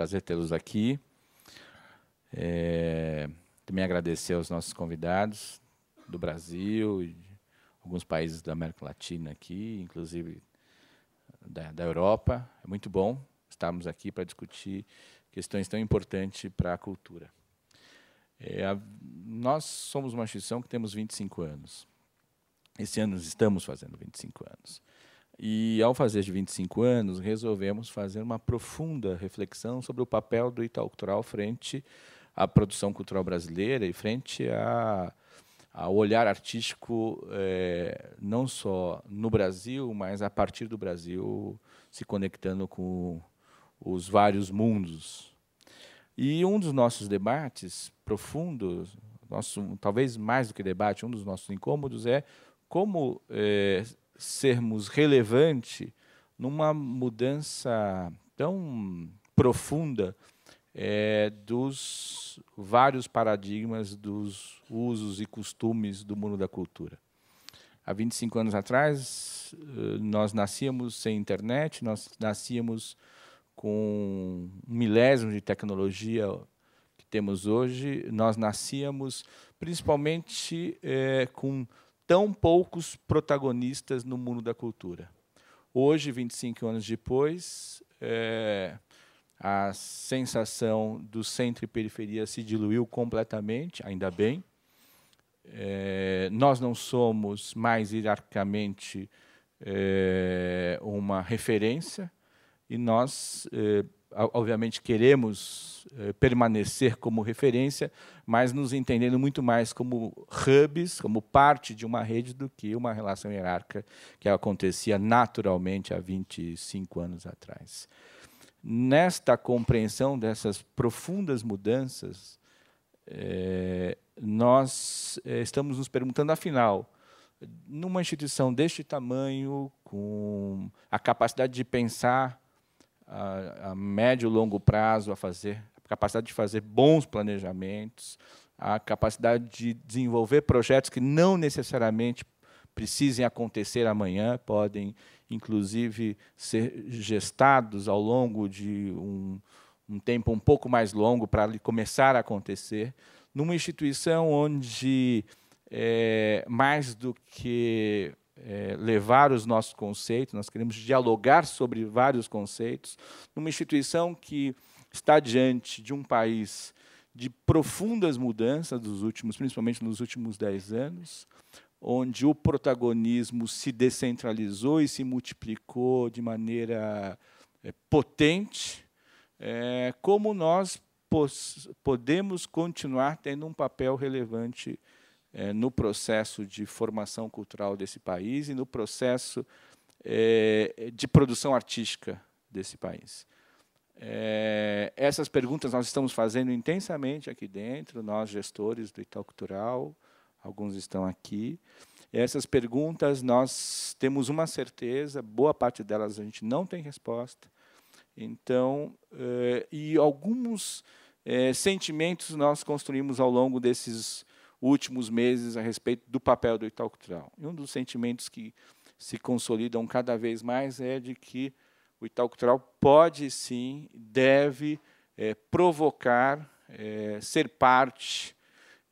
Prazer tê-los aqui. É, também agradecer aos nossos convidados do Brasil e alguns países da América Latina aqui, inclusive da, da Europa. É muito bom estarmos aqui para discutir questões tão importantes para a cultura. É, a, nós somos uma instituição que temos 25 anos. Esse ano estamos fazendo 25 anos. E ao fazer de 25 anos, resolvemos fazer uma profunda reflexão sobre o papel do Itaú Cultural frente à produção cultural brasileira e frente a ao olhar artístico é, não só no Brasil, mas a partir do Brasil se conectando com os vários mundos. E um dos nossos debates profundos, nosso, talvez mais do que debate, um dos nossos incômodos é como eh, sermos relevante numa mudança tão profunda é, dos vários paradigmas dos usos e costumes do mundo da cultura. Há 25 anos atrás, eh, nós nascíamos sem internet, nós nascíamos com um milésimo de tecnologia que temos hoje, nós nascíamos principalmente é, com tão poucos protagonistas no mundo da cultura. Hoje, 25 anos depois, é, a sensação do centro e periferia se diluiu completamente, ainda bem. É, nós não somos mais hierarquicamente é, uma referência e nós é, obviamente, queremos eh, permanecer como referência, mas nos entendendo muito mais como hubs, como parte de uma rede, do que uma relação hierárquica que acontecia naturalmente há 25 anos atrás. Nesta compreensão dessas profundas mudanças, eh, nós eh, estamos nos perguntando, afinal, numa instituição deste tamanho, com a capacidade de pensar a, a médio e longo prazo a fazer, a capacidade de fazer bons planejamentos, a capacidade de desenvolver projetos que não necessariamente precisem acontecer amanhã, podem inclusive ser gestados ao longo de um, um tempo um pouco mais longo para começar a acontecer, numa instituição onde, é, mais do que é, levar os nossos conceitos, nós queremos dialogar sobre vários conceitos, numa instituição que está diante de um país de profundas mudanças dos últimos, principalmente nos últimos dez anos, onde o protagonismo se descentralizou e se multiplicou de maneira é, potente, é, como nós podemos continuar tendo um papel relevante é, no processo de formação cultural desse país e no processo é, de produção artística desse país. É, essas perguntas nós estamos fazendo intensamente aqui dentro, nós gestores do Itaú Cultural, alguns estão aqui. Essas perguntas nós temos uma certeza, boa parte delas a gente não tem resposta. Então, e alguns sentimentos nós construímos ao longo desses últimos meses a respeito do papel do Itaú Cultural. E um dos sentimentos que se consolidam cada vez mais é de que o Itaú Cultural pode sim, deve é, provocar, é, ser parte,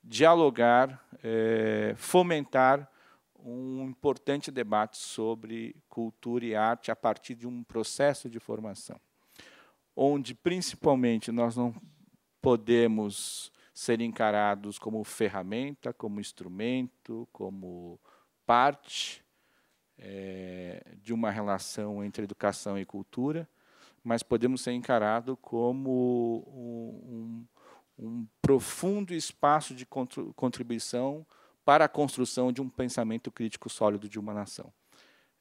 dialogar, é, fomentar um importante debate sobre cultura e arte a partir de um processo de formação, onde principalmente nós não podemos serem encarados como ferramenta, como instrumento, como parte é, de uma relação entre educação e cultura, mas podemos ser encarados como um, um, um profundo espaço de contribuição para a construção de um pensamento crítico sólido de uma nação.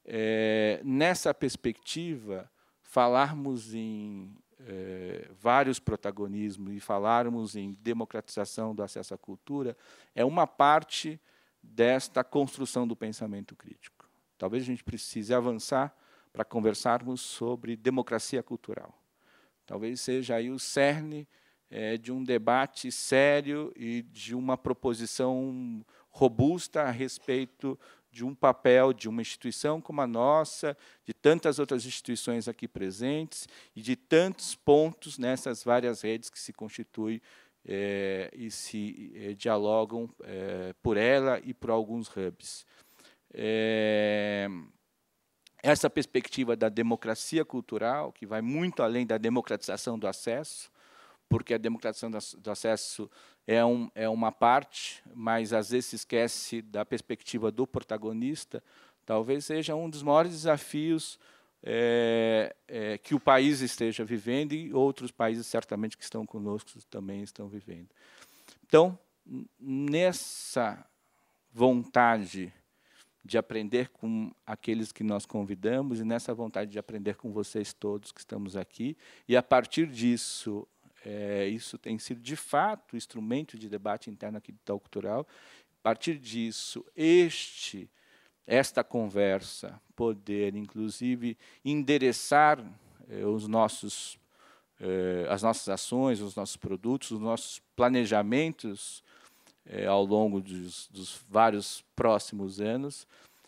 É, nessa perspectiva, falarmos em é, vários protagonismos e falarmos em democratização do acesso à cultura, é uma parte desta construção do pensamento crítico. Talvez a gente precise avançar para conversarmos sobre democracia cultural. Talvez seja aí o cerne é, de um debate sério e de uma proposição robusta a respeito de um papel de uma instituição como a nossa, de tantas outras instituições aqui presentes e de tantos pontos nessas várias redes que se constituem é, e se é, dialogam é, por ela e por alguns hubs. essa perspectiva da democracia cultural, que vai muito além da democratização do acesso, porque a democratização do acesso é, um, é uma parte, mas às vezes se esquece da perspectiva do protagonista, talvez seja um dos maiores desafios é, é, que o país esteja vivendo e outros países, certamente, que estão conosco também estão vivendo. Então, nessa vontade de aprender com aqueles que nós convidamos e nessa vontade de aprender com vocês todos que estamos aqui, e a partir disso é, isso tem sido, de fato, instrumento de debate interno aqui do tal Cultural. A partir disso, este, esta conversa poder, inclusive, endereçar eh, os nossos, eh, as nossas ações, os nossos produtos, os nossos planejamentos eh, ao longo dos, dos vários próximos anos.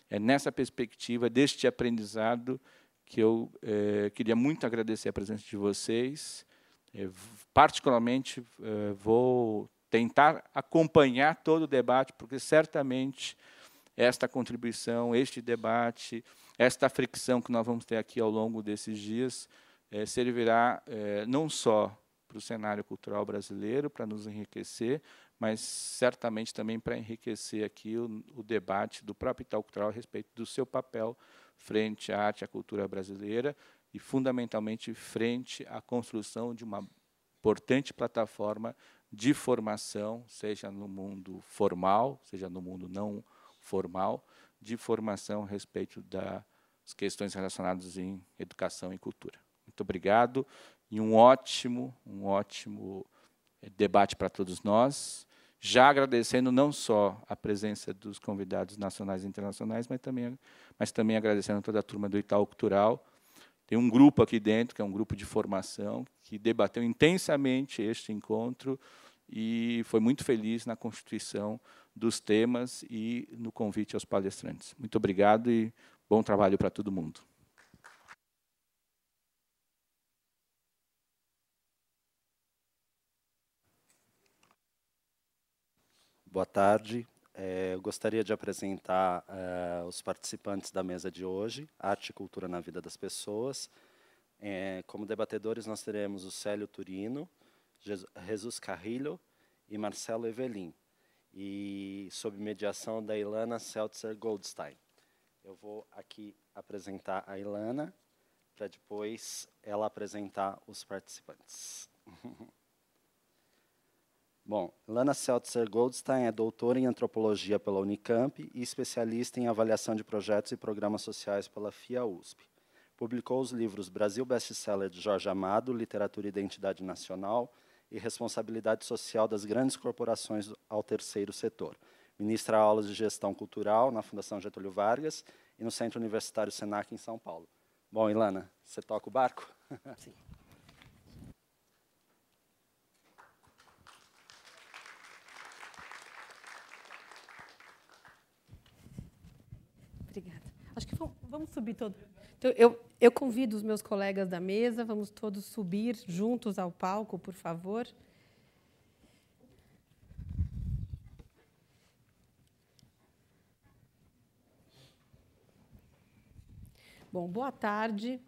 É nessa perspectiva deste aprendizado que eu queria muito agradecer a presença de vocês eu, particularmente, eh, vou tentar acompanhar todo o debate, porque certamente esta contribuição, este debate, esta fricção que nós vamos ter aqui ao longo desses dias, é, servirá é, não só para o cenário cultural brasileiro, para nos enriquecer, mas certamente também para enriquecer aqui o, o debate do próprio Itaú Cultural a respeito do seu papel frente à arte e à cultura brasileira e, fundamentalmente, frente à construção de uma importante plataforma de formação, seja no mundo formal, seja no mundo não formal, de formação a respeito das questões relacionadas em educação e cultura. Muito obrigado e um ótimo, um ótimo eh, debate para todos nós. Já agradecendo não só a presença dos convidados nacionais e internacionais, mas também, mas também agradecendo toda a turma do Itaú Cultural tem um grupo aqui dentro, que é um grupo de formação, que debateu intensamente este encontro e foi muito feliz na constituição dos temas e no convite aos palestrantes. Muito obrigado e bom trabalho para todo mundo. Boa tarde. É, eu gostaria de apresentar é, os participantes da mesa de hoje, Arte e Cultura na Vida das Pessoas. É, como debatedores, nós teremos o Célio Turino, Jesus Carrilho e Marcelo Evelin, e sob mediação da Ilana Seltzer Goldstein. Eu vou aqui apresentar a Ilana, para depois ela apresentar os participantes. Bom, Lana Seltzer Goldstein é doutora em antropologia pela Unicamp e especialista em avaliação de projetos e programas sociais pela FIA-USP. Publicou os livros Brasil Bestseller de Jorge Amado, Literatura e Identidade Nacional e Responsabilidade Social das Grandes Corporações ao Terceiro Setor. Ministra aulas de gestão cultural na Fundação Getúlio Vargas e no Centro Universitário Senac, em São Paulo. Bom, Ilana, você toca o barco? Sim. que vamos subir todos. Então, eu, eu convido os meus colegas da mesa, vamos todos subir juntos ao palco, por favor. Bom, boa tarde.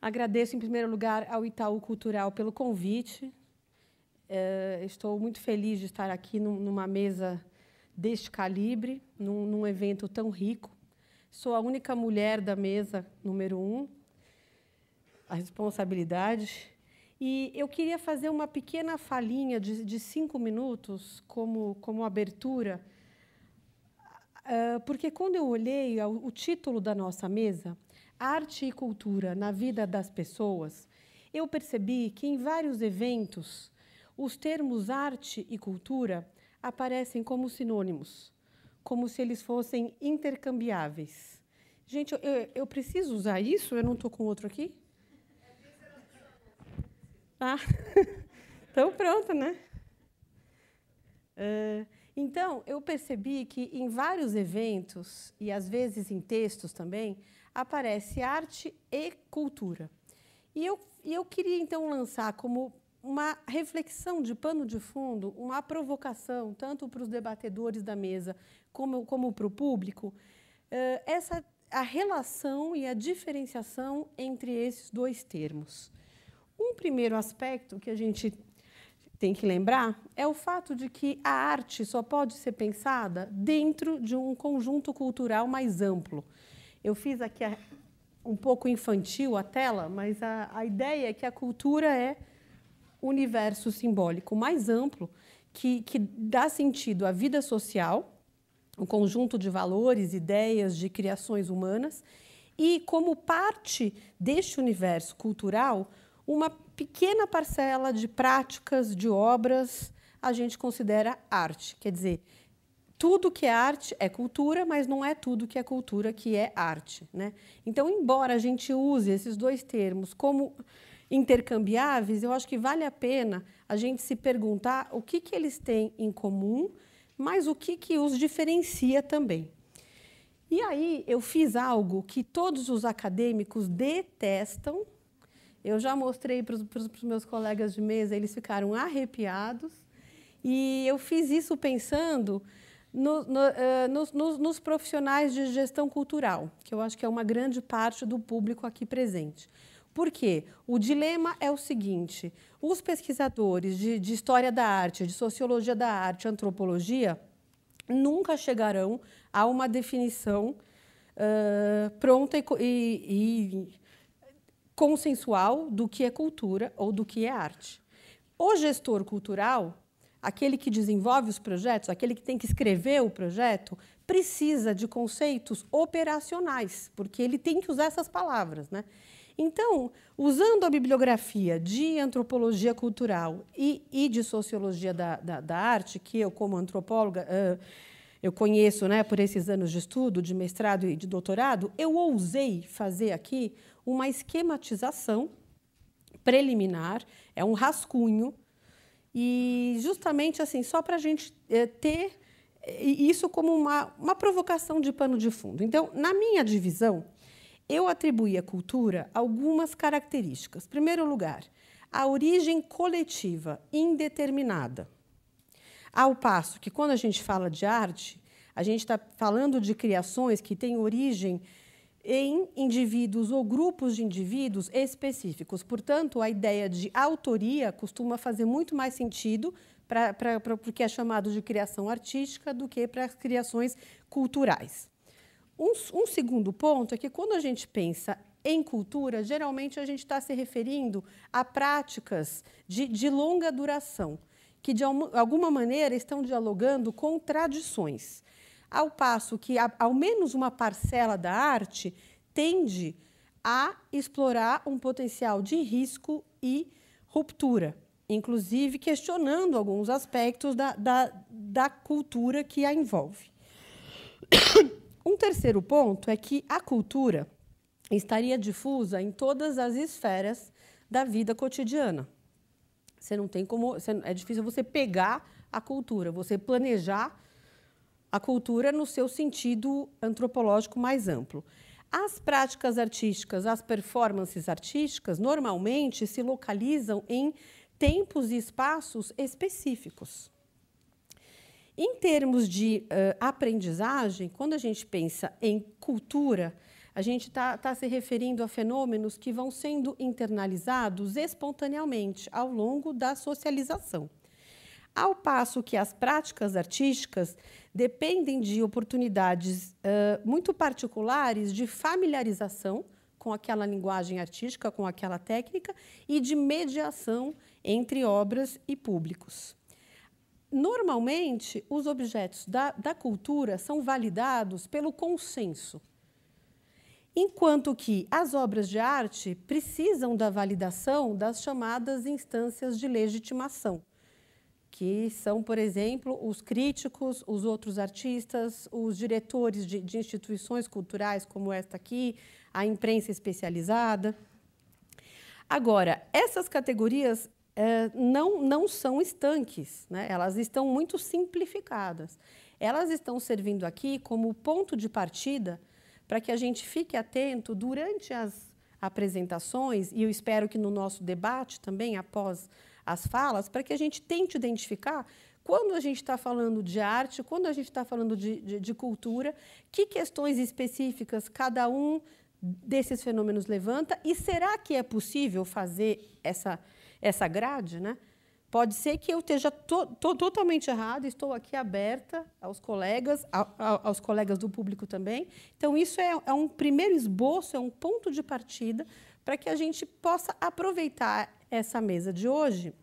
Agradeço, em primeiro lugar, ao Itaú Cultural pelo convite. É, estou muito feliz de estar aqui numa mesa deste calibre, num, evento tão rico. Sou a única mulher da mesa, número um, a responsabilidade. E eu queria fazer uma pequena falinha de, de cinco minutos como, como abertura, ah, porque quando eu olhei o título da nossa mesa, Arte e Cultura na Vida das Pessoas, eu percebi que em vários eventos os termos arte e cultura aparecem como sinônimos como se eles fossem intercambiáveis. Gente, eu, eu, preciso usar isso? Eu não estou com outro aqui? Ah, então pronto, né? Uh, então, eu percebi que em vários eventos, e às vezes em textos também, aparece arte e cultura. E eu, e eu queria então lançar como uma reflexão de pano de fundo, uma provocação, tanto para os debatedores da mesa como, como para o público, eh, essa, a relação e a diferenciação entre esses dois termos. Um primeiro aspecto que a gente tem que lembrar é o fato de que a arte só pode ser pensada dentro de um conjunto cultural mais amplo. Eu fiz aqui a, um pouco infantil a tela, mas a, a ideia é que a cultura é universo simbólico mais amplo que, que dá sentido à vida social, um conjunto de valores, ideias, de criações humanas, e como parte deste universo cultural, uma pequena parcela de práticas, de obras, a gente considera arte. Quer dizer, tudo que é arte é cultura, mas não é tudo que é cultura que é arte. Né? Então, embora a gente use esses dois termos como intercambiáveis, eu acho que vale a pena a gente se perguntar o que, que eles têm em comum mas o que, que os diferencia também. E aí eu fiz algo que todos os acadêmicos detestam. Eu já mostrei para os meus colegas de mesa, eles ficaram arrepiados. E eu fiz isso pensando no, no, uh, nos, nos, nos, profissionais de gestão cultural, que eu acho que é uma grande parte do público aqui presente. Por quê? O dilema é o seguinte: os pesquisadores de, de história da arte, de sociologia da arte, antropologia, nunca chegarão a uma definição uh, pronta e, e, e consensual do que é cultura ou do que é arte. O gestor cultural, aquele que desenvolve os projetos, aquele que tem que escrever o projeto, precisa de conceitos operacionais, porque ele tem que usar essas palavras, né? Então, usando a bibliografia de antropologia cultural e, e de sociologia da, da, da, arte, que eu, como antropóloga, uh, eu conheço né, por esses anos de estudo, de mestrado e de doutorado, eu ousei fazer aqui uma esquematização preliminar, é um rascunho, e justamente assim, só para a gente uh, ter eh, isso como uma, uma provocação de pano de fundo. Então, na minha divisão, eu atribuí à cultura algumas características. Em primeiro lugar, a origem coletiva indeterminada. Ao passo que, quando a gente fala de arte, a gente está falando de criações que têm origem em indivíduos ou grupos de indivíduos específicos. Portanto, a ideia de autoria costuma fazer muito mais sentido para o que é chamado de criação artística do que para as criações culturais. Um, um segundo ponto é que quando a gente pensa em cultura, geralmente a gente está se referindo a práticas de, de longa duração, que de alguma maneira estão dialogando com tradições. Ao passo que, ao menos uma parcela da arte tende a explorar um potencial de risco e ruptura, inclusive questionando alguns aspectos da, da, da cultura que a envolve. Um terceiro ponto é que a cultura estaria difusa em todas as esferas da vida cotidiana. Você não tem como, é difícil você pegar a cultura, você planejar a cultura no seu sentido antropológico mais amplo. As práticas artísticas, as performances artísticas, normalmente se localizam em tempos e espaços específicos. Em termos de uh, aprendizagem, quando a gente pensa em cultura, a gente está tá se referindo a fenômenos que vão sendo internalizados espontaneamente ao longo da socialização. Ao passo que as práticas artísticas dependem de oportunidades uh, muito particulares de familiarização com aquela linguagem artística, com aquela técnica e de mediação entre obras e públicos normalmente, os objetos da, da cultura são validados pelo consenso, enquanto que as obras de arte precisam da validação das chamadas instâncias de legitimação, que são, por exemplo, os críticos, os outros artistas, os diretores de, de instituições culturais como esta aqui, a imprensa especializada. Agora, essas categorias eh, não, não são estanques, né? elas estão muito simplificadas. Elas estão servindo aqui como ponto de partida para que a gente fique atento durante as apresentações, e eu espero que no nosso debate também, após as falas, para que a gente tente identificar quando a gente está falando de arte, quando a gente está falando de, de, de, cultura, que questões específicas cada um desses fenômenos levanta e será que é possível fazer essa essa grade, né? Pode ser que eu esteja to, to, totalmente errada, estou aqui aberta aos colegas, a, a, aos colegas do público também. Então, isso é, é um primeiro esboço, é um ponto de partida para que a gente possa aproveitar essa mesa de hoje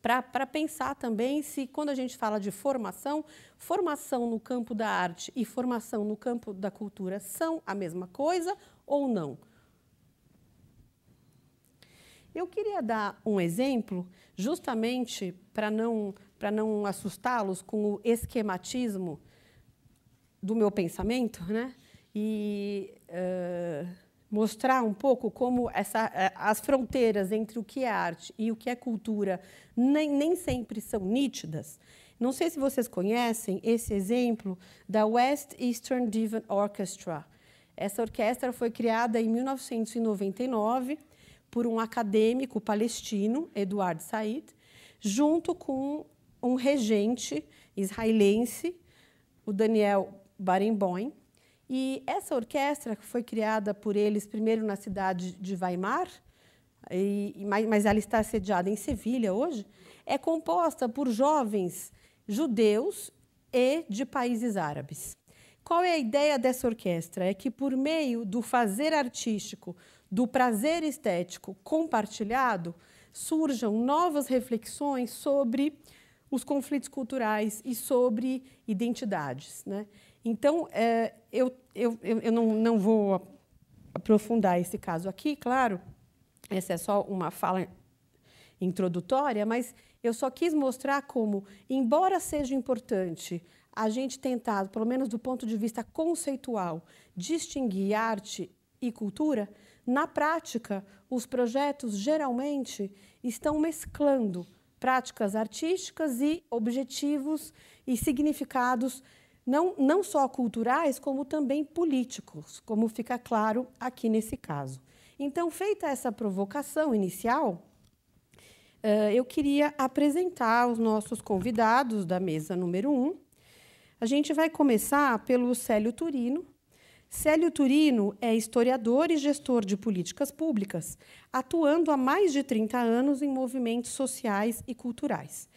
para pensar também se, quando a gente fala de formação, formação no campo da arte e formação no campo da cultura são a mesma coisa ou não. Eu queria dar um exemplo, justamente para não, não assustá-los com o esquematismo do meu pensamento, né? e uh, mostrar um pouco como essa, é, as fronteiras entre o que é arte e o que é cultura nem, nem sempre são nítidas. Não sei se vocês conhecem esse exemplo da West Eastern Divan Orchestra. Essa orquestra foi criada em 1999 por um acadêmico palestino, Eduard Said, junto com um regente israelense, o Daniel Barenboim. E essa orquestra foi criada por eles primeiro na cidade de Weimar, e, mas ela está sediada em Sevilha hoje, é composta por jovens judeus e de países árabes. Qual é a ideia dessa orquestra? É que, por meio do fazer artístico do prazer estético compartilhado, surjam novas reflexões sobre os conflitos culturais e sobre identidades. Né? Então, é, eu, eu, eu não, não vou aprofundar esse caso aqui, claro, essa é só uma fala introdutória, mas eu só quis mostrar como, embora seja importante a gente tentar, pelo menos do ponto de vista conceitual, distinguir arte e cultura, na prática, os projetos geralmente estão mesclando práticas artísticas e objetivos e significados não, não só culturais, como também políticos, como fica claro aqui nesse caso. Então, feita essa provocação inicial, eh, eu queria apresentar os nossos convidados da mesa número um. A gente vai começar pelo Célio Turino, Célio Turino é historiador e gestor de políticas públicas, atuando há mais de 30 anos em movimentos sociais e culturais.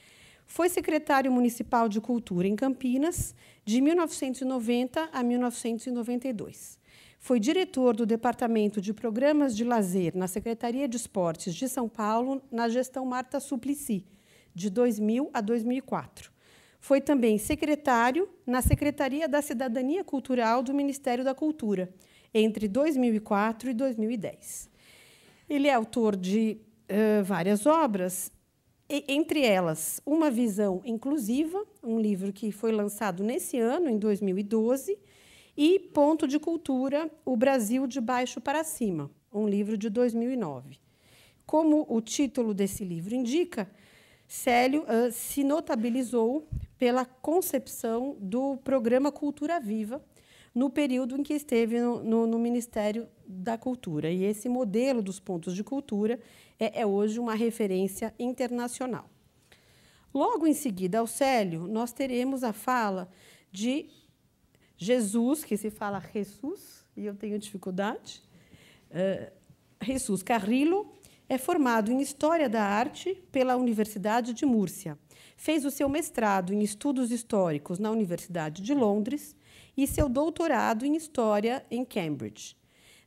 Foi secretário municipal de Cultura em Campinas de 1990 a 1992. Foi diretor do Departamento de Programas de Lazer na Secretaria de Esportes de São Paulo na gestão Marta Suplicy, de 2000 a 2004 foi também secretário na Secretaria da Cidadania Cultural do Ministério da Cultura, entre 2004 e 2010. Ele é autor de uh, várias obras, entre elas Uma Visão Inclusiva, um livro que foi lançado nesse ano, em 2012, e Ponto de Cultura, O Brasil de Baixo para Cima, um livro de 2009. Como o título desse livro indica, Célio uh, se notabilizou pela concepção do programa Cultura Viva, no período em que esteve no, no, no Ministério da Cultura. E esse modelo dos pontos de cultura é, é hoje uma referência internacional. Logo em seguida, ao Célio, nós teremos a fala de Jesus, que se fala Jesus, e eu tenho dificuldade. Uh, Jesus Carrillo é formado em História da Arte pela Universidade de Múrcia fez o seu mestrado em estudos históricos na Universidade de Londres e seu doutorado em História em Cambridge.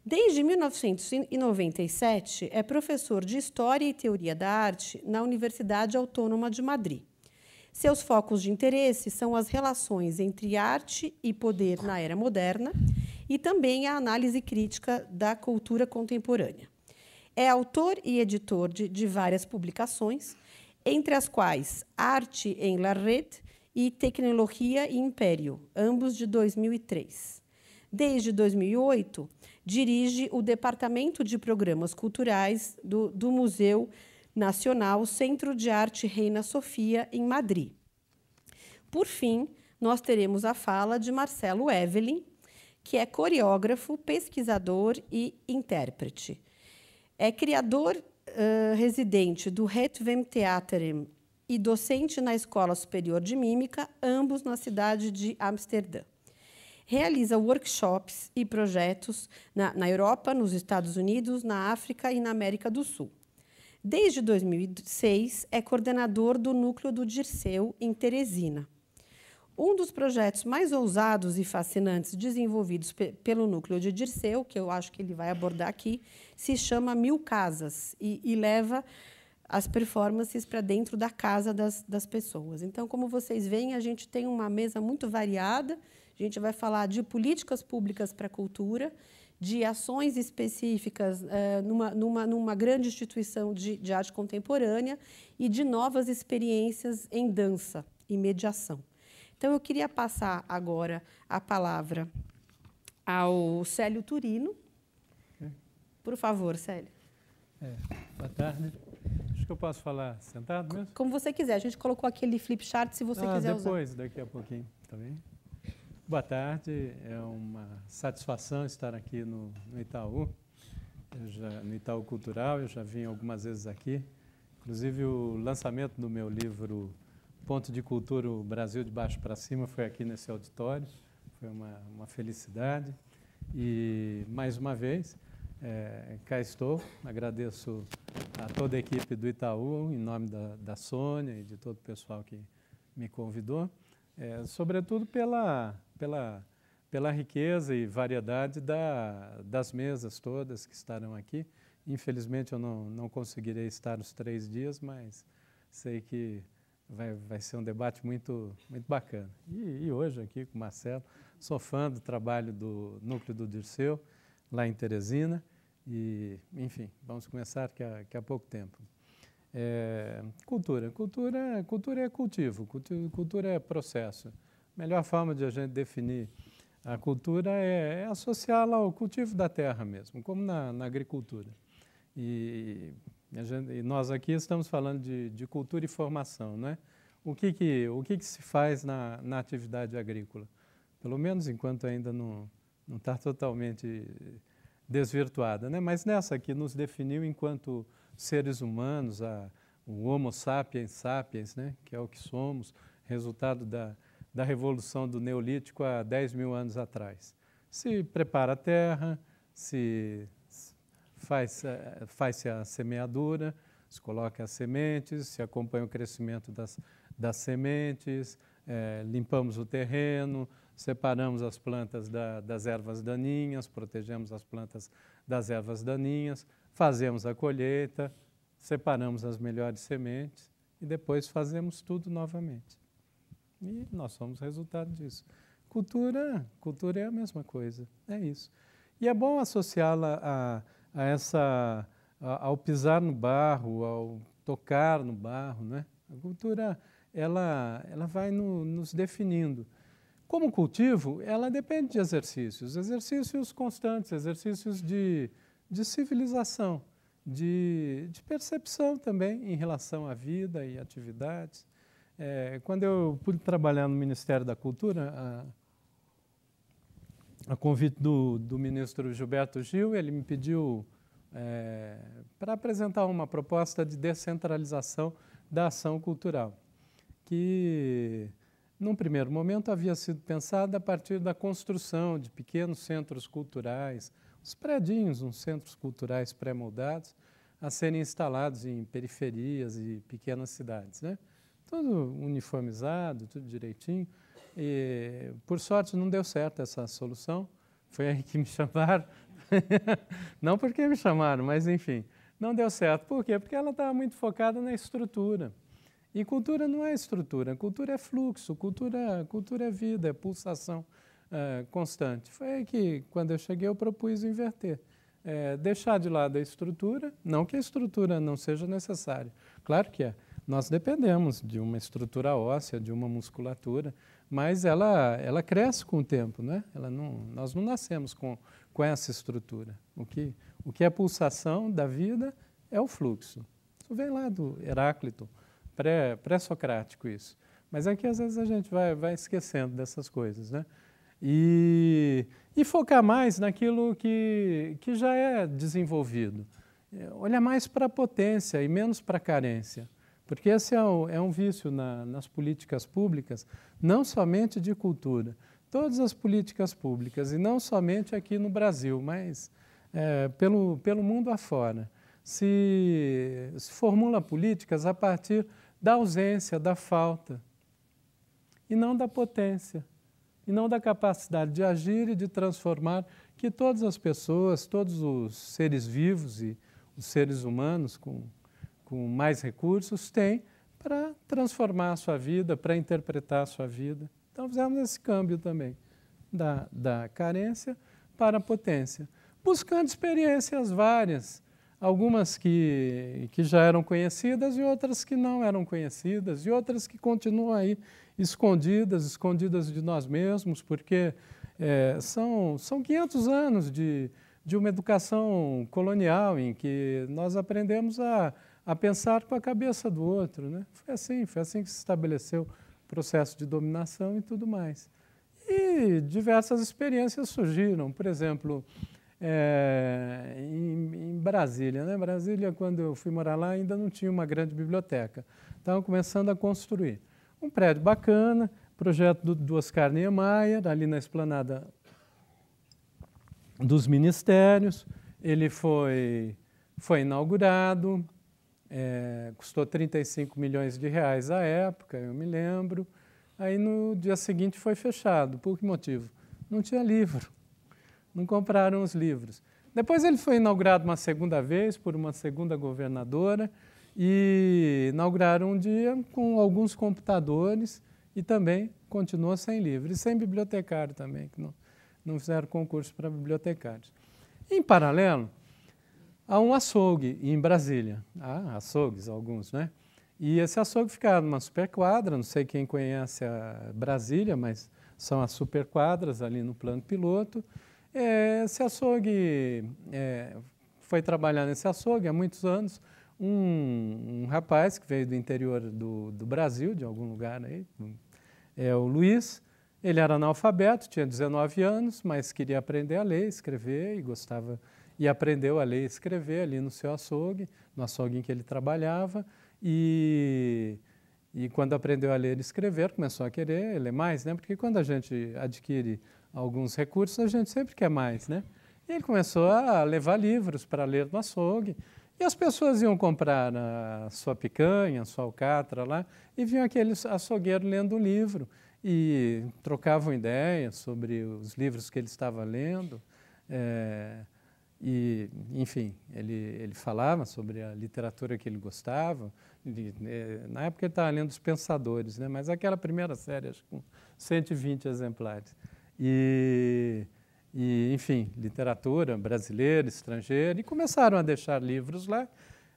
Desde 1997, é professor de História e Teoria da Arte na Universidade Autônoma de Madrid. Seus focos de interesse são as relações entre arte e poder na era moderna e também a análise crítica da cultura contemporânea. É autor e editor de, de várias publicações, entre as quais Arte em La Rede e Tecnologia e Império, ambos de 2003. Desde 2008, dirige o Departamento de Programas Culturais do, do Museu Nacional Centro de Arte Reina Sofia, em Madrid. Por fim, nós teremos a fala de Marcelo Evelyn, que é coreógrafo, pesquisador e intérprete. É criador residente do Vem Theaterem e docente na Escola Superior de Mímica, ambos na cidade de Amsterdã. Realiza workshops e projetos na, na Europa, nos Estados Unidos, na África e na América do Sul. Desde 2006, é coordenador do Núcleo do Dirceu, em Teresina. Um dos projetos mais ousados e fascinantes desenvolvidos pe pelo núcleo de Dirceu, que eu acho que ele vai abordar aqui, se chama Mil Casas e, e leva as performances para dentro da casa das, das pessoas. Então, como vocês veem, a gente tem uma mesa muito variada. A gente vai falar de políticas públicas para a cultura, de ações específicas eh, numa, numa, numa grande instituição de, de arte contemporânea e de novas experiências em dança e mediação. Então, eu queria passar agora a palavra ao Célio Turino. É. Por favor, Célio. É, boa tarde. Acho que eu posso falar sentado mesmo? Como você quiser. A gente colocou aquele flip chart se você ah, quiser depois, usar. daqui a pouquinho, também. Tá boa tarde. É uma satisfação estar aqui no, no Itaú, já, no Itaú Cultural. Eu já vim algumas vezes aqui. Inclusive, o lançamento do meu livro Ponto de Cultura o Brasil de Baixo para Cima foi aqui nesse auditório, foi uma, uma felicidade. E, mais uma vez, é, cá estou, agradeço a toda a equipe do Itaú, em nome da, da Sônia e de todo o pessoal que me convidou, é, sobretudo pela, pela, pela riqueza e variedade da, das mesas todas que estarão aqui. Infelizmente, eu não, não conseguirei estar os três dias, mas sei que vai, vai ser um debate muito, muito bacana. E, e, hoje aqui com o Marcelo, sou fã do trabalho do Núcleo do Dirceu, lá em Teresina, e, enfim, vamos começar que há, que há pouco tempo. É, cultura. cultura. Cultura é cultivo, cultura é processo. A melhor forma de a gente definir a cultura é, é associá-la ao cultivo da terra mesmo, como na, na agricultura. E Gente, e nós aqui estamos falando de, de cultura e formação, né? O que que, o que, que se faz na, na atividade agrícola? Pelo menos enquanto ainda não está totalmente desvirtuada, né? Mas nessa que nos definiu enquanto seres humanos, a, o Homo sapiens sapiens, né? Que é o que somos, resultado da, da revolução do Neolítico há 10 mil anos atrás. Se prepara a terra, se faz, eh, faz-se a semeadura, se coloca as sementes, se acompanha o crescimento das, das sementes, é, limpamos o terreno, separamos as plantas da, das ervas daninhas, protegemos as plantas das ervas daninhas, fazemos a colheita, separamos as melhores sementes e depois fazemos tudo novamente. E nós somos resultado disso. Cultura, cultura é a mesma coisa, é isso. E é bom associá-la a a essa ao pisar no barro, ao tocar no barro, né? A cultura ela ela vai no, nos definindo. Como cultivo, ela depende de exercícios, exercícios constantes, exercícios de, de civilização, de, de percepção também em relação à vida e atividades. É, quando eu pude trabalhar no Ministério da Cultura, a, a convite do, do ministro Gilberto Gil, ele me pediu é, para apresentar uma proposta de descentralização da ação cultural, que num primeiro momento havia sido pensada a partir da construção de pequenos centros culturais, os predinhos, uns centros culturais pré-moldados, a serem instalados em periferias e pequenas cidades. Né? Tudo uniformizado, tudo direitinho. E, por sorte, não deu certo essa solução. Foi aí que me chamaram. não porque me chamaram, mas enfim, não deu certo. Por quê? Porque ela estava muito focada na estrutura. E cultura não é estrutura, cultura é fluxo, cultura, cultura é vida, é pulsação é, constante. Foi aí que, quando eu cheguei, eu propus inverter. É, deixar de lado a estrutura, não que a estrutura não seja necessária, claro que é. Nós dependemos de uma estrutura óssea, de uma musculatura, mas ela, ela cresce com o tempo, né? Ela não, nós não nascemos com, com essa estrutura. O que, o que é pulsação da vida é o fluxo. Isso vem lá do Heráclito, pré-socrático pré isso. Mas é que às vezes a gente vai, vai esquecendo dessas coisas, né? E, e focar mais naquilo que, que já é desenvolvido. É, olhar mais para a potência e menos para a carência. Porque esse é um, é um vício na, nas políticas públicas, não somente de cultura. Todas as políticas públicas, e não somente aqui no Brasil, mas é, pelo, pelo mundo afora, se, se formula políticas a partir da ausência, da falta, e não da potência, e não da capacidade de agir e de transformar que todas as pessoas, todos os seres vivos e os seres humanos, com com mais recursos tem para transformar a sua vida, para interpretar a sua vida. Então fizemos esse câmbio também da, da carência para a potência, buscando experiências várias, algumas que, que já eram conhecidas e outras que não eram conhecidas, e outras que continuam aí escondidas, escondidas de nós mesmos, porque é, são, são 500 anos de, de uma educação colonial em que nós aprendemos a a pensar com a cabeça do outro. Né? Foi assim, foi assim que se estabeleceu o processo de dominação e tudo mais. E diversas experiências surgiram, por exemplo, é, em, em, Brasília. Né? Brasília, quando eu fui morar lá, ainda não tinha uma grande biblioteca. Estavam começando a construir. Um prédio bacana, projeto do, do Oscar Niemeyer, ali na esplanada dos ministérios. Ele foi, foi inaugurado, é, custou 35 milhões de reais à época, eu me lembro. Aí no dia seguinte foi fechado. Por que motivo? Não tinha livro. Não compraram os livros. Depois ele foi inaugurado uma segunda vez por uma segunda governadora e inauguraram um dia com alguns computadores e também continuou sem livro e sem bibliotecário também, que não, não fizeram concurso para bibliotecários. Em paralelo, a um açougue em Brasília. Ah, açougues, alguns, né? E esse açougue ficava numa superquadra, não sei quem conhece a Brasília, mas são as superquadras ali no plano piloto. É, esse açougue é, foi trabalhar nesse açougue há muitos anos. Um, um rapaz que veio do interior do, do, Brasil, de algum lugar aí, é o Luiz. Ele era analfabeto, tinha 19 anos, mas queria aprender a ler, escrever e gostava e aprendeu a ler e escrever ali no seu açougue, no açougue em que ele trabalhava, e, e quando aprendeu a ler e escrever, começou a querer ler mais, né? Porque quando a gente adquire alguns recursos, a gente sempre quer mais, né? E ele começou a levar livros para ler no açougue, e as pessoas iam comprar a sua picanha, a sua alcatra lá, e vinham aquele açougueiro lendo o livro, e trocavam ideias sobre os livros que ele estava lendo, é, e, enfim, ele, ele falava sobre a literatura que ele gostava. De, de, é, na época ele estava lendo Os Pensadores, né? mas aquela primeira série, acho que com 120 exemplares. E, e, enfim, literatura brasileira, estrangeira. E começaram a deixar livros lá.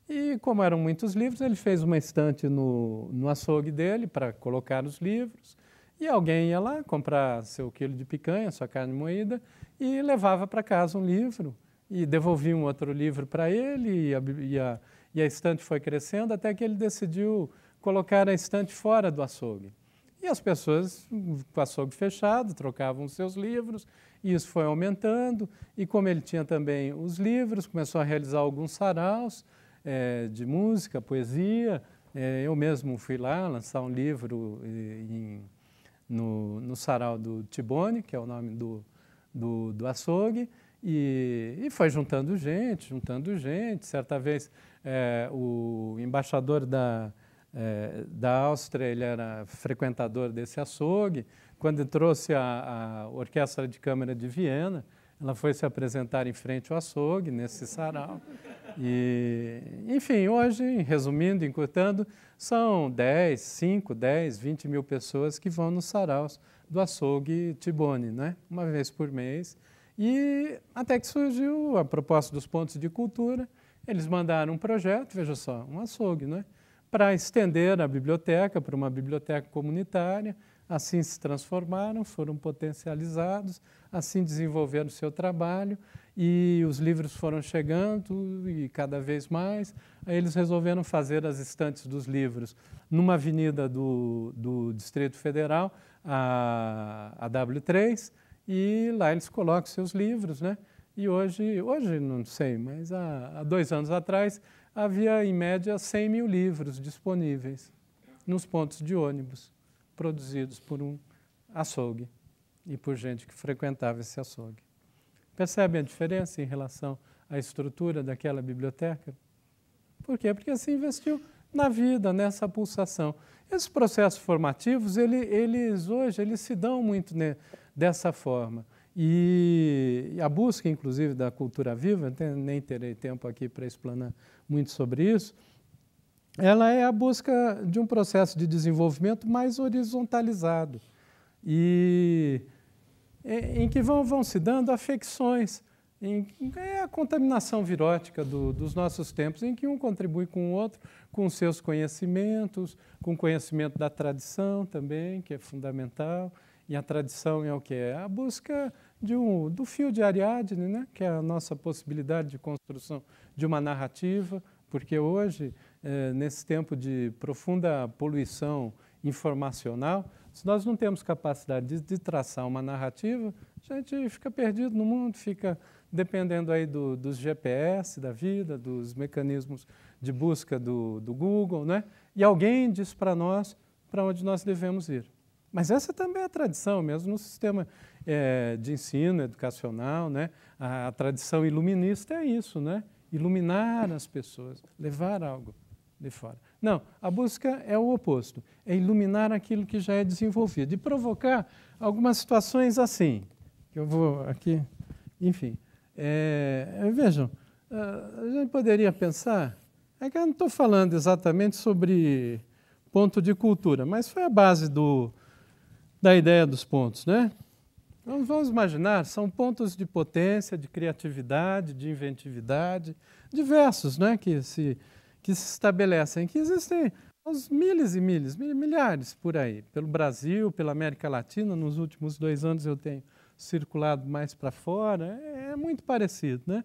E, como eram muitos livros, ele fez uma estante no, no açougue dele para colocar os livros. E alguém ia lá comprar seu quilo de picanha, sua carne moída, e levava para casa um livro e devolvi um outro livro para ele, e a, e, a, e a estante foi crescendo até que ele decidiu colocar a estante fora do açougue. E as pessoas, com o açougue fechado, trocavam seus livros, e isso foi aumentando. E como ele tinha também os livros, começou a realizar alguns saraus é, de música, poesia. É, eu mesmo fui lá lançar um livro eh, em, no, no sarau do Tibone, que é o nome do, do, do açougue. E, e foi juntando gente, juntando gente. Certa vez, é, o embaixador da, é, da Áustria, ele era frequentador desse açougue. Quando trouxe a, a Orquestra de Câmara de Viena, ela foi se apresentar em frente ao açougue, nesse sarau. E, enfim, hoje, resumindo, encurtando, são 10, 5, 10, 20 mil pessoas que vão nos saraus do açougue Tibone, né? uma vez por mês. E até que surgiu a proposta dos pontos de cultura, eles mandaram um projeto, veja só, um açougue, né? para estender a biblioteca para uma biblioteca comunitária, assim se transformaram, foram potencializados, assim desenvolveram seu trabalho e os livros foram chegando e cada vez mais. Aí eles resolveram fazer as estantes dos livros numa avenida do, do Distrito Federal, a, a W3, e lá eles colocam seus livros, né? E hoje, hoje não sei, mas há, há dois anos atrás havia em média 100 mil livros disponíveis nos pontos de ônibus, produzidos por um açougue e por gente que frequentava esse açougue. Percebem a diferença em relação à estrutura daquela biblioteca? Por quê? Porque se investiu na vida, nessa pulsação. Esses processos formativos, ele, eles hoje, eles se dão muito ne, dessa forma. E a busca, inclusive, da cultura viva, nem terei tempo aqui para explanar muito sobre isso, ela é a busca de um processo de desenvolvimento mais horizontalizado e em que vão, vão se dando afecções. Em, é a contaminação virótica do, dos nossos tempos, em que um contribui com o outro, com seus conhecimentos, com o conhecimento da tradição também, que é fundamental, e a tradição é o que? É a busca de um, do fio de Ariadne, né? que é a nossa possibilidade de construção de uma narrativa, porque hoje, é, nesse tempo de profunda poluição informacional, se nós não temos capacidade de, de, traçar uma narrativa, a gente fica perdido no mundo, fica dependendo aí do, dos GPS da vida, dos mecanismos de busca do, do Google, né? E alguém diz para nós para onde nós devemos ir. Mas essa também é a tradição, mesmo no sistema é, de ensino educacional, né? A, a, tradição iluminista é isso, né? Iluminar as pessoas, levar algo de fora. Não, a busca é o oposto, é iluminar aquilo que já é desenvolvido e provocar algumas situações assim, que eu vou aqui, enfim. É, vejam, ah, a gente poderia pensar, é que eu não estou falando exatamente sobre ponto de cultura, mas foi a base do, da ideia dos pontos, né? Então, vamos imaginar, são pontos de potência, de criatividade, de inventividade, diversos, né? Que se, que se estabelecem, que existem aos milhares e milhares, milhares por aí, pelo Brasil, pela América Latina. Nos últimos dois anos eu tenho circulado mais para fora, é, é muito parecido, né?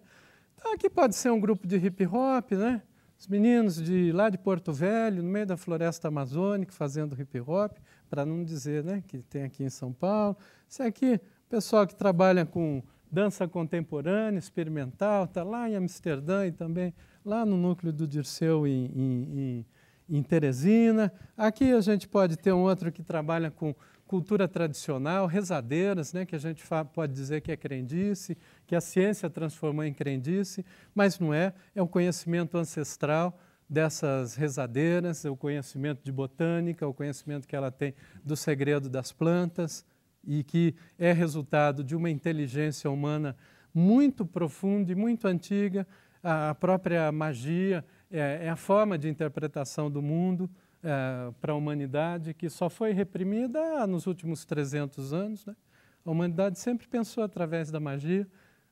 Então aqui pode ser um grupo de hip hop, né? Os meninos de lá de Porto Velho, no meio da floresta amazônica, fazendo hip hop para não dizer né, que tem aqui em São Paulo. Isso é aqui, pessoal que trabalha com dança contemporânea, experimental, está lá em Amsterdã e também lá no núcleo do Dirceu em, em, em, em Teresina. Aqui a gente pode ter um outro que trabalha com cultura tradicional, rezadeiras, né, que a gente pode dizer que é crendice, que a ciência transformou em crendice, mas não é, é um conhecimento ancestral dessas rezadeiras, o conhecimento de botânica, o conhecimento que ela tem do segredo das plantas e que é resultado de uma inteligência humana muito profunda e muito antiga. A própria magia é, é, a forma de interpretação do mundo é, para a humanidade que só foi reprimida nos últimos 300 anos. Né? A humanidade sempre pensou através da magia.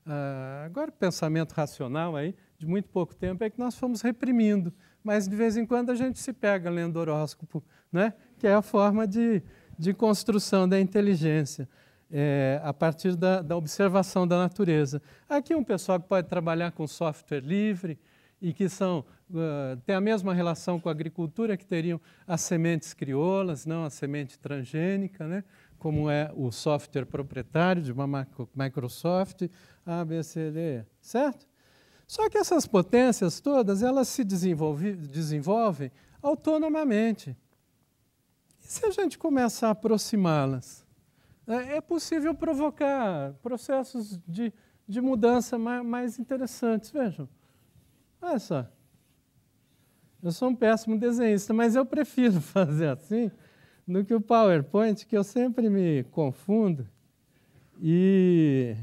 Uh, agora, o pensamento racional aí, de muito pouco tempo, é que nós fomos reprimindo mas de vez em quando a gente se pega lendo horóscopo, né? que é a forma de, de construção da inteligência. É, a partir da, da, observação da natureza. Aqui um pessoal que pode trabalhar com software livre e que são uh, tem a mesma relação com a agricultura que teriam as sementes crioulas, não a semente transgênica, né? como é o software proprietário de uma Microsoft, A, certo? Só que essas potências todas, elas se desenvolvem autonomamente. E se a gente começar a aproximá-las, é, é possível provocar processos de, de mudança mais, mais interessantes. Vejam, olha só. Eu sou um péssimo desenhista, mas eu prefiro fazer assim do que o PowerPoint, que eu sempre me confundo e,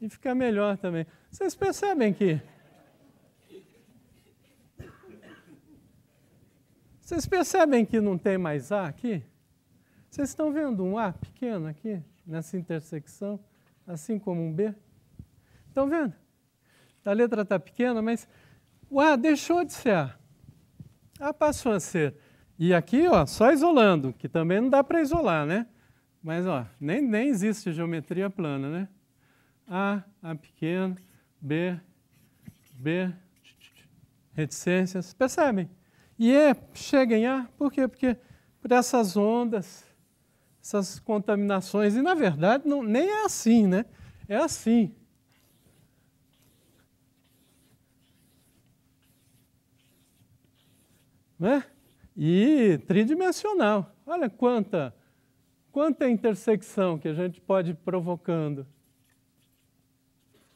e fica melhor também. Vocês percebem que Vocês percebem que não tem mais A aqui? Vocês estão vendo um A pequeno aqui, nessa intersecção, assim como um B? Estão vendo? A letra está pequena, mas o A deixou de ser A. A passou a ser. E aqui, ó, só isolando, que também não dá para isolar, né? Mas ó, nem, nem existe geometria plana, né? A, A pequeno, B, B, reticências. Percebem? E é, em a, por quê? Porque por essas ondas, essas contaminações, e na verdade não, nem é assim, né? É assim. Né? E tridimensional. Olha quanta, quanta intersecção que a gente pode ir provocando.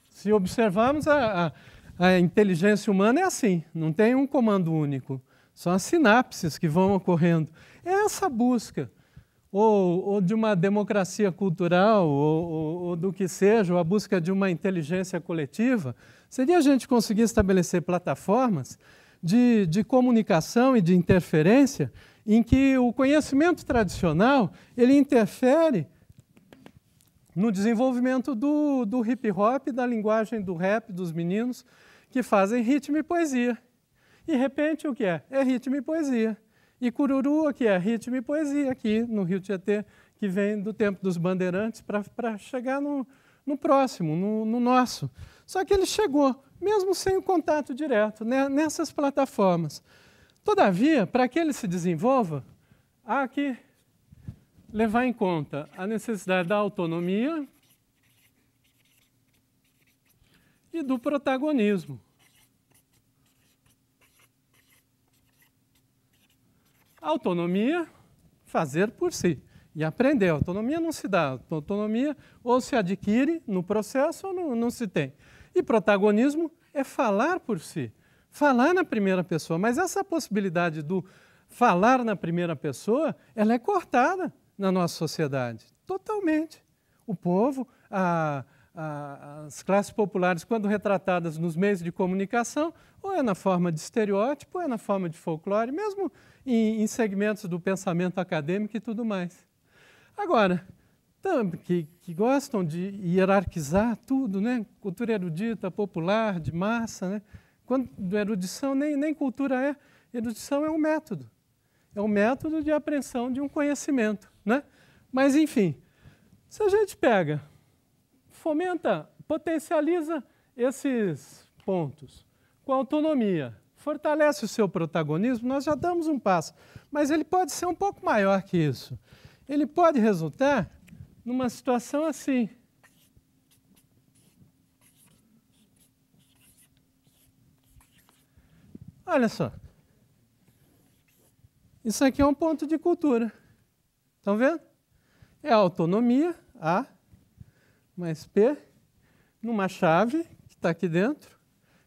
Se observarmos, a, a, a inteligência humana é assim, não tem um comando único. São as sinapses que vão ocorrendo. É essa busca, ou, ou de uma democracia cultural, ou, ou, ou do que seja, ou a busca de uma inteligência coletiva, seria a gente conseguir estabelecer plataformas de, de comunicação e de interferência em que o conhecimento tradicional ele interfere no desenvolvimento do, do hip hop, da linguagem do rap dos meninos que fazem ritmo e poesia. E repente o que é? É ritmo e poesia. E cururu, o que é? Ritmo e poesia aqui no Rio Tietê, que vem do tempo dos bandeirantes para chegar no, no próximo, no, no, nosso. Só que ele chegou, mesmo sem o contato direto, né, nessas plataformas. Todavia, para que ele se desenvolva, há que levar em conta a necessidade da autonomia e do protagonismo. Autonomia, fazer por si e aprender. Autonomia não se dá. Autonomia ou se adquire no processo ou não, não se tem. E protagonismo é falar por si, falar na primeira pessoa. Mas essa possibilidade do falar na primeira pessoa, ela é cortada na nossa sociedade, totalmente. O povo, a as classes populares, quando retratadas nos meios de comunicação, ou é na forma de estereótipo, ou é na forma de folclore, mesmo em, em segmentos do pensamento acadêmico e tudo mais. Agora, que, que gostam de hierarquizar tudo, né? cultura erudita, popular, de massa, né? quando erudição nem, nem cultura é, erudição é um método, é um método de apreensão de um conhecimento. Né? Mas, enfim, se a gente pega fomenta, potencializa esses pontos. Com autonomia, fortalece o seu protagonismo, nós já damos um passo, mas ele pode ser um pouco maior que isso. Ele pode resultar numa situação assim. Olha só. Isso aqui é um ponto de cultura. Estão vendo? É a autonomia, a mais P numa chave que está aqui dentro,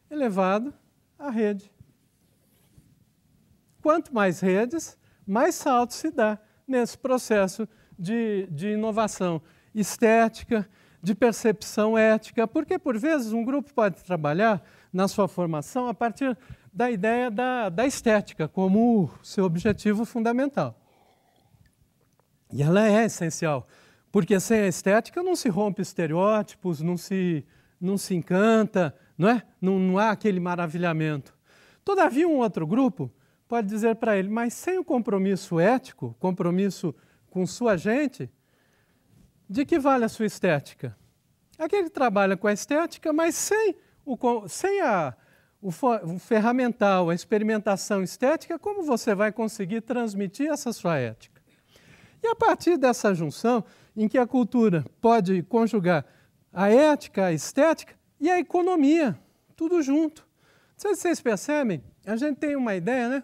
elevado à rede. Quanto mais redes, mais salto se dá nesse processo de, de inovação estética, de percepção ética, porque, por vezes, um grupo pode trabalhar na sua formação a partir da ideia da, da estética como seu objetivo fundamental. E ela é essencial porque sem a estética não se rompe estereótipos, não se, não se encanta, não é? Não, não há aquele maravilhamento. Todavia, um outro grupo pode dizer para ele, mas sem o compromisso ético, compromisso com sua gente, de que vale a sua estética? Aquele que trabalha com a estética, mas sem o, sem a, o, o ferramental, a experimentação estética, como você vai conseguir transmitir essa sua ética? E a partir dessa junção, em que a cultura pode conjugar a ética, a estética e a economia, tudo junto. Não sei se vocês percebem, a gente tem uma ideia, né?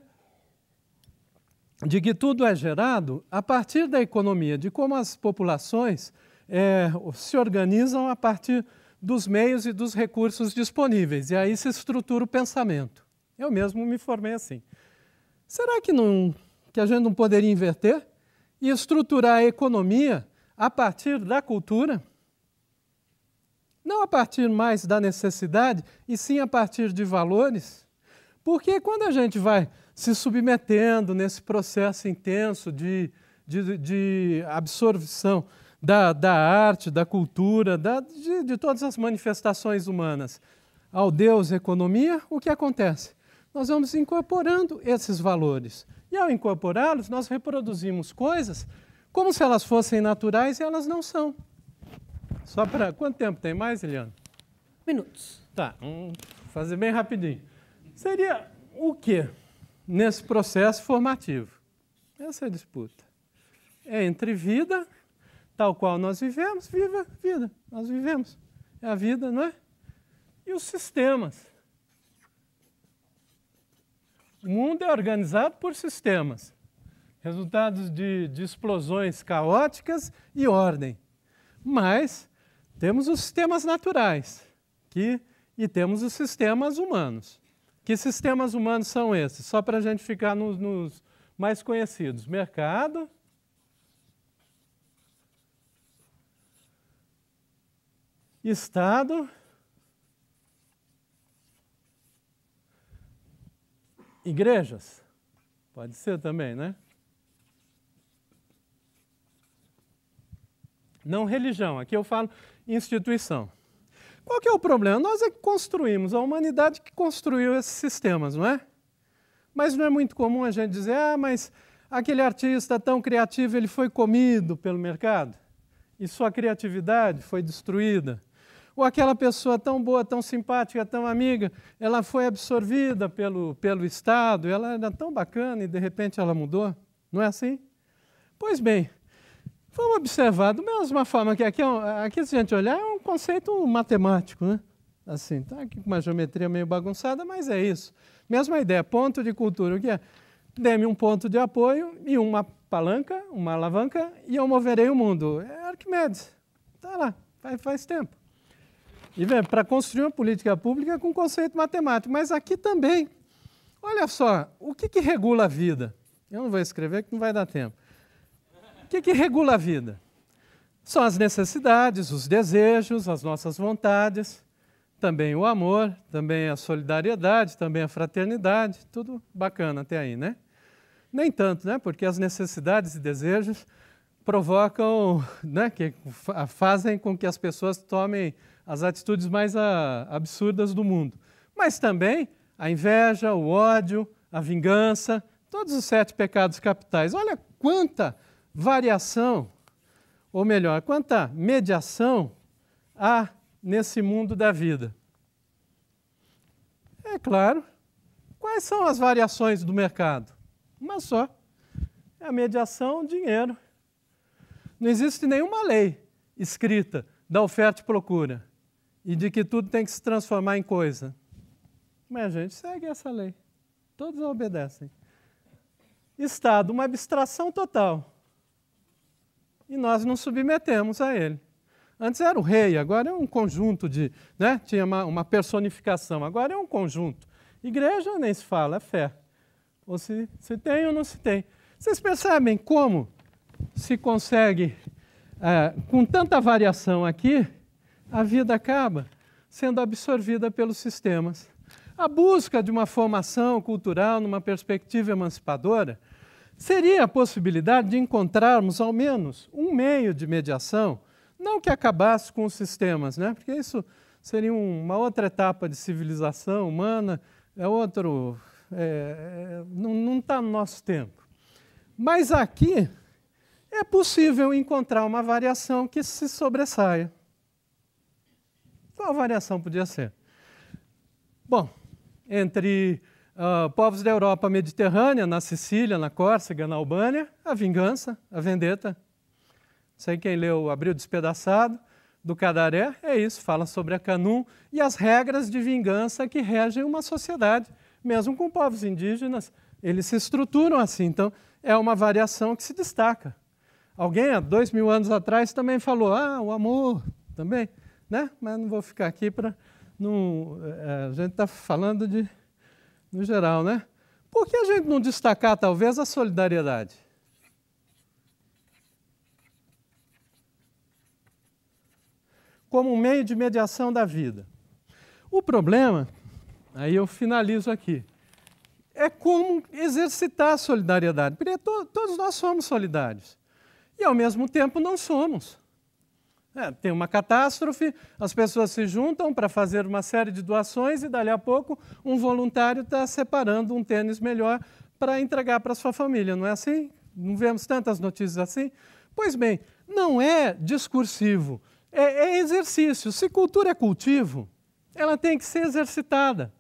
De que tudo é gerado a partir da economia, de como as populações é, se organizam a partir dos meios e dos recursos disponíveis. E aí se estrutura o pensamento. Eu mesmo me formei assim. Será que, não, que a gente não poderia inverter e estruturar a economia a partir da cultura, não a partir mais da necessidade, e sim a partir de valores. Porque quando a gente vai se submetendo nesse processo intenso de, de, de absorção da, da arte, da cultura, da, de, de todas as manifestações humanas ao Deus economia, o que acontece? Nós vamos incorporando esses valores. E ao incorporá-los, nós reproduzimos coisas como se elas fossem naturais e elas não são. Só para. Quanto tempo tem mais, Eliana? Minutos. Tá, vou fazer bem rapidinho. Seria o que nesse processo formativo? Essa é a disputa. É entre vida, tal qual nós vivemos, viva vida, nós vivemos. É a vida, não é? E os sistemas. O mundo é organizado por sistemas resultados de, de explosões caóticas e ordem. Mas temos os sistemas naturais que, e temos os sistemas humanos. Que sistemas humanos são esses? Só para a gente ficar nos, nos mais conhecidos: mercado, Estado, igrejas. Pode ser também, né? não religião. Aqui eu falo instituição. Qual que é o problema? Nós é que construímos, a humanidade que construiu esses sistemas, não é? Mas não é muito comum a gente dizer, ah, mas aquele artista tão criativo, ele foi comido pelo mercado e sua criatividade foi destruída. Ou aquela pessoa tão boa, tão simpática, tão amiga, ela foi absorvida pelo, pelo Estado, ela era tão bacana e de repente ela mudou. Não é assim? Pois bem, foi observado, da mesma forma que aqui, é aqui, se a gente olhar, é um conceito matemático, né? Assim, tá aqui com uma geometria meio bagunçada, mas é isso. Mesma ideia, ponto de cultura, o que é? Dê-me um ponto de apoio e uma palanca, uma alavanca, e eu moverei o mundo. É Arquimedes. Tá lá, faz, faz tempo. E vem, para construir uma política pública com conceito matemático. Mas aqui também, olha só, o que, que regula a vida? Eu não vou escrever que não vai dar tempo. O que, que regula a vida? São as necessidades, os desejos, as nossas vontades, também o amor, também a solidariedade, também a fraternidade, tudo bacana até aí, né? Nem tanto, né? Porque as necessidades e desejos provocam, né, que fazem com que as pessoas tomem as atitudes mais a, ah, absurdas do mundo. Mas também a inveja, o ódio, a vingança, todos os sete pecados capitais. Olha quanta variação, ou melhor, quanta mediação há nesse mundo da vida? É claro, quais são as variações do mercado? Uma só. É a mediação, dinheiro. Não existe nenhuma lei escrita da oferta e procura e de que tudo tem que se transformar em coisa. Mas a gente segue essa lei. Todos obedecem. Estado, uma abstração total e nós nos submetemos a ele. Antes era o rei, agora é um conjunto de. Né? Tinha uma, uma personificação, agora é um conjunto. Igreja nem se fala, é fé. Ou se, se tem ou não se tem. Vocês percebem como se consegue, é, com tanta variação aqui, a vida acaba sendo absorvida pelos sistemas. A busca de uma formação cultural numa perspectiva emancipadora seria a possibilidade de encontrarmos ao menos um meio de mediação, não que acabasse com os sistemas, né? porque isso seria uma outra etapa de civilização humana, é outro. É, é não está no nosso tempo. Mas aqui é possível encontrar uma variação que se sobressaia. Qual variação podia ser? Bom, entre Uh, povos da Europa Mediterrânea, na Sicília, na Córcega, na Albânia, a vingança, a vendetta. Não sei quem leu Abril Despedaçado, do Cadaré, é isso, fala sobre a Canum e as regras de vingança que regem uma sociedade, mesmo com povos indígenas, eles se estruturam assim. Então, é uma variação que se destaca. Alguém, há dois mil anos atrás, também falou, ah, o amor, também, né? Mas não vou ficar aqui para... Não, eh, eh, a gente está falando de no geral, né? Por que a gente não destacar, talvez, a solidariedade? Como um meio de mediação da vida. O problema, aí eu finalizo aqui, é como exercitar a solidariedade. Porque to todos nós somos solidários. E, ao mesmo tempo, não somos. É, tem uma catástrofe, as pessoas se juntam para fazer uma série de doações e, dali a pouco, um voluntário está separando um tênis melhor para entregar para sua família, não é assim? Não vemos tantas notícias assim? Pois bem, não é discursivo, é, é exercício. Se cultura é cultivo, ela tem que ser exercitada.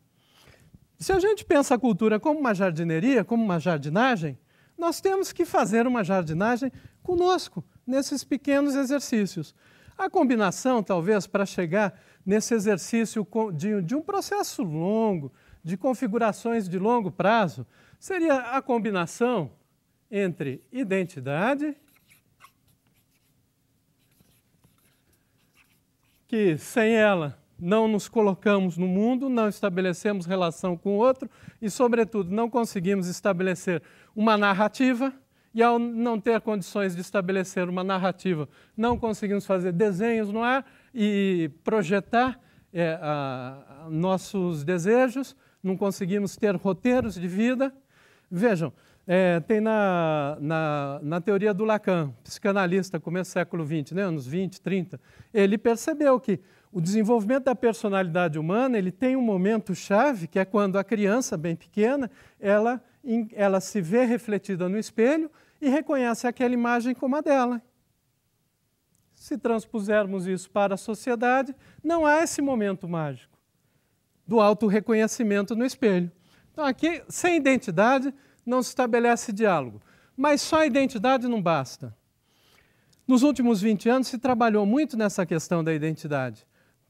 Se a gente pensa a cultura como uma jardineria, como uma jardinagem, nós temos que fazer uma jardinagem conosco, nesses pequenos exercícios. A combinação, talvez, para chegar nesse exercício de, de um processo longo, de configurações de longo prazo, seria a combinação entre identidade, que sem ela não nos colocamos no mundo, não estabelecemos relação com o outro e, sobretudo, não conseguimos estabelecer uma narrativa e ao não ter condições de estabelecer uma narrativa, não conseguimos fazer desenhos no ar e projetar é, a, a nossos desejos, não conseguimos ter roteiros de vida. Vejam, é, tem na, na, na, teoria do Lacan, psicanalista, começo do século XX, né, anos 20, 30, ele percebeu que o desenvolvimento da personalidade humana ele tem um momento chave, que é quando a criança, bem pequena, ela ela se vê refletida no espelho e reconhece aquela imagem como a dela. Se transpusermos isso para a sociedade, não há esse momento mágico do autorreconhecimento no espelho. Então, aqui, sem identidade, não se estabelece diálogo. Mas só a identidade não basta. Nos últimos 20 anos se trabalhou muito nessa questão da identidade.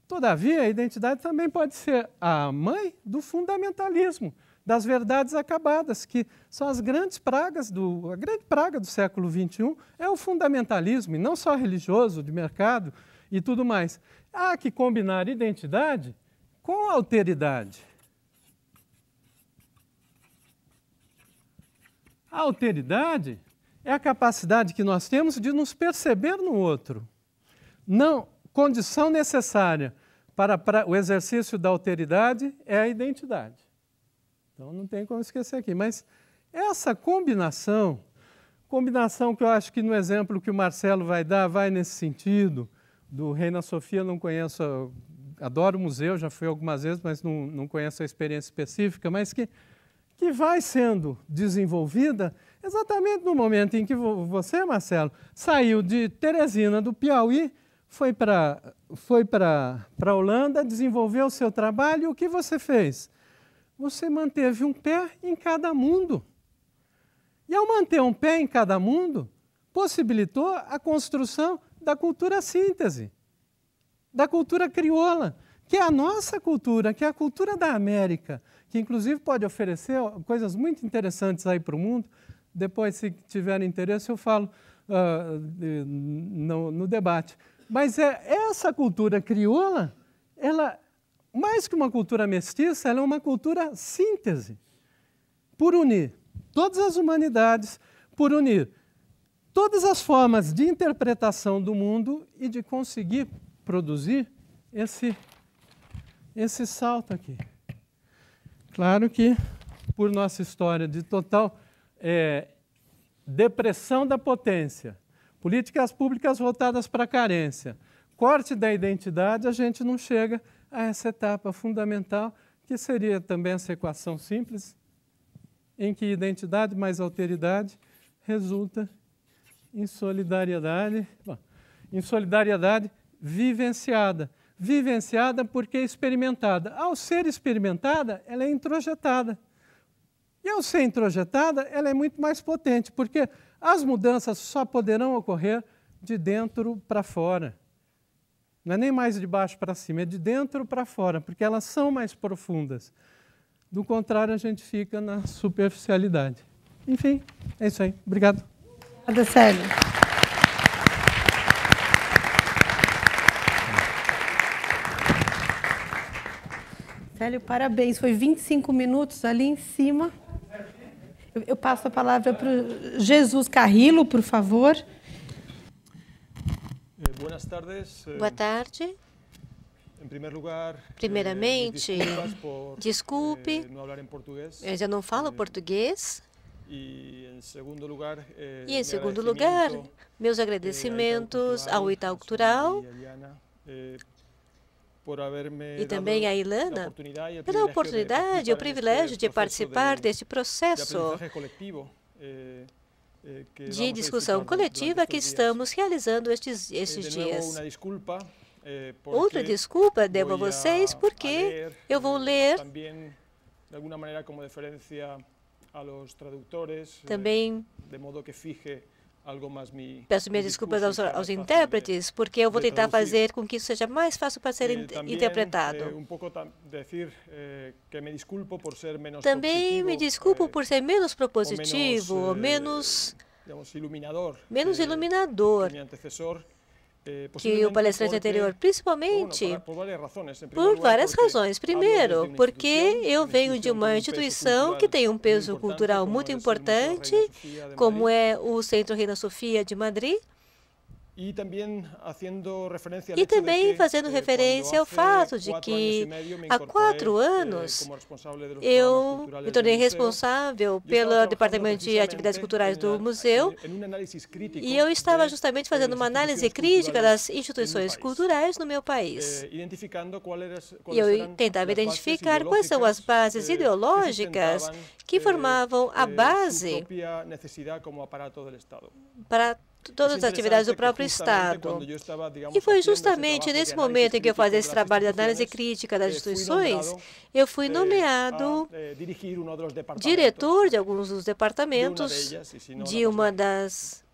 Todavia, a identidade também pode ser a mãe do fundamentalismo, das verdades acabadas, que são as grandes pragas do. A grande praga do século XXI é o fundamentalismo, e não só religioso, de mercado e tudo mais. Há que combinar identidade com alteridade. A alteridade é a capacidade que nós temos de nos perceber no outro. Não, condição necessária para, para o exercício da alteridade é a identidade. Então não tem como esquecer aqui. Mas essa combinação, combinação que eu acho que no exemplo que o Marcelo vai dar, vai nesse sentido, do Reina Sofia, não conheço, adoro o museu, já fui algumas vezes, mas não, não conheço a experiência específica, mas que, que vai sendo desenvolvida exatamente no momento em que você, Marcelo, saiu de Teresina, do Piauí, foi para foi a Holanda, desenvolveu o seu trabalho, e o que você fez? você manteve um pé em cada mundo. E ao manter um pé em cada mundo, possibilitou a construção da cultura síntese, da cultura crioula, que é a nossa cultura, que é a cultura da América, que inclusive pode oferecer coisas muito interessantes aí para o mundo. Depois, se tiver interesse, eu falo uh, no, no debate. Mas é essa cultura crioula, ela mais que uma cultura mestiça, ela é uma cultura síntese por unir todas as humanidades, por unir todas as formas de interpretação do mundo e de conseguir produzir esse, esse salto aqui. Claro que, por nossa história de total é, depressão da potência, políticas públicas voltadas para a carência, corte da identidade, a gente não chega a essa etapa fundamental, que seria também essa equação simples, em que identidade mais alteridade resulta em solidariedade, bom, em solidariedade vivenciada. Vivenciada porque é experimentada. Ao ser experimentada, ela é introjetada. E ao ser introjetada, ela é muito mais potente, porque as mudanças só poderão ocorrer de dentro para fora. Não é nem mais de baixo para cima, é de dentro para fora, porque elas são mais profundas. Do contrário, a gente fica na superficialidade. Enfim, é isso aí. Obrigado. Obrigada, Célio. Célio, parabéns. Foi 25 minutos ali em cima. Eu, passo a palavra para o Jesus Carrilo, por favor tarde. tardes. Eh, Boa tarde. Eh, Primeiramente, eh, desculpe, eu já não falo português. E, em segundo lugar, e em segundo lugar, meus agradecimentos ao Itaú Cultural e também a Ilana pela oportunidade e o privilégio de participar deste processo eh, de discussão coletiva que estamos realizando estes, eh, estes dias. Eh, Outra desculpa devo a vocês, porque eu vou ler de alguma maneira como referência aos tradutores, também de modo que fique Peço minhas desculpas aos, aos intérpretes, porque eu vou tentar fazer com que isso seja mais fácil para ser eh, interpretado. Eh, Também eh, me desculpo por ser menos propositivo, menos, menos iluminador, menos iluminador eh, que o palestrante anterior, principalmente por várias razões. Primeiro, porque eu venho de uma instituição que tem um peso cultural muito é importante, como é o Centro Reina Sofia de Madrid, e também eh, fazendo referência ao fato de que há quatro anos eu me tornei responsável pelo Departamento de Atividades Culturais do Museu e eu estava justamente fazendo uma análise crítica das instituições culturais no meu eh, país. E eu tentava identificar quais são as bases ideológicas que eh, formavam a base para todas as atividades do próprio Estado. E foi justamente nesse momento em que eu fazia esse trabalho de análise crítica das eh, instituições, eu fui eh, nomeado eh, diretor de alguns dos departamentos de uma das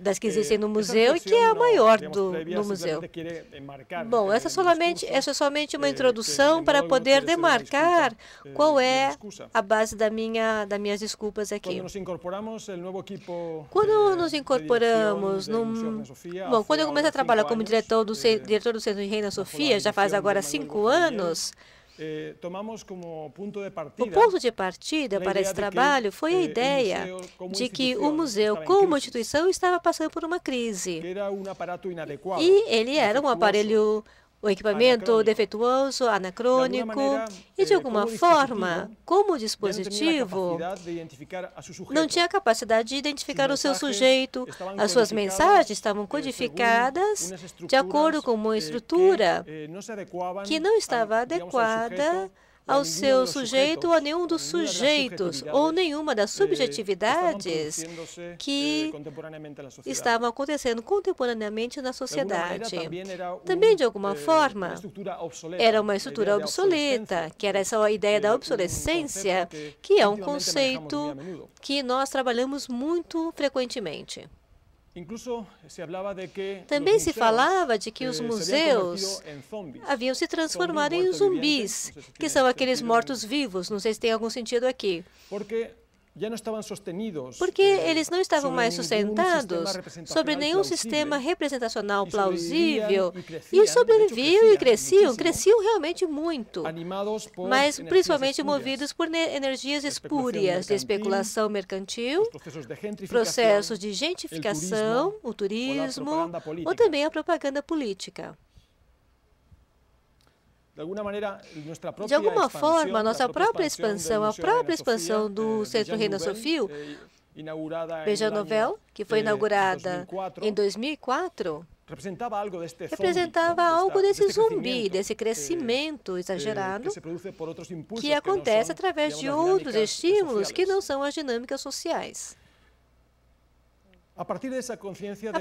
das que eh, existem no museu e que é a maior do, no assim, museu. Bom, eh, essa, somente essa é somente uma eh, introdução para poder demarcar qual é a base da minha, das minhas desculpas aqui. Quando nos incorporamos, no bom, quando eu comecei a trabalhar como diretor do, diretor do Centro de Reina Sofia, já faz agora cinco anos, eh, tomamos como ponto de partida, o ponto de partida para esse trabalho foi a eh, ideia de que o museu, como instituição, estava passando por uma crise. Um e ele era um aparelho o equipamento defeituoso, anacrônico, e de eh, alguma forma, né? como dispositivo, não tinha capacidade de identificar o seu sujeito, as suas mensagens estavam eh, codificadas de acordo com uma eh, estrutura que não estava adequada ao seu sujeito ou a nenhum dos sujeitos ou nenhuma das subjetividades que eh, estavam acontecendo contemporaneamente na sociedade. Também, de alguma eh, forma, era uma estrutura obsoleta, que era essa ideia da obsolescência, que é um conceito que nós trabalhamos muito frequentemente. Também se falava de que os museus haviam se eh, transformado em zumbis, que são aqueles mortos-vivos. Não sei se tem algum sentido aqui. Porque porque eles não estavam mais sustentados sobre nenhum sistema representacional plausível e sobreviviam e cresciam, cresciam realmente muito, mas principalmente movidos por energias espúrias de especulação mercantil, processos de gentificação, o turismo ou também a propaganda política. De alguma forma, nossa própria expansão, a própria expansão do eh, Centro Reina Sofio, Beija Novel, que foi eh, inaugurada em 2004, representava algo desse zumbi, desse crescimento exagerado que acontece através de outros estímulos que não são as dinâmicas sociais. A partir dessa consciência, de,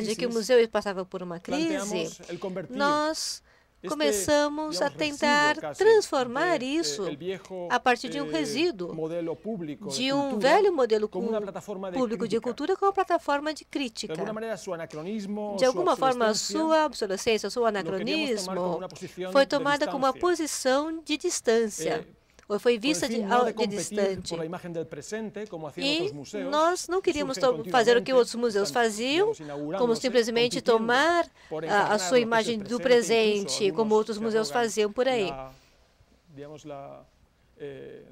de, de, que, o museu passava por uma crise, nós começamos a tentar transformar eh, isso a partir de um eh, resíduo de um velho modelo público de cultura com uma plataforma de crítica. De alguma forma, sua obsolescência, seu anacronismo foi tomada como uma posição de distância. Eh, ou foi vista de, de distante. Presente, e nós não queríamos fazer o que outros museus faziam, como simplesmente tomar a, a sua imagem do presente, como outros museus faziam por aí. Eh,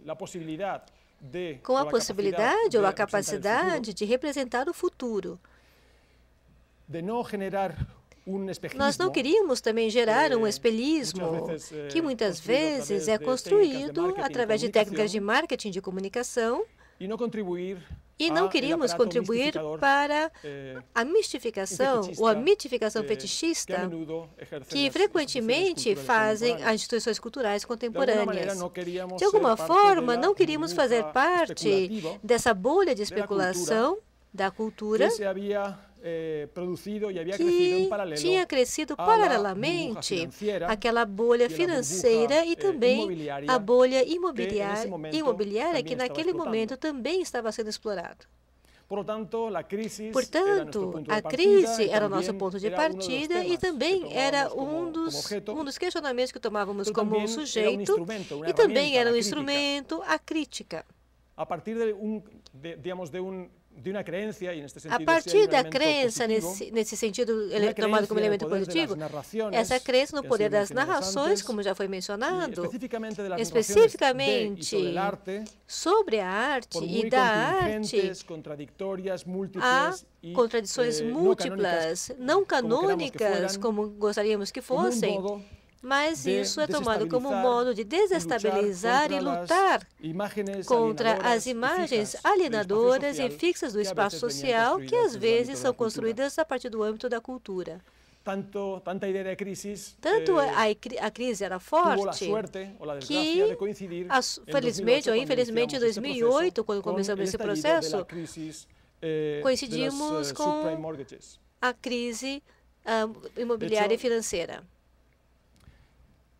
com a, a possibilidade ou a capacidade de representar o futuro. De não generar nós não queríamos também gerar um é, espelhismo, que muitas vezes é construído é através de técnicas de marketing de comunicação e não contribuir e não queríamos contribuir para é, a mistificação ou a mitificação fetichista que frequentemente fazem as instituições culturais contemporâneas. De alguma forma, não queríamos fazer parte dessa bolha de especulação da cultura eh, produzido e havia que crescido paralelo tinha crescido paralelamente aquela bolha financeira e, eh, também a bolha imobiliária, que imobiliária que naquele momento também estava sendo explorado. Portanto, a crise era o nosso ponto de partida e também era um dos, um dos questionamentos que tomávamos como um sujeito e também era um instrumento, a crítica. A partir de um, digamos, de um a partir da crença nesse, sentido tomado como elemento positivo, essa crença no poder das narrações, como já foi mencionado, especificamente sobre a arte e da arte, há contradições múltiplas, não canônicas, como gostaríamos que fossem, mas isso é tomado como um modo de desestabilizar e lutar contra as imagens alienadoras e fixas do espaço social que às vezes são construídas a partir do âmbito da cultura. Tanto, tanta ideia de crisis, Tanto a, a crise era forte que, felizmente ou infelizmente, em 2008, quando começamos esse processo, eh, coincidimos eh, com a crise ah, imobiliária e financeira.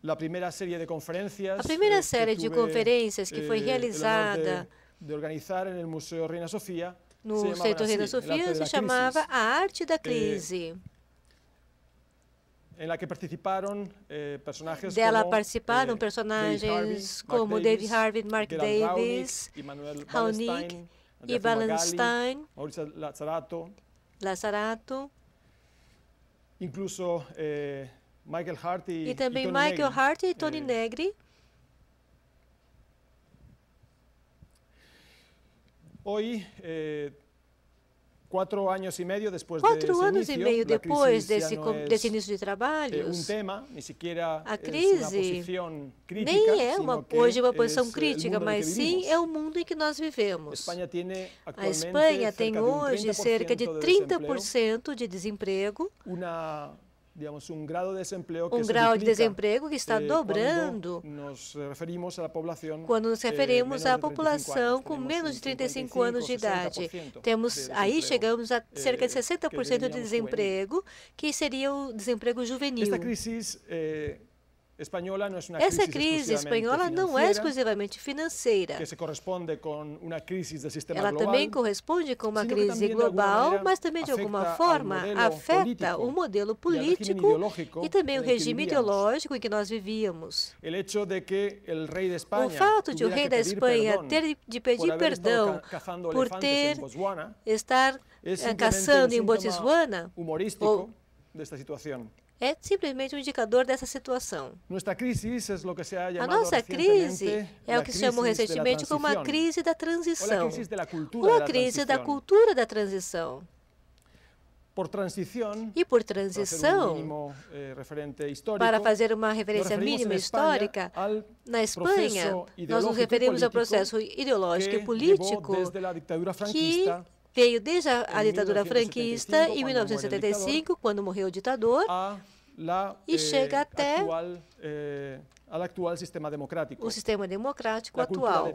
A primeira série de conferências, eh, série de conferências que foi eh, realizada de, de organizar no Museu Reina Sofia no Centro Reina Sofia se chamava A Arte da eh, Crise. la que eh, personagens Dela como, participaram eh, personagens Harvey, como Dave David Harvey, Mark Davis, Raonic e Wallenstein, Maurizio Lazzarato, Lazzarato incluso eh, Michael Hart e, e também e Michael Negri. Hart e Tony é. Negri. Hoje, quatro anos e meio depois quatro anos início, e meio depois desse, desse início de trabalhos, um tema, nem sequer a crise crítica, nem é uma, hoje uma posição crítica, mas sim é o mundo em que nós vivemos. A Espanha tem hoje cerca de 30% de desemprego, uma digamos, um grau de desemprego que eh, de que está dobrando quando nos referimos à população nos referimos com menos de 35 anos de idade temos aí chegamos a cerca de 60% de desemprego que seria o desemprego juvenil esta eh, essa crise espanhola não é exclusivamente financeira. Ela também corresponde com uma crise global, mas também, de alguma forma, afeta o modelo político e também o regime ideológico em que nós vivíamos. O fato de o rei da Espanha ter de pedir perdão por ter estar eh, caçando em Botsuana, é simplesmente um indicador dessa situação. A nossa crise é o que se chamou recentemente como a crise da transição ou a crise da cultura da transição. e por transição, eh, para fazer uma referência mínima histórica, na Espanha, nós nos referimos ao processo ideológico e político que veio desde a, é, a ditadura franquista, em 1975, quando morreu o ditador, e eh, chega até ao atual eh, sistema democrático. O sistema democrático atual.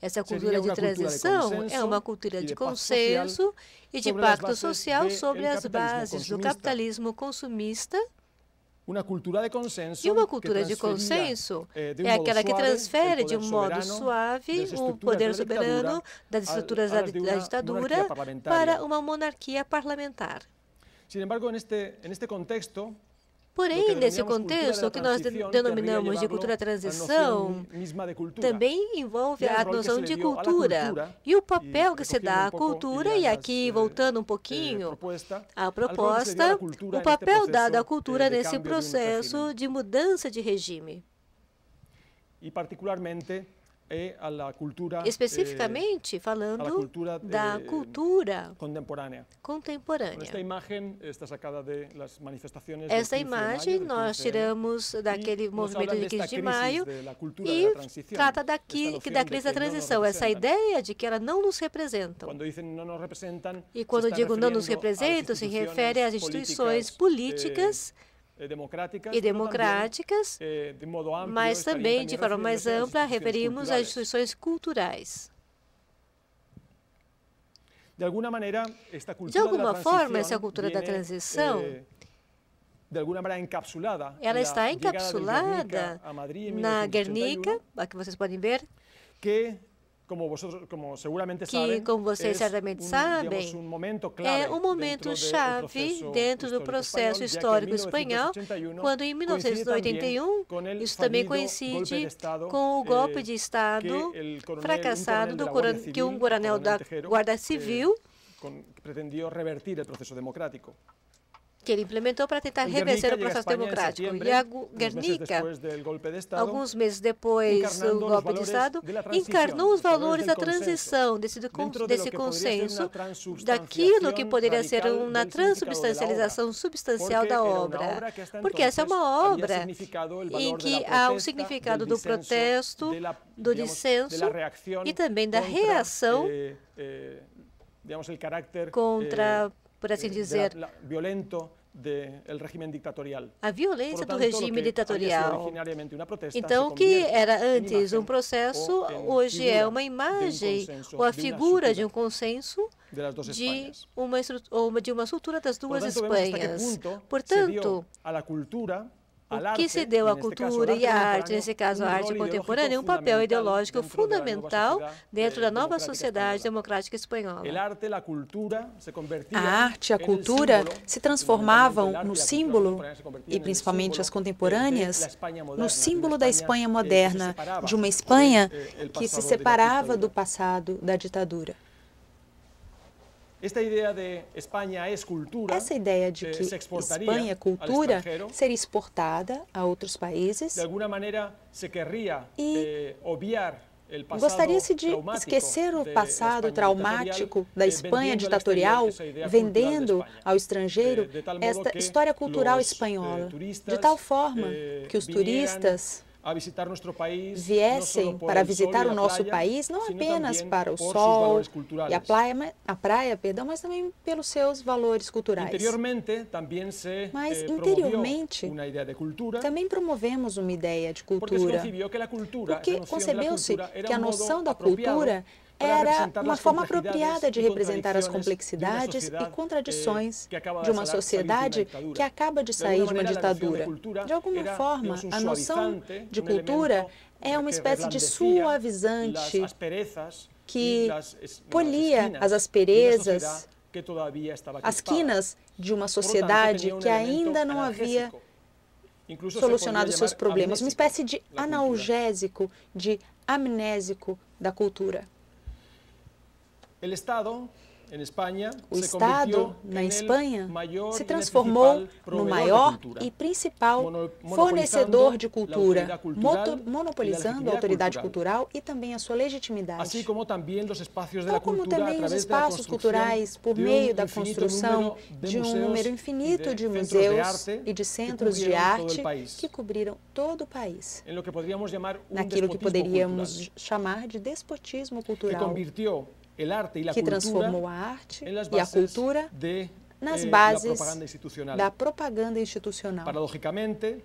Essa cultura de transição é uma cultura de consenso e de pacto social sobre as bases do capitalismo consumista uma cultura de consenso. E uma cultura de consenso é, de um é aquela que transfere de um modo suave o poder soberano das estruturas da, da ditadura para uma monarquia parlamentar. Sin embargo, en este, en este contexto, Porém, nesse contexto, o que nós denominamos de cultura transição também envolve a noção de cultura e o papel que é se dá à cultura, e aqui eh, voltando um pouquinho eh, à proposta, o papel dado à cultura nesse processo de mudança de regime. E particularmente eh, especificamente falando cultura, da eh, cultura contemporânea. contemporânea. Esta imagem está sacada de las manifestaciones Esta imagem maio, nós tiramos daquele movimento de 15 de maio e trata daqui, da crise da transição, essa ideia de que ela não nos representa. Quando dizem não nos representam, e quando digo não nos representam, se refere às instituições políticas, eh, eh, e democráticas, eh, mas também, de forma mais ampla, referimos às instituições culturais. De alguma, maneira, de alguma forma, essa cultura da eh, transição de alguma maneira encapsulada. Ela está encapsulada Guernica, Madrid, na Guernica, que vocês podem ver, que como, vosotros, como seguramente que, como vocês certamente sabem, um momento é um momento chave dentro do processo histórico espanhol, quando em 1981, isso também coincide com o golpe de eh, Estado fracassado do, que um coronel da Guarda eh, Civil pretendió revertir o processo democrático que ele implementou para tentar reverter o processo democrático. E a Guernica, alguns meses depois do golpe de Estado, encarnou os valores da transição, desse, desse consenso, daquilo que poderia ser uma transubstancialização substancial da obra. Porque essa é uma obra em que há o um significado do protesto, do dissenso e também da reação eh, eh, contra eh, por assim dizer, dictatorial. a violência do regime ditatorial. Que então, o que era antes um processo, hoje é uma imagem um ou a figura de um consenso de uma, de uma estrutura das duas Espanhas. Portanto, a cultura o que se deu à cultura e à é arte, nesse caso a arte contemporânea, um então, papel ideológico fundamental dentro da eh, nova sociedade democrática espanhola. A arte e a cultura se transformavam no símbolo, e principalmente as contemporâneas, no símbolo da Espanha moderna, de uma Espanha que se separava do passado da ditadura. Esta ideia de Espanha é cultura, Essa ideia de eh, que Espanha é cultura seria exportada a outros países. De alguma maneira, se e... Eh, obviar Gostaria-se de esquecer o passado traumático da eh, Espanha ditatorial, vendendo ao estrangeiro esta história cultural espanhola, de tal forma que os turistas a visitar nosso país, viessem para visitar o nosso país, não apenas para o sol e a praia, a praia, perdão, mas também pelos seus valores culturais. Interiormente, também se eh, mas eh, interiormente, uma ideia de cultura, também promovemos uma ideia de cultura, porque concebeu-se que a noção da cultura era uma forma apropriada de representar as complexidades e contradições eh, de uma sociedade que acaba de sair de uma ditadura. De alguma forma, a noção de cultura é uma espécie de suavizante que polia as asperezas, as quinas de uma sociedade que ainda não havia solucionado seus problemas, uma espécie de analgésico, de amnésico da cultura. El Estado o Estado, na Espanha, se transformou no maior e principal fornecedor de cultura, monopolizando a autoridade cultural e também a sua legitimidade. Assim como também os espaços culturais por meio da construção de um número infinito de museus e de centros de arte que cobriram todo o país. Naquilo que poderíamos chamar de despotismo cultural, el arte y la que cultura, transformou a arte e a cultura de, eh, nas eh, bases propaganda da propaganda institucional. Paradójicamente,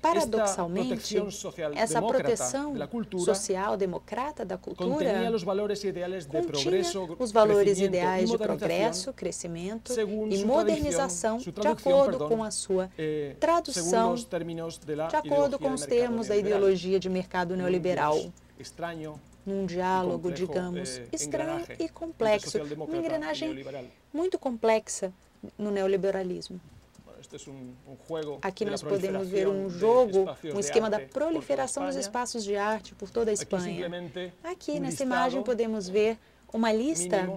paradoxalmente, essa proteção social-democrata da cultura continha os valores ideais de progresso, os valores ideais de progresso, crescimento e modernização de acordo com a sua eh, tradução, de acordo com os termos da ideologia de mercado neoliberal. Estranho num diálogo, complejo, digamos, eh, estranho e complexo, uma engrenagem muito complexa no neoliberalismo. Aqui nós podemos ver um jogo, um esquema da proliferação dos espaços de arte por toda a Espanha. Aqui, nessa imagem, podemos ver uma lista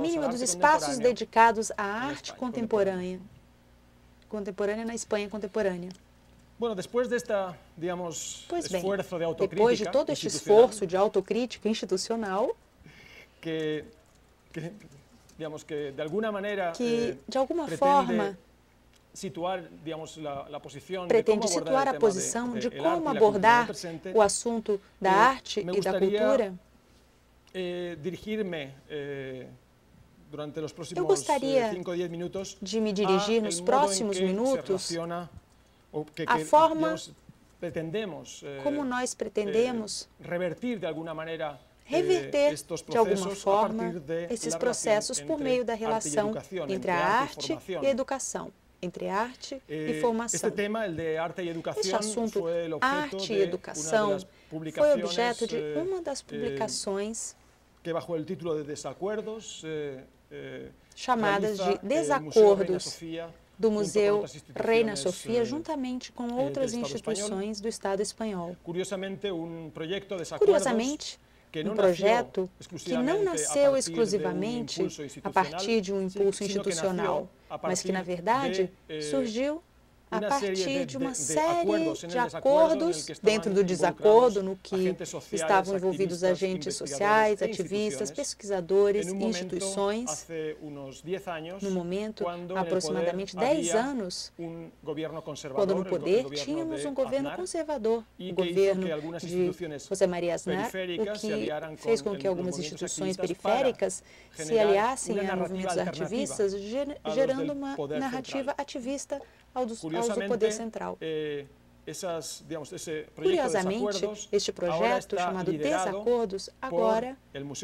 mínima dos espaços dedicados à arte contemporânea, contemporânea na Espanha contemporânea. Bom, depois desta, digamos, pois bem, esforço de autocrítica. Depois de todo este esforço de autocrítica institucional, que, que digamos que de alguma maneira, que eh, de alguma forma situar, digamos, la, la posición pretende situar a posição de, de, de como abordar o assunto da arte e da cultura. Eh, dirigir-me eh, durante os próximos 5 ou 10 minutos de me dirigir nos próximos minutos a forma pretendemos eh, como nós eh, pretendemos revertir de alguma maneira eh, reverter de alguma forma esses processos por meio da relação entre a arte e a educação entre arte e formação. Este assunto, arte e educação, foi objeto de uma das publicações que, bajo o título de Desacuerdos, chamadas de Desacordos, do Museu Reina Sofia, eh, juntamente com eh, outras instituições do Estado espanhol. Curiosamente, um projeto um projeto que não nasceu exclusivamente a partir de um impulso institucional, mas que, na verdade, eh, surgiu a partir de uma série de né, acordos, dentro do desacordo no que estavam envolvidos agentes sociais, ativistas, pesquisadores, instituições. No momento, aproximadamente 10 anos, quando no poder tínhamos um governo conservador, o governo de José Maria Aznar, o que fez com que algumas instituições periféricas se aliassem a movimentos ativistas, gerando uma narrativa ativista ao do, aos do Poder Central. Eh, essas, digamos, esse Curiosamente, este projeto chamado Desacordos agora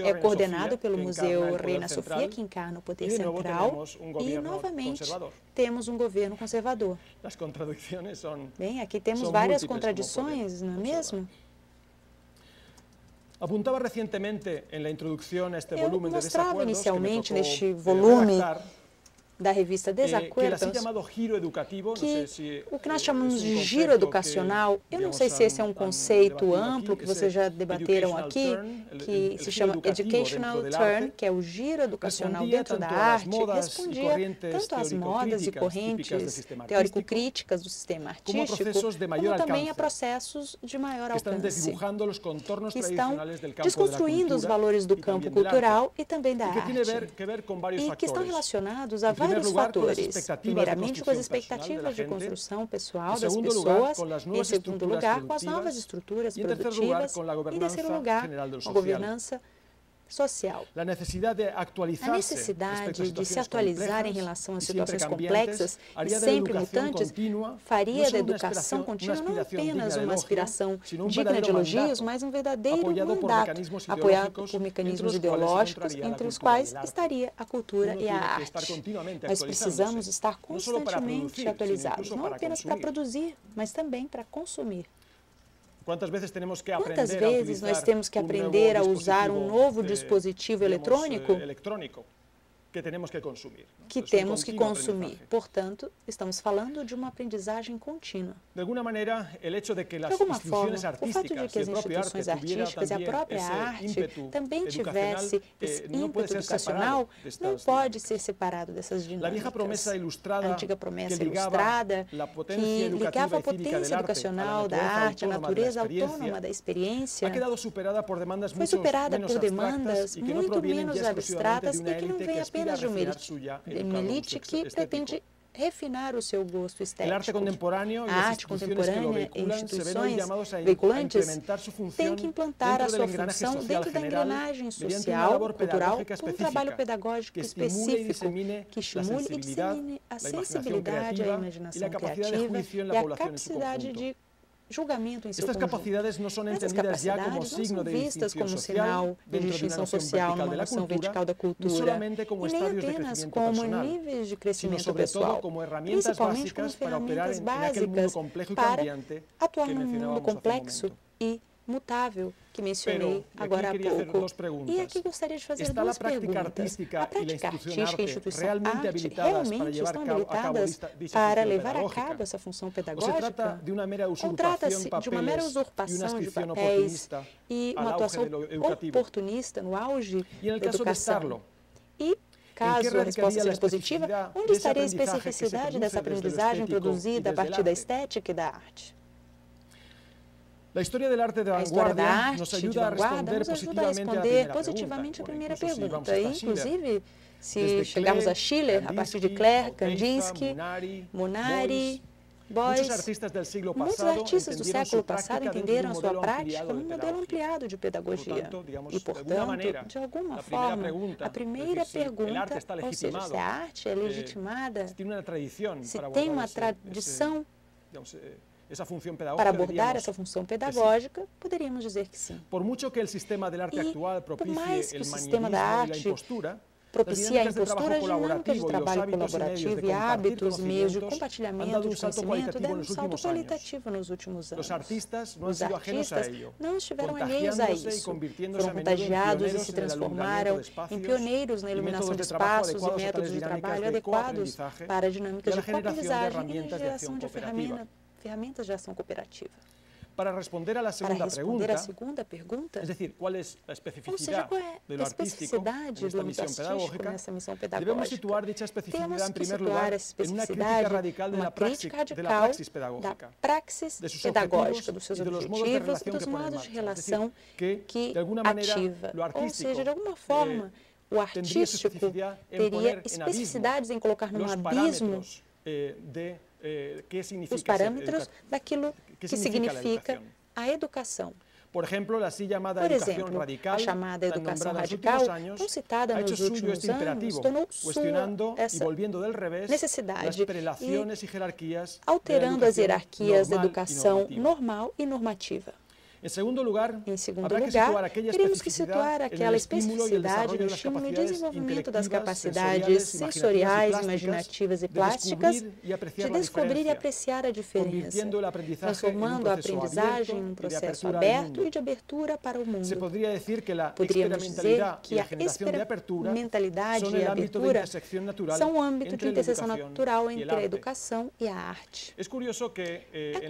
é coordenado Sofia, pelo Museu Reina Central, Sofia, que encarna o Poder e Central, um e novamente temos um governo conservador. As contradições são Bem, aqui temos várias contradições, não é mesmo? Apuntava recentemente na introdução a este eh, volume de desacordos. Eu mostrava inicialmente neste volume da revista Desacuerdos, eh, que, que eh, o que nós chamamos de giro educacional, eu não sei se esse é um conceito amplo que vocês já debateram aqui, que se chama Educational Turn, que é o giro educacional dentro da arte, respondia tanto às modas e correntes teórico-críticas do sistema artístico, como também a processos de maior alcance, que estão desconstruindo os valores do campo cultural e também da arte, e que estão relacionados a vários vários fatores. Primeiramente, com as expectativas de construção pessoal das pessoas. Em segundo lugar, com as novas estruturas produtivas. Em terceiro lugar, com a governança social. A necessidade de se atualizar em relação a situações complexas e sempre mutantes faria da educação contínua não apenas uma aspiração digna de elogios, mas um verdadeiro mandato, apoiado por mecanismos ideológicos, entre os quais estaria a cultura e a arte. Nós precisamos estar constantemente atualizados, não apenas para produzir, mas também para consumir. Quantas vezes temos que aprender Quantas vezes nós temos que aprender a usar um novo dispositivo eletrônico? Eh, que temos que consumir. Que temos que consumir. Portanto, estamos falando de uma aprendizagem contínua. De alguma maneira, de forma, o fato de que as instituições artísticas e a própria arte também tivesse esse ímpeto educacional não pode ser separado dessas dinâmicas. A antiga promessa ilustrada que ligava a potência educacional da arte, à natureza autônoma da experiência, foi superada por demandas muito menos abstratas e que não vêm apenas Miras Jumilch, de Milic, que pretende refinar o seu gosto estético. a arte contemporânea e instituições veiculantes têm que implantar a sua função dentro da engrenagem social, cultural, com um trabalho pedagógico específico que estimule e dissemine a sensibilidade, a imaginação criativa e a capacidade de julgamento em seu Estas capacidades não são entendidas já como signo de vistas como sinal de distinção social, na noção vertical da cultura, e nem apenas como níveis de crescimento pessoal, principalmente como ferramentas básicas para atuar num mundo complexo e mutável que mencionei Pero, agora há pouco. E aqui gostaria de fazer Está duas perguntas. A prática artística e instituição realmente arte realmente estão habilitadas para levar a cabo essa função pedagógica? Ou trata-se de uma mera usurpação de papéis e uma atuação oportunista no auge da educação? E Caso a resposta seja positiva, onde estaria a especificidade dessa aprendizagem produzida a partir da estética e da arte? La historia del arte de vanguardia nos ajuda a responder, nos ajuda a responder positivamente a primeira pergunta. inclusive, se chegarmos a Chile, a partir de Claire, Kandinsky, Munari, Boys, muitos artistas do século passado, entenderam a sua prática num modelo ampliado de pedagogia. e, portanto, de alguma forma, a primeira pergunta, ou seja, se a arte é eh, legitimada, se tem uma tradição, eh, essa função pedagógica, para abordar essa função pedagógica, poderíamos dizer que sim. Por muito que o sistema da arte e atual propicie o sistema da arte impostura, propicia a impostura dinâmica de trabalho colaborativo e hábitos, meios de compartilhamento de conhecimento deram um salto qualitativo nos últimos anos. Os artistas não estiveram alheios a isso, foram contagiados e se transformaram em pioneiros na iluminação de espaços e métodos de trabalho adequados para dinâmicas de aprendizagem e na geração de ferramentas ferramentas de ação cooperativa. Para responder a la segunda pregunta, a segunda pergunta, es decir, cuál es la especificidad seja, é de lo artístico en esta misión pedagógica, nessa missão pedagógica, debemos situar dicha especificidad en primer lugar en una crítica radical de la praxis, de la praxis pedagógica, praxis de sus pedagógica dos seus objetivos e dos modos de relação que, que de alguna ativa, ou seja, de alguma eh, forma, eh, o artístico teria especificidades em, colocar num abismo eh, de eh, significa os parâmetros daquilo que, significa, a educação. Por exemplo, a assim chamada Por exemplo, educação radical, a chamada educação radical, años, tão citada nos últimos anos, tornou sua essa revés, necessidade e, e alterando as hierarquias da educação normal e normativa. Em segundo lugar, em segundo lugar que teríamos que situar aquela especificidade no estímulo no desenvolvimento das capacidades sensoriais, imaginativas e plásticas de descobrir e apreciar a diferença, transformando a aprendizagem em um processo aberto e de abertura para o mundo. Poderíamos dizer que a experimentalidade e a abertura são um âmbito de interseção natural entre a educação e a arte. É curioso que eh,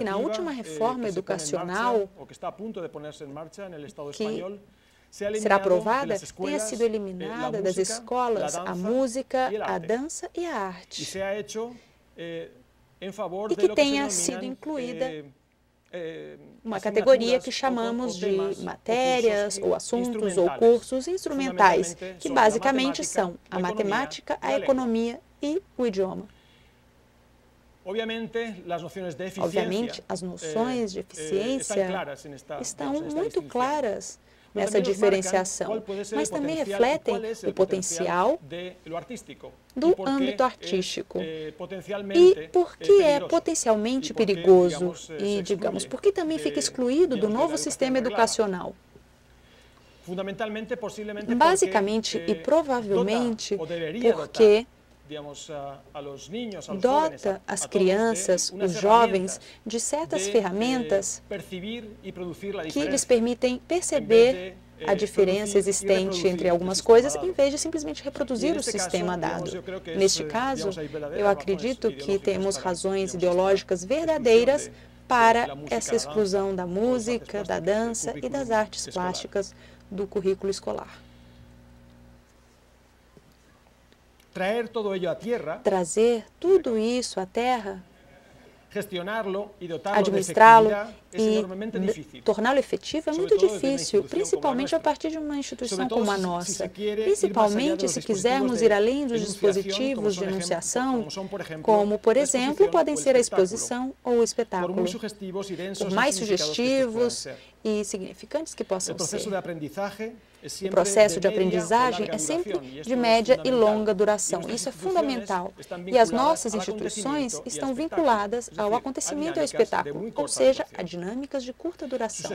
na última reforma educacional nacional marcha, que, está a de marcha Estado será aprovada escuelas, tenha sido eh, eliminada música, das escolas a música, a dança e a arte. E, hecho, eh, e que tenha que sido incluída eh, eh, uma categoria que chamamos de matérias ou assuntos ou cursos instrumentais, que basicamente são a matemática, a economia e o idioma. Obviamente, as eh, noções de eh, eficiência estão muito claras nessa diferenciação, mas também é refletem o potencial do âmbito é, artístico. Eh, e por que é potencialmente perigoso e, digamos, por que também fica excluído do novo sistema educacional? Basicamente e provavelmente porque dota as crianças, os jovens, de certas ferramentas eh, que lhes permitem eh, perceber a diferença existente entre algumas coisas, em vez de simplesmente reproduzir o sistema dado. Neste eh, caso, eu acredito que temos razões ideológicas tipo verdadeiras para essa exclusão da música, da dança e das artes plásticas do currículo escolar. traer todo ello a tierra, trazer tudo isso à terra, lo e dotá-lo administrá-lo e torná-lo efetivo é muito difícil, principalmente a partir de uma instituição como a nossa. Principalmente se quisermos ir além dos dispositivos de enunciação, como, por exemplo, podem ser a exposição ou o espetáculo, por mais sugestivos e significantes que possam ser. O processo de aprendizagem é sempre de média e longa duração. Isso é fundamental. E as nossas instituições estão vinculadas ao acontecimento é e ao espetáculo, ou seja, a dinâmicas de curta duração.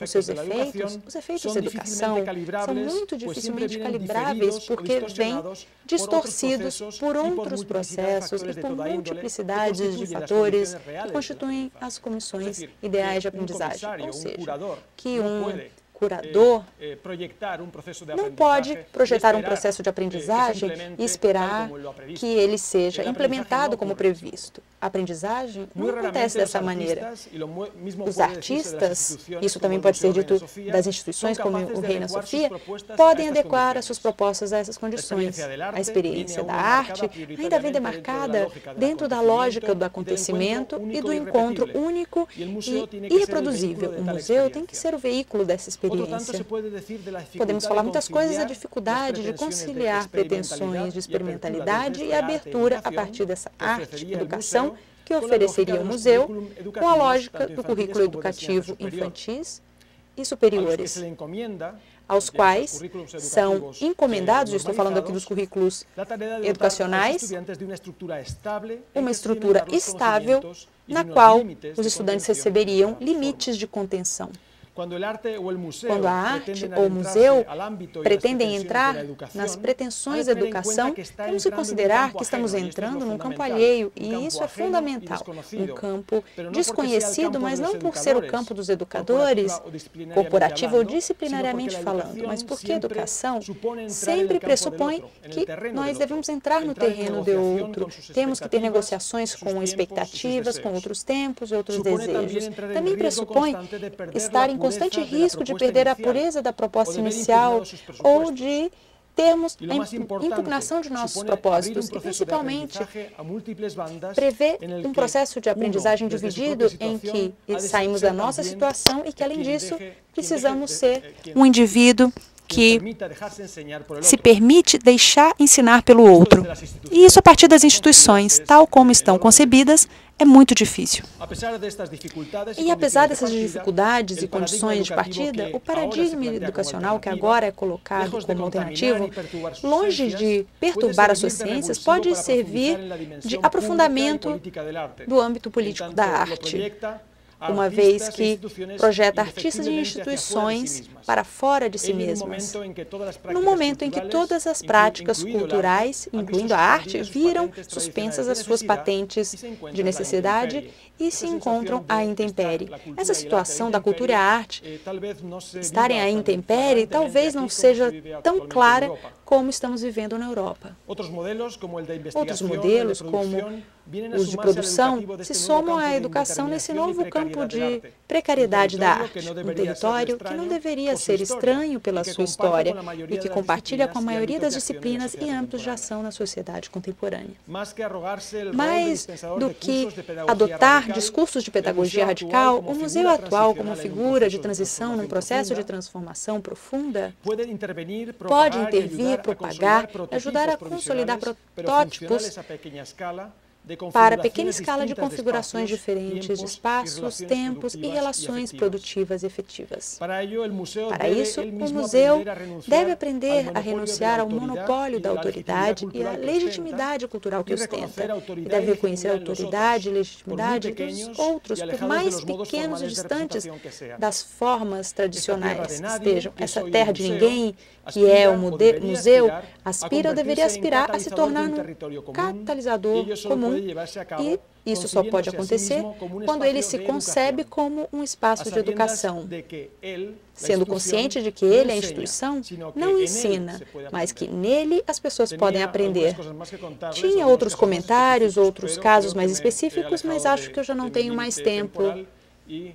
Os seus efeitos, os efeitos da educação, são muito dificilmente calibráveis porque vêm distorcidos por outros processos e por multiplicidades de fatores que constituem as comissões ideais de aprendizagem. Ou seja, que um curador eh, eh, não pode projetar um processo de eh, aprendizagem e esperar que ele seja implementado como previsto. A aprendizagem não acontece dessa maneira. Os artistas, isso também pode ser dito das instituições como o Reina Sofia, podem adequar as suas propostas a essas condições. A experiência da arte ainda vem demarcada dentro da lógica do acontecimento e do encontro único e irreproduzível. O museu tem que ser o veículo dessa experiência experiência. Podemos falar muitas coisas da dificuldade de conciliar pretensões de experimentalidade e abertura a partir dessa arte, educação, que ofereceria o museu, com a lógica do currículo educativo infantis e superiores, aos quais são eh, encomendados, estou falando aqui dos currículos educacionais, uma estrutura estável na qual os estudantes receberiam limites de contenção. Quando a arte ou o arte ou o museu pretendem entrar nas pretensões da educação, temos que considerar que estamos entrando num campo alheio e isso é fundamental. Um campo desconhecido, mas não por ser o campo dos educadores, corporativo ou disciplinariamente falando, mas porque a educação sempre pressupõe que nós devemos entrar no terreno de outro. Temos que ter negociações com expectativas, com outros tempos, outros desejos. Também pressupõe estar em constante risco de perder a pureza da proposta inicial ou de termos a impugnação de nossos propósitos e, principalmente, prevê um processo de aprendizagem dividido em que saímos da nossa situação e que, além disso, precisamos ser eh, um indivíduo que se permite deixar ensinar pelo outro. E isso a partir das instituições, tal como estão concebidas, é muito difícil. E apesar dessas dificuldades e condições de partida, o paradigma educacional que agora é colocado como alternativo, longe de perturbar as suas ciências, pode servir de aprofundamento do âmbito político da arte uma vez que projeta artistas e instituições para fora de si mesmas. No momento em que todas as práticas culturais, incluindo a arte, viram suspensas as suas patentes de necessidade e se encontram à intempérie. Essa situação da cultura e a arte eh, estarem à intempérie talvez não seja tão clara como estamos vivendo na Europa. Outros modelos, como, Outros modelos, como os de produção, se somam à educação nesse novo campo de precariedade da arte, um território que não deveria ser estranho pela sua história e que compartilha com a maioria das disciplinas e âmbitos de ação na sociedade contemporânea. Mais do que adotar discursos de pedagogia radical, o museu atual, como figura de transição num processo de transformação profunda, pode intervir propagar, ajudar a consolidar protótipos para pequena escala de configurações diferentes, de espaços, tempos e relações produtivas e efetivas. Para isso, o museu deve aprender a renunciar ao monopólio da autoridade e à legitimidade cultural que ostenta, e deve reconhecer a autoridade e legitimidade dos outros, por mais pequenos e distantes das formas tradicionais que estejam. Essa terra de ninguém, que é o museu, aspira ou deveria aspirar a se tornar um catalisador comum e isso só pode acontecer quando ele se concebe como um espaço de educação, sendo consciente de que ele, é a instituição, não ensina, mas que nele as pessoas podem aprender. Tinha outros comentários, outros casos mais específicos, mas acho que eu já não tenho mais tempo. Eh,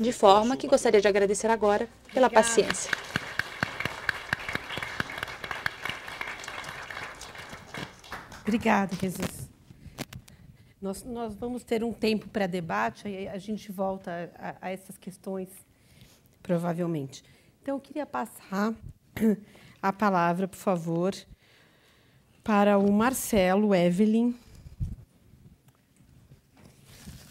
de forma que gostaria de agradecer agora pela paciência. Obrigada, Jesus. Nós, nós vamos ter um tempo para debate, aí a gente volta a, a essas questões, provavelmente. Então, eu queria passar a palavra, por favor, para o Marcelo Evelyn.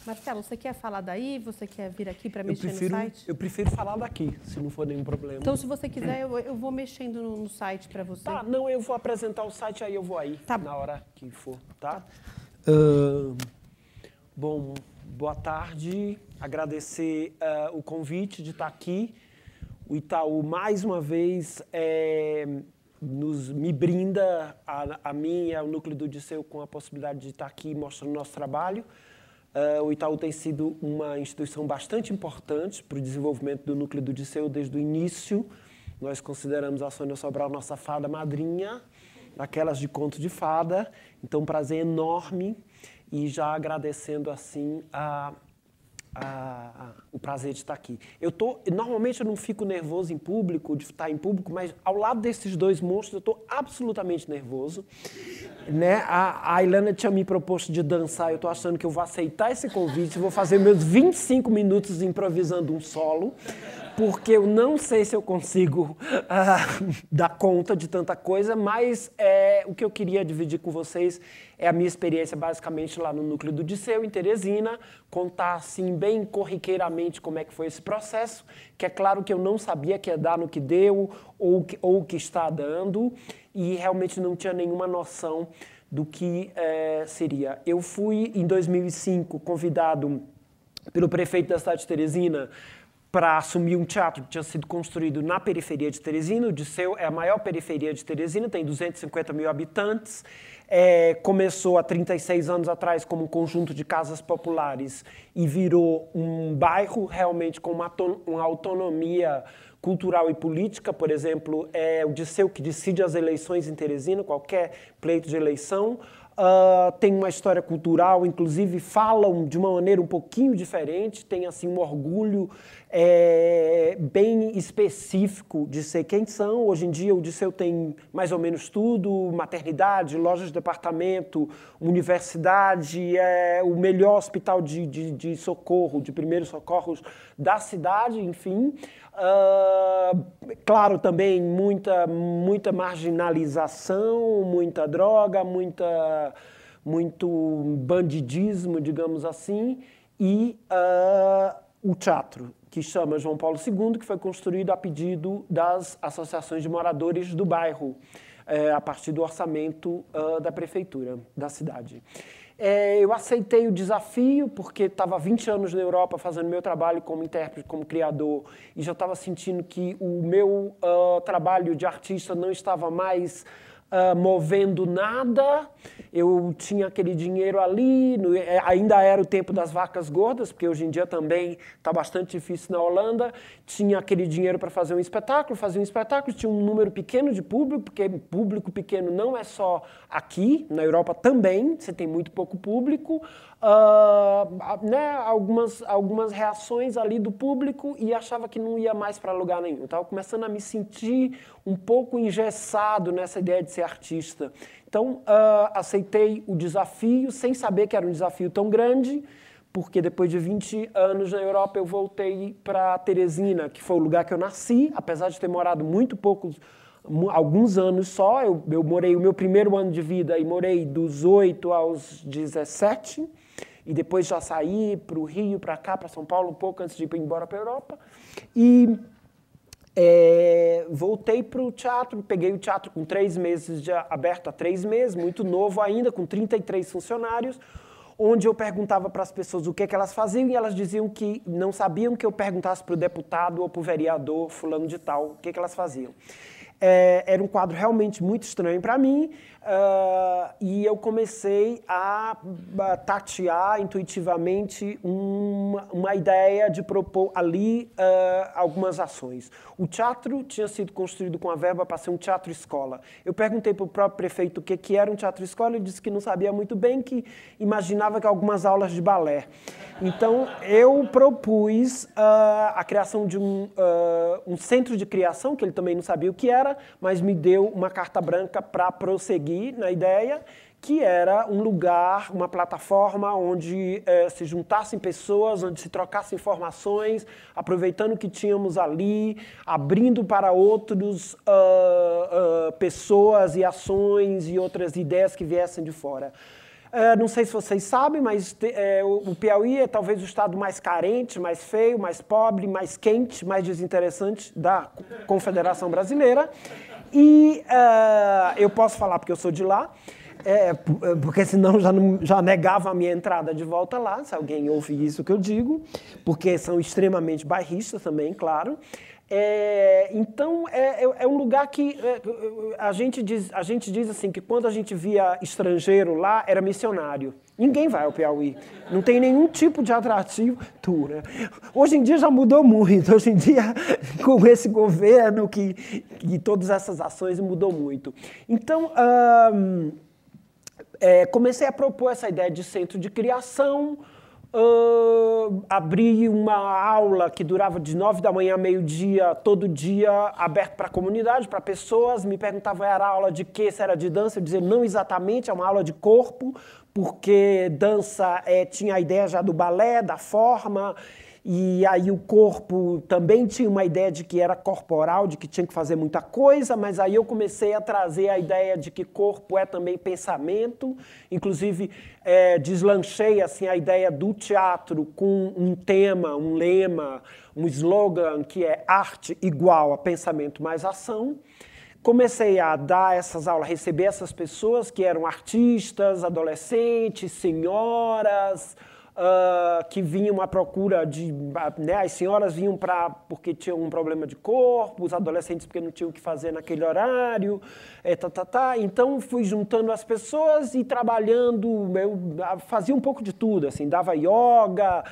Marcelo, você quer falar daí? Você quer vir aqui para mexer prefiro, no site? Eu prefiro falar daqui, se não for nenhum problema. Então, se você quiser, eu, eu vou mexendo no, no site para você. Tá, não, eu vou apresentar o site, aí eu vou aí, tá. na hora que for, tá. tá. Uh, bom, boa tarde. Agradecer uh, o convite de estar aqui. O Itaú, mais uma vez, é, nos, me brinda, a, a mim e ao núcleo do Odisseu, com a possibilidade de estar aqui mostrando nosso trabalho. Uh, o Itaú tem sido uma instituição bastante importante para o desenvolvimento do núcleo do Odisseu desde o início. Nós consideramos a Sônia Sobral nossa fada madrinha aquelas de conto de fada. Então, um prazer enorme e já agradecendo assim a, a, a, o prazer de estar aqui. Eu tô, normalmente eu não fico nervoso em público, de estar em público, mas ao lado desses dois monstros eu estou absolutamente nervoso. Né? A, a Ilana tinha me proposto de dançar, eu estou achando que eu vou aceitar esse convite, vou fazer meus 25 minutos improvisando um solo porque eu não sei se eu consigo uh, dar conta de tanta coisa, mas é, o que eu queria dividir com vocês é a minha experiência basicamente lá no núcleo do Disseu, em Teresina, contar assim bem corriqueiramente como é que foi esse processo, que é claro que eu não sabia que ia dar no que deu ou que, ou que está dando, e realmente não tinha nenhuma noção do que é, seria. Eu fui, em 2005, convidado pelo prefeito da cidade de Teresina para assumir um teatro que tinha sido construído na periferia de Teresina. O Disseu é a maior periferia de Teresina, tem 250 mil habitantes. É, começou há 36 anos atrás como um conjunto de casas populares e virou um bairro realmente com uma, uma autonomia cultural e política. Por exemplo, é o Disseu que decide as eleições em Teresina, qualquer pleito de eleição. Uh, tem uma história cultural, inclusive falam de uma maneira um pouquinho diferente, tem assim um orgulho é, bem específico de ser quem são. Hoje em dia, o Disseu tem mais ou menos tudo: maternidade, lojas de departamento, universidade, é, o melhor hospital de, de, de socorro, de primeiros socorros da cidade, enfim. Uh, claro, também muita, muita marginalização, muita droga, muita, muito bandidismo, digamos assim, e uh, o teatro que chama João Paulo II, que foi construído a pedido das associações de moradores do bairro, é, a partir do orçamento uh, da prefeitura da cidade. É, eu aceitei o desafio, porque estava 20 anos na Europa fazendo meu trabalho como intérprete, como criador, e já estava sentindo que o meu uh, trabalho de artista não estava mais uh, movendo nada, eu tinha aquele dinheiro ali, no, eh, ainda era o tempo das vacas gordas, porque hoje em dia também está bastante difícil na Holanda, tinha aquele dinheiro para fazer um espetáculo, fazia um espetáculo, tinha um número pequeno de público, porque público pequeno não é só aqui, na Europa também, você tem muito pouco público, uh, né, algumas, algumas reações ali do público e achava que não ia mais para lugar nenhum. Estava começando a me sentir um pouco engessado nessa ideia de ser artista. Então, uh, aceitei o desafio, sem saber que era um desafio tão grande, porque depois de 20 anos na Europa eu voltei para Teresina, que foi o lugar que eu nasci, apesar de ter morado muito poucos alguns anos só. Eu, eu, morei o meu primeiro ano de vida e morei dos 8 aos 17 e depois já saí para o Rio, para cá, para São Paulo, um pouco antes de ir embora para a Europa. E é, voltei para o teatro, peguei o teatro com três meses, de, aberto há três meses, muito novo ainda, com 33 funcionários, onde eu perguntava para as pessoas o que, é que elas faziam e elas diziam que não sabiam que eu perguntasse para o deputado ou para o vereador fulano de tal o que, é que elas faziam. É, era um quadro realmente muito estranho para mim, Uh, e eu comecei a tatear intuitivamente uma, uma ideia de propor ali uh, algumas ações. O teatro tinha sido construído com a verba para ser um teatro-escola. Eu perguntei para o próprio prefeito o que, que era um teatro-escola, ele disse que não sabia muito bem, que imaginava que algumas aulas de balé. Então, eu propus uh, a criação de um, um centro de criação, que ele também não sabia o que era, mas me deu uma carta branca para prosseguir na ideia, que era um lugar, uma plataforma onde eh, se juntassem pessoas, onde se trocassem informações, aproveitando o que tínhamos ali, abrindo para outros uh, uh, pessoas e ações e outras ideias que viessem de fora. Uh, não sei se vocês sabem, mas uh, o Piauí é talvez o estado mais carente, mais feio, mais pobre, mais quente, mais desinteressante da Confederação Brasileira. E uh, eu posso falar porque eu sou de lá, é, é, porque senão já, não, já negava a minha entrada de volta lá, se alguém ouvir isso que eu digo, porque são extremamente bairristas também, claro. É, então é, é, é um lugar é, que é, a, gente diz, a gente diz assim que quando a gente via estrangeiro lá era missionário. Ninguém vai ao Piauí. Não tem nenhum tipo de atrativo. Tu, Hoje em dia já mudou muito. Hoje em dia, com esse governo que, que todas essas ações mudou muito. Então. Hum, comecei a propor essa ideia de centro de criação, Uh, abri uma aula que durava de nove da manhã a meio-dia, todo dia, aberto para a comunidade, para pessoas. Me perguntavam era aula de quê, se era de dança. Eu dizia, não exatamente, é uma aula de corpo, porque dança é, tinha a ideia já do balé, da forma, e aí o corpo também tinha uma ideia de que era corporal, de que tinha que fazer muita coisa, mas aí eu comecei a trazer a ideia de que corpo é também pensamento, inclusive é, deslanchei assim a ideia do teatro com um tema, um lema, um slogan que é arte igual a pensamento mais ação comecei a dar essas aulas, receber essas pessoas que eram artistas, adolescentes, senhoras, uh, que vinham à procura de. Ah, né, as senhoras vinham para porque tinham um problema de corpo, os adolescentes porque não tinham o que fazer naquele horário, é, tá, tá, tá. Então fui juntando as pessoas e trabalhando, eu ah, fazia um pouco de tudo, assim, dava yoga.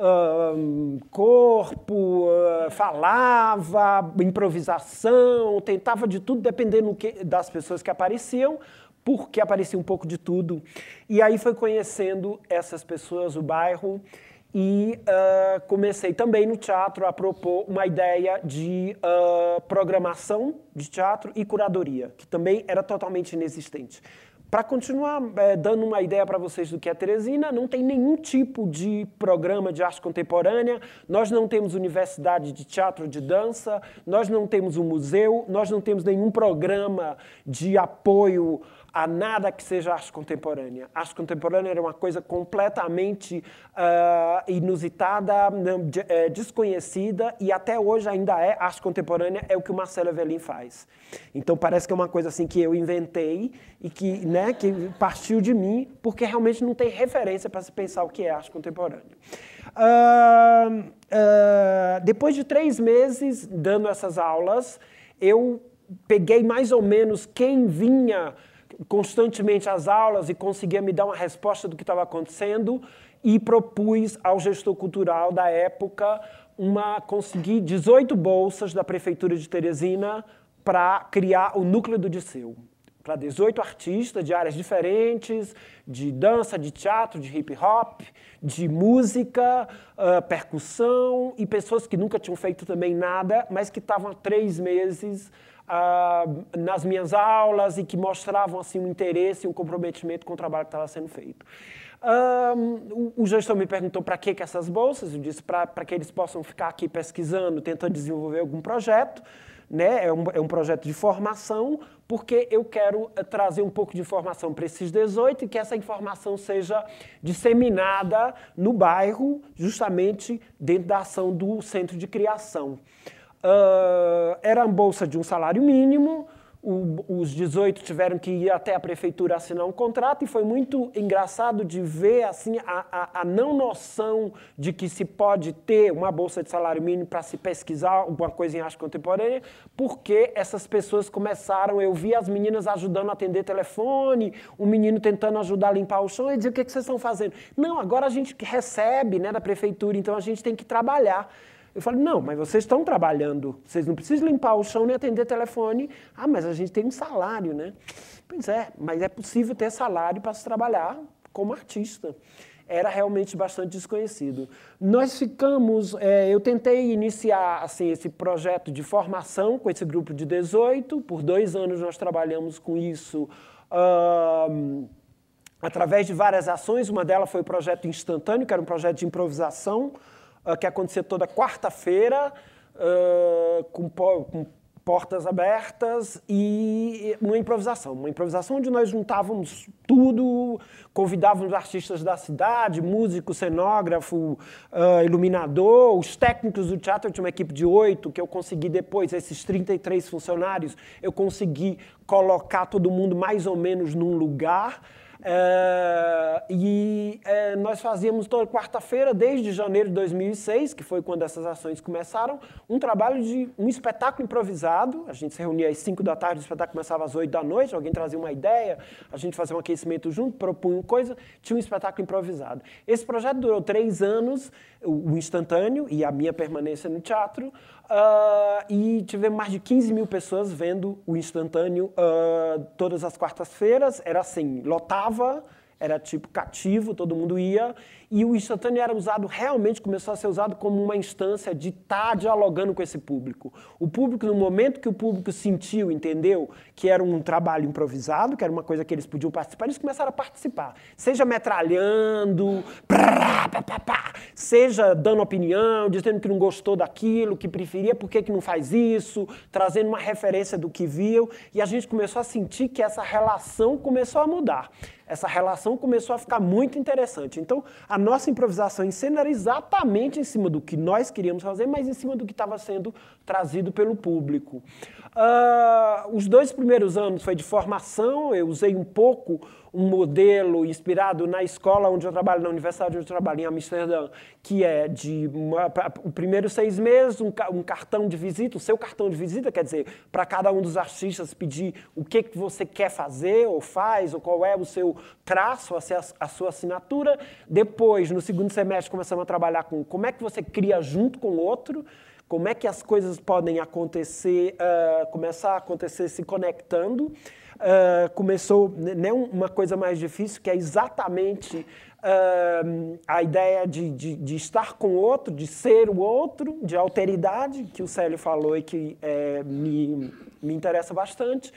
Uh, corpo, uh, falava, improvisação, tentava de tudo, dependendo que, das pessoas que apareciam, porque aparecia um pouco de tudo. E aí foi conhecendo essas pessoas, o bairro, e uh, comecei também no teatro a propor uma ideia de uh, programação de teatro e curadoria, que também era totalmente inexistente. Para continuar é, dando uma ideia para vocês do que é Teresina, não tem nenhum tipo de programa de arte contemporânea, nós não temos universidade de teatro de dança, nós não temos um museu, nós não temos nenhum programa de apoio a nada que seja arte contemporânea. Arte contemporânea era uma coisa completamente uh, inusitada, eh, desconhecida, e até hoje ainda é arte contemporânea, é o que o Marcelo Evelyn faz. Então parece que é uma coisa assim que eu inventei e que, né, que partiu de mim, porque realmente não tem referência para se pensar o que é arte contemporânea. Uh, uh, depois de três meses dando essas aulas, eu peguei mais ou menos quem vinha constantemente às aulas e conseguia me dar uma resposta do que estava acontecendo e propus ao gestor cultural da época uma consegui 18 bolsas da prefeitura de Teresina para criar o núcleo do Disseu para 18 artistas de áreas diferentes, de dança, de teatro, de hip hop, de música, uh, percussão e pessoas que nunca tinham feito também nada, mas que estavam há três meses ah, nas minhas aulas e que mostravam assim um interesse e um comprometimento com o trabalho que estava sendo feito. Um, o gestor me perguntou para que, que essas bolsas, eu disse para que eles possam ficar aqui pesquisando, tentando desenvolver algum projeto, né? é, um, é um projeto de formação, porque eu quero eh, trazer um pouco de informação para esses 18 e que essa informação seja disseminada no bairro, justamente dentro da ação do centro de criação uh, era a bolsa de um salário mínimo, o, os 18 tiveram que ir até a prefeitura assinar um contrato e foi muito engraçado de ver assim a, a, a não noção de que se pode ter uma bolsa de salário mínimo para se pesquisar alguma coisa em arte contemporânea, porque essas pessoas começaram, eu vi as meninas ajudando a atender telefone, o menino tentando ajudar a limpar o chão e dizer o que, é que vocês estão fazendo. Não, agora a gente recebe né, da prefeitura, então a gente tem que trabalhar. Eu falo, não, mas vocês estão trabalhando, vocês não precisam limpar o chão nem atender telefone. Ah, mas a gente tem um salário, né? Pois é, mas é possível ter salário para se trabalhar como artista. Era realmente bastante desconhecido. Nós ficamos, é, eu tentei iniciar assim esse projeto de formação com esse grupo de 18, por dois anos nós trabalhamos com isso. através de várias ações, uma delas foi o projeto instantâneo, que era um projeto de improvisação, ah, que acontecer toda quarta-feira, uh, com, po com, portas abertas e uma improvisação. Uma improvisação onde nós juntávamos tudo, convidávamos artistas da cidade, músico, cenógrafo, uh, iluminador, os técnicos do teatro. Eu tinha uma equipe de oito que eu consegui depois, esses 33 funcionários, eu consegui colocar todo mundo mais ou menos num lugar. Eh, e eh, nós fazíamos toda quarta-feira, desde janeiro de 2006, que foi quando essas ações começaram, um trabalho de um espetáculo improvisado. A gente se reunia às 5 da tarde, o espetáculo começava às 8 da noite, alguém trazia uma ideia, a gente fazia um aquecimento junto, propunha coisa, tinha um espetáculo improvisado. Esse projeto durou três anos o instantâneo e a minha permanência no teatro. Uh, e tivemos mais de 15 mil pessoas vendo o instantâneo uh, todas as quartas-feiras. Era assim, lotava, era tipo cativo, todo mundo ia. E o instantâneo era usado realmente, começou a ser usado como uma instância de estar tá dialogando com esse público. O público, no momento que o público sentiu, entendeu que era um trabalho improvisado, que era uma coisa que eles podiam participar, eles começaram a participar. Seja metralhando, pá, pá, pá, seja dando opinião, dizendo que não gostou daquilo, que preferia, por que, que não faz isso, trazendo uma referência do que viu. E a gente começou a sentir que essa relação começou a mudar. Essa relação começou a ficar muito interessante. Então, a a nossa improvisação em cena era exatamente em cima do que nós queríamos fazer, mas em cima do que estava sendo trazido pelo público. Uh, os dois primeiros anos foi de formação, eu usei um pouco um modelo inspirado na escola onde eu trabalho, na universidade onde eu trabalho, em Amsterdã, que é de uma, pra, o primeiro seis meses, um, um, cartão de visita, o seu cartão de visita, quer dizer, para cada um dos artistas pedir o que, que você quer fazer ou faz, ou qual é o seu traço, a, a sua assinatura. Depois, no segundo semestre, começamos a trabalhar com como é que você cria junto com o outro, como é que as coisas podem acontecer, uh, começar a acontecer se conectando uh, começou né, né uma coisa mais difícil, que é exatamente uh, a ideia de, de, de, estar com o outro, de ser o outro, de alteridade, que o Célio falou e que é, me, me interessa bastante.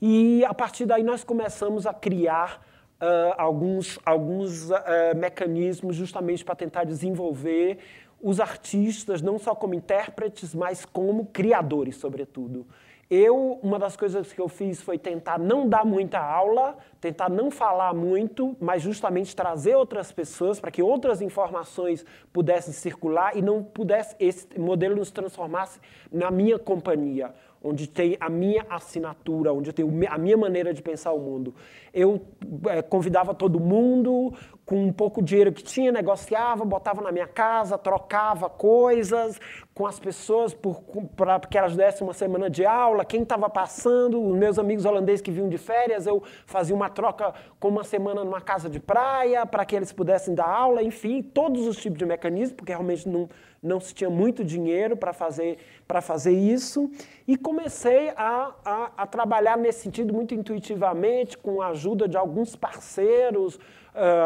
E a partir daí nós começamos a criar uh, alguns, alguns uh, mecanismos justamente para tentar desenvolver os artistas, não só como intérpretes, mas como criadores, sobretudo. Eu, uma das coisas que eu fiz foi tentar não dar muita aula, tentar não falar muito, mas justamente trazer outras pessoas para que outras informações pudessem circular e não pudesse esse modelo nos transformasse na minha companhia onde tem a minha assinatura, onde eu tenho a minha maneira de pensar o mundo. Eu é, convidava todo mundo, com um pouco de dinheiro que tinha, negociava, botava na minha casa, trocava coisas com as pessoas para que elas dessem uma semana de aula. Quem estava passando, os meus amigos holandeses que vinham de férias, eu fazia uma troca com uma semana numa casa de praia para que eles pudessem dar aula, enfim, todos os tipos de mecanismos, porque realmente não não se tinha muito dinheiro para fazer, fazer isso, e comecei a, a, a, trabalhar nesse sentido muito intuitivamente, com a ajuda de alguns parceiros uh,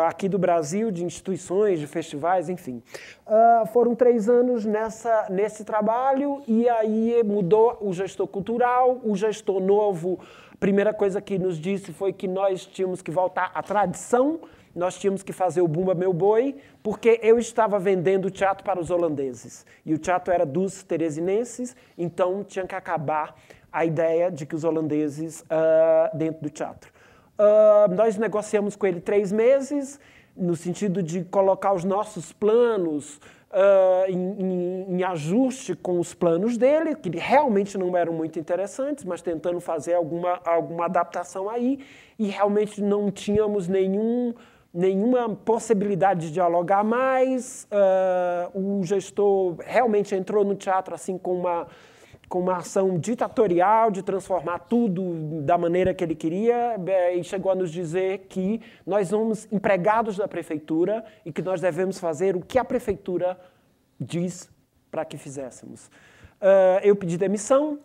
aqui do Brasil, de instituições, de festivais, enfim. Uh, foram três anos nessa, nesse trabalho, e aí mudou o gestor cultural, o gestor novo. A primeira coisa que nos disse foi que nós tínhamos que voltar à tradição nós tínhamos que fazer o Bumba Meu Boi, porque eu estava vendendo o teatro para os holandeses. E o teatro era dos teresinenses, então tinha que acabar a ideia de que os holandeses uh, dentro do teatro. Uh, nós negociamos com ele três meses, no sentido de colocar os nossos planos uh, em, em, em, ajuste com os planos dele, que realmente não eram muito interessantes, mas tentando fazer alguma, alguma adaptação aí, e realmente não tínhamos nenhum nenhuma possibilidade de dialogar mais, uh, o gestor realmente entrou no teatro assim com uma com uma ação ditatorial de transformar tudo da maneira que ele queria eh, e chegou a nos dizer que nós somos empregados da prefeitura e que nós devemos fazer o que a prefeitura diz para que fizéssemos. Uh, eu pedi demissão,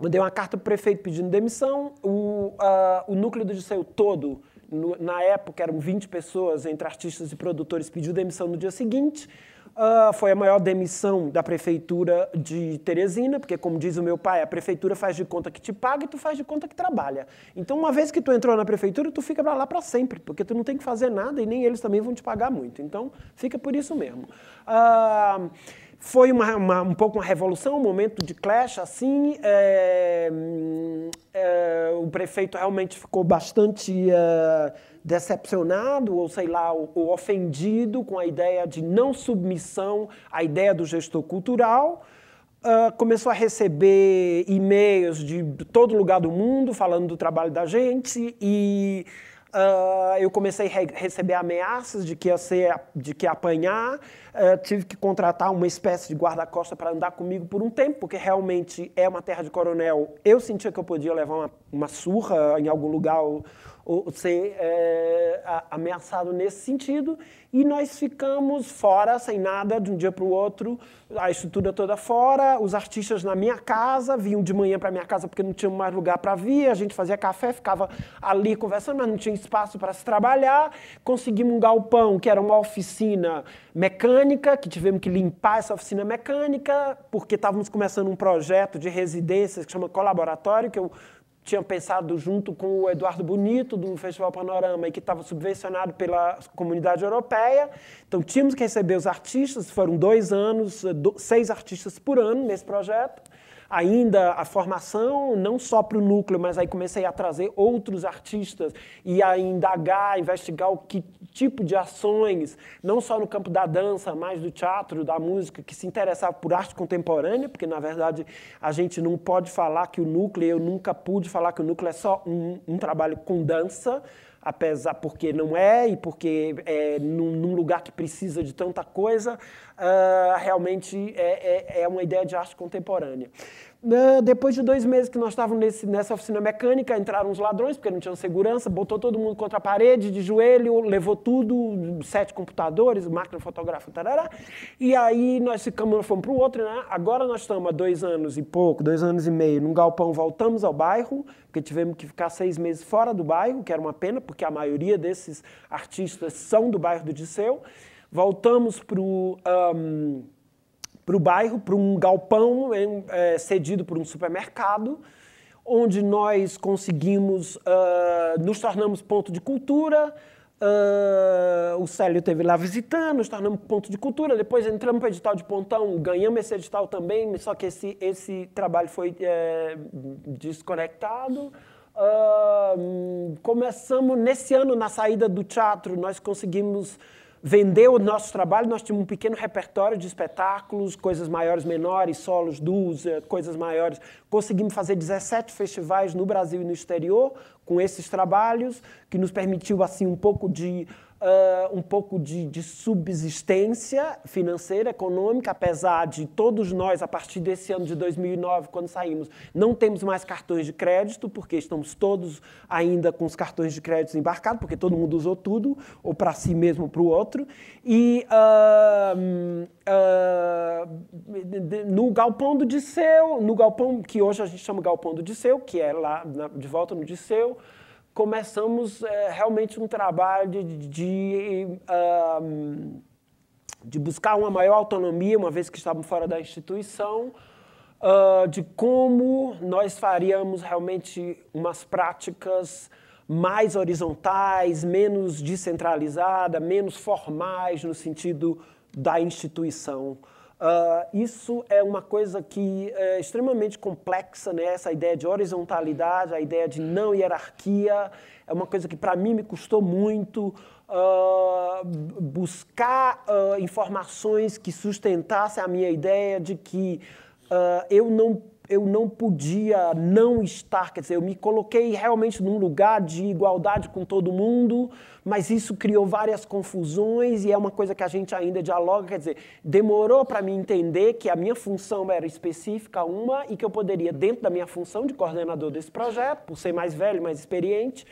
mandei uma carta para o prefeito pedindo demissão, o, uh, o núcleo do seu todo no, na época eram 20 pessoas, entre artistas e produtores, pediu demissão no dia seguinte. Uh, foi a maior demissão da prefeitura de Teresina, porque, como diz o meu pai, a prefeitura faz de conta que te paga e tu faz de conta que trabalha. Então, uma vez que tu entrou na prefeitura, tu fica para lá para sempre, porque tu não tem que fazer nada e nem eles também vão te pagar muito. Então, fica por isso mesmo. Uh, foi uma, uma, um pouco uma revolução, um momento de clash, assim. É, é, o prefeito realmente ficou bastante é, decepcionado, ou sei lá, ou, ou ofendido com a ideia de não submissão à ideia do gestor cultural. Uh, começou a receber e-mails de todo lugar do mundo falando do trabalho da gente e Uh, eu comecei a re receber ameaças de que ia ser, de que ia apanhar, uh, tive que contratar uma espécie de guarda-costa para andar comigo por um tempo, porque realmente é uma terra de coronel. Eu sentia que eu podia levar uma, uma surra em algum lugar ou, ser é, ameaçado nesse sentido, e nós ficamos fora, sem nada, de um dia para o outro, a estrutura toda fora, os artistas na minha casa, vinham de manhã para minha casa porque não tinha mais lugar para vir, a gente fazia café, ficava ali conversando, mas não tinha espaço para se trabalhar, conseguimos um galpão, que era uma oficina mecânica, que tivemos que limpar essa oficina mecânica, porque estávamos começando um projeto de residências que chama Colaboratório, que eu tinha pensado junto com o Eduardo Bonito do Festival Panorama e que estava subvencionado pela comunidade europeia. Então tínhamos que receber os artistas, foram dois anos, eh, seis artistas por ano nesse projeto ainda a formação, não só para o núcleo, mas aí comecei a trazer outros artistas e a indagar, investigar o que tipo de ações, não só no campo da dança, mas do teatro, da música, que se interessava por arte contemporânea, porque na verdade a gente não pode falar que o núcleo, eu nunca pude falar que o núcleo é só um, um trabalho com dança apesar porque não é e porque é num, num lugar que precisa de tanta coisa, uh, realmente é, é, é uma ideia de arte contemporânea. Ah, depois de dois meses que nós estávamos nesse, nessa oficina mecânica, entraram os ladrões, porque não tinham segurança, botou todo mundo contra a parede, de joelho, levou tudo, sete computadores, máquina fotográfica, tarará. E aí nós ficamos, fomos para o outro, né? Agora nós estamos há dois anos e pouco, dois anos e meio, num galpão, voltamos ao bairro, porque tivemos que ficar seis meses fora do bairro, que era uma pena, porque a maioria desses artistas são do bairro do Disseu. Voltamos para o... Um, para o bairro, para um galpão é, é, cedido por um supermercado, onde nós conseguimos, uh, nos tornamos ponto de cultura. Uh, o Célio teve lá visitando, nos tornamos ponto de cultura. Depois entramos para o edital de pontão, ganhamos esse edital também, só que esse, esse trabalho foi é, desconectado. Uh, começamos nesse ano, na saída do teatro, nós conseguimos vendeu o nosso trabalho, nós tínhamos um pequeno repertório de espetáculos, coisas maiores, menores, solos, duos, coisas maiores. Conseguimos fazer 17 festivais no Brasil e no exterior com esses trabalhos, que nos permitiu assim um pouco de uh, um pouco de, de subsistência financeira, econômica, apesar de todos nós, a partir desse ano de 2009, quando saímos, não temos mais cartões de crédito, porque estamos todos ainda com os cartões de crédito embarcados, porque todo mundo usou tudo, ou para si mesmo ou para o outro. E uh, uh, no galpão do Disseu, no galpão que hoje a gente chama galpão do Disseu, que é lá na, de volta no Disseu, começamos é, realmente um trabalho de, de, um, de, buscar uma maior autonomia, uma vez que estávamos fora da instituição, uh, de como nós faríamos realmente umas práticas mais horizontais, menos descentralizadas, menos formais no sentido da instituição. Uh, isso é uma coisa que é extremamente complexa, né? essa ideia de horizontalidade, a ideia de não hierarquia, é uma coisa que para mim me custou muito. Uh, buscar uh, informações que sustentassem a minha ideia de que eu, não, eu não podia não estar, quer dizer, eu me coloquei realmente num lugar de igualdade com todo mundo mas isso criou várias confusões e é uma coisa que a gente ainda dialoga. Quer dizer, demorou para me entender que a minha função era específica, uma, e que eu poderia, dentro da minha função de coordenador desse projeto, por ser mais velho, mais experiente,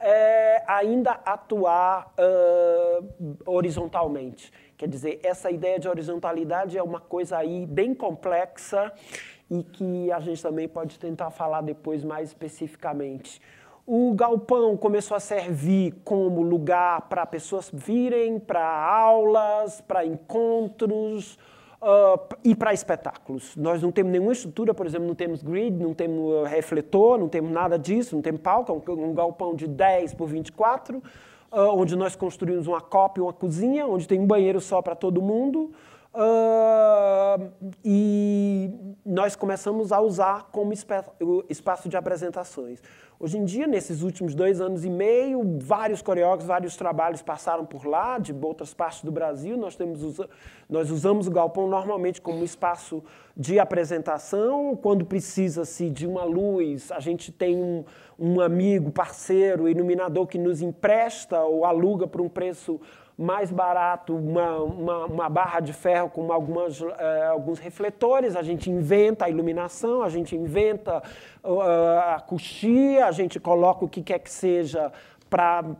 é, ainda atuar uh, horizontalmente. Quer dizer, essa ideia de horizontalidade é uma coisa aí bem complexa e que a gente também pode tentar falar depois mais especificamente. O galpão começou a servir como lugar para pessoas virem para aulas, para encontros uh, e para espetáculos. Nós não temos nenhuma estrutura, por exemplo, não temos grid, não temos ah, refletor, não temos nada disso, não temos palco, é um, galpão de 10 por 24, uh, ah, onde nós construímos uma copa e uma cozinha, onde tem um banheiro só para todo mundo. Uh, e nós começamos a usar como espaço de apresentações. Hoje em dia, nesses últimos dois anos e meio, vários coreógrafos, vários trabalhos passaram por lá, de outras partes do Brasil. Nós, temos, nós usamos o galpão normalmente como espaço de apresentação. Quando precisa-se de uma luz, a gente tem um, um amigo, parceiro, iluminador que nos empresta ou aluga por um preço mais barato, uma, uma, uma barra de ferro com algumas, eh, alguns refletores, a gente inventa a iluminação, a gente inventa uh, a coxia, a gente coloca o que quer que seja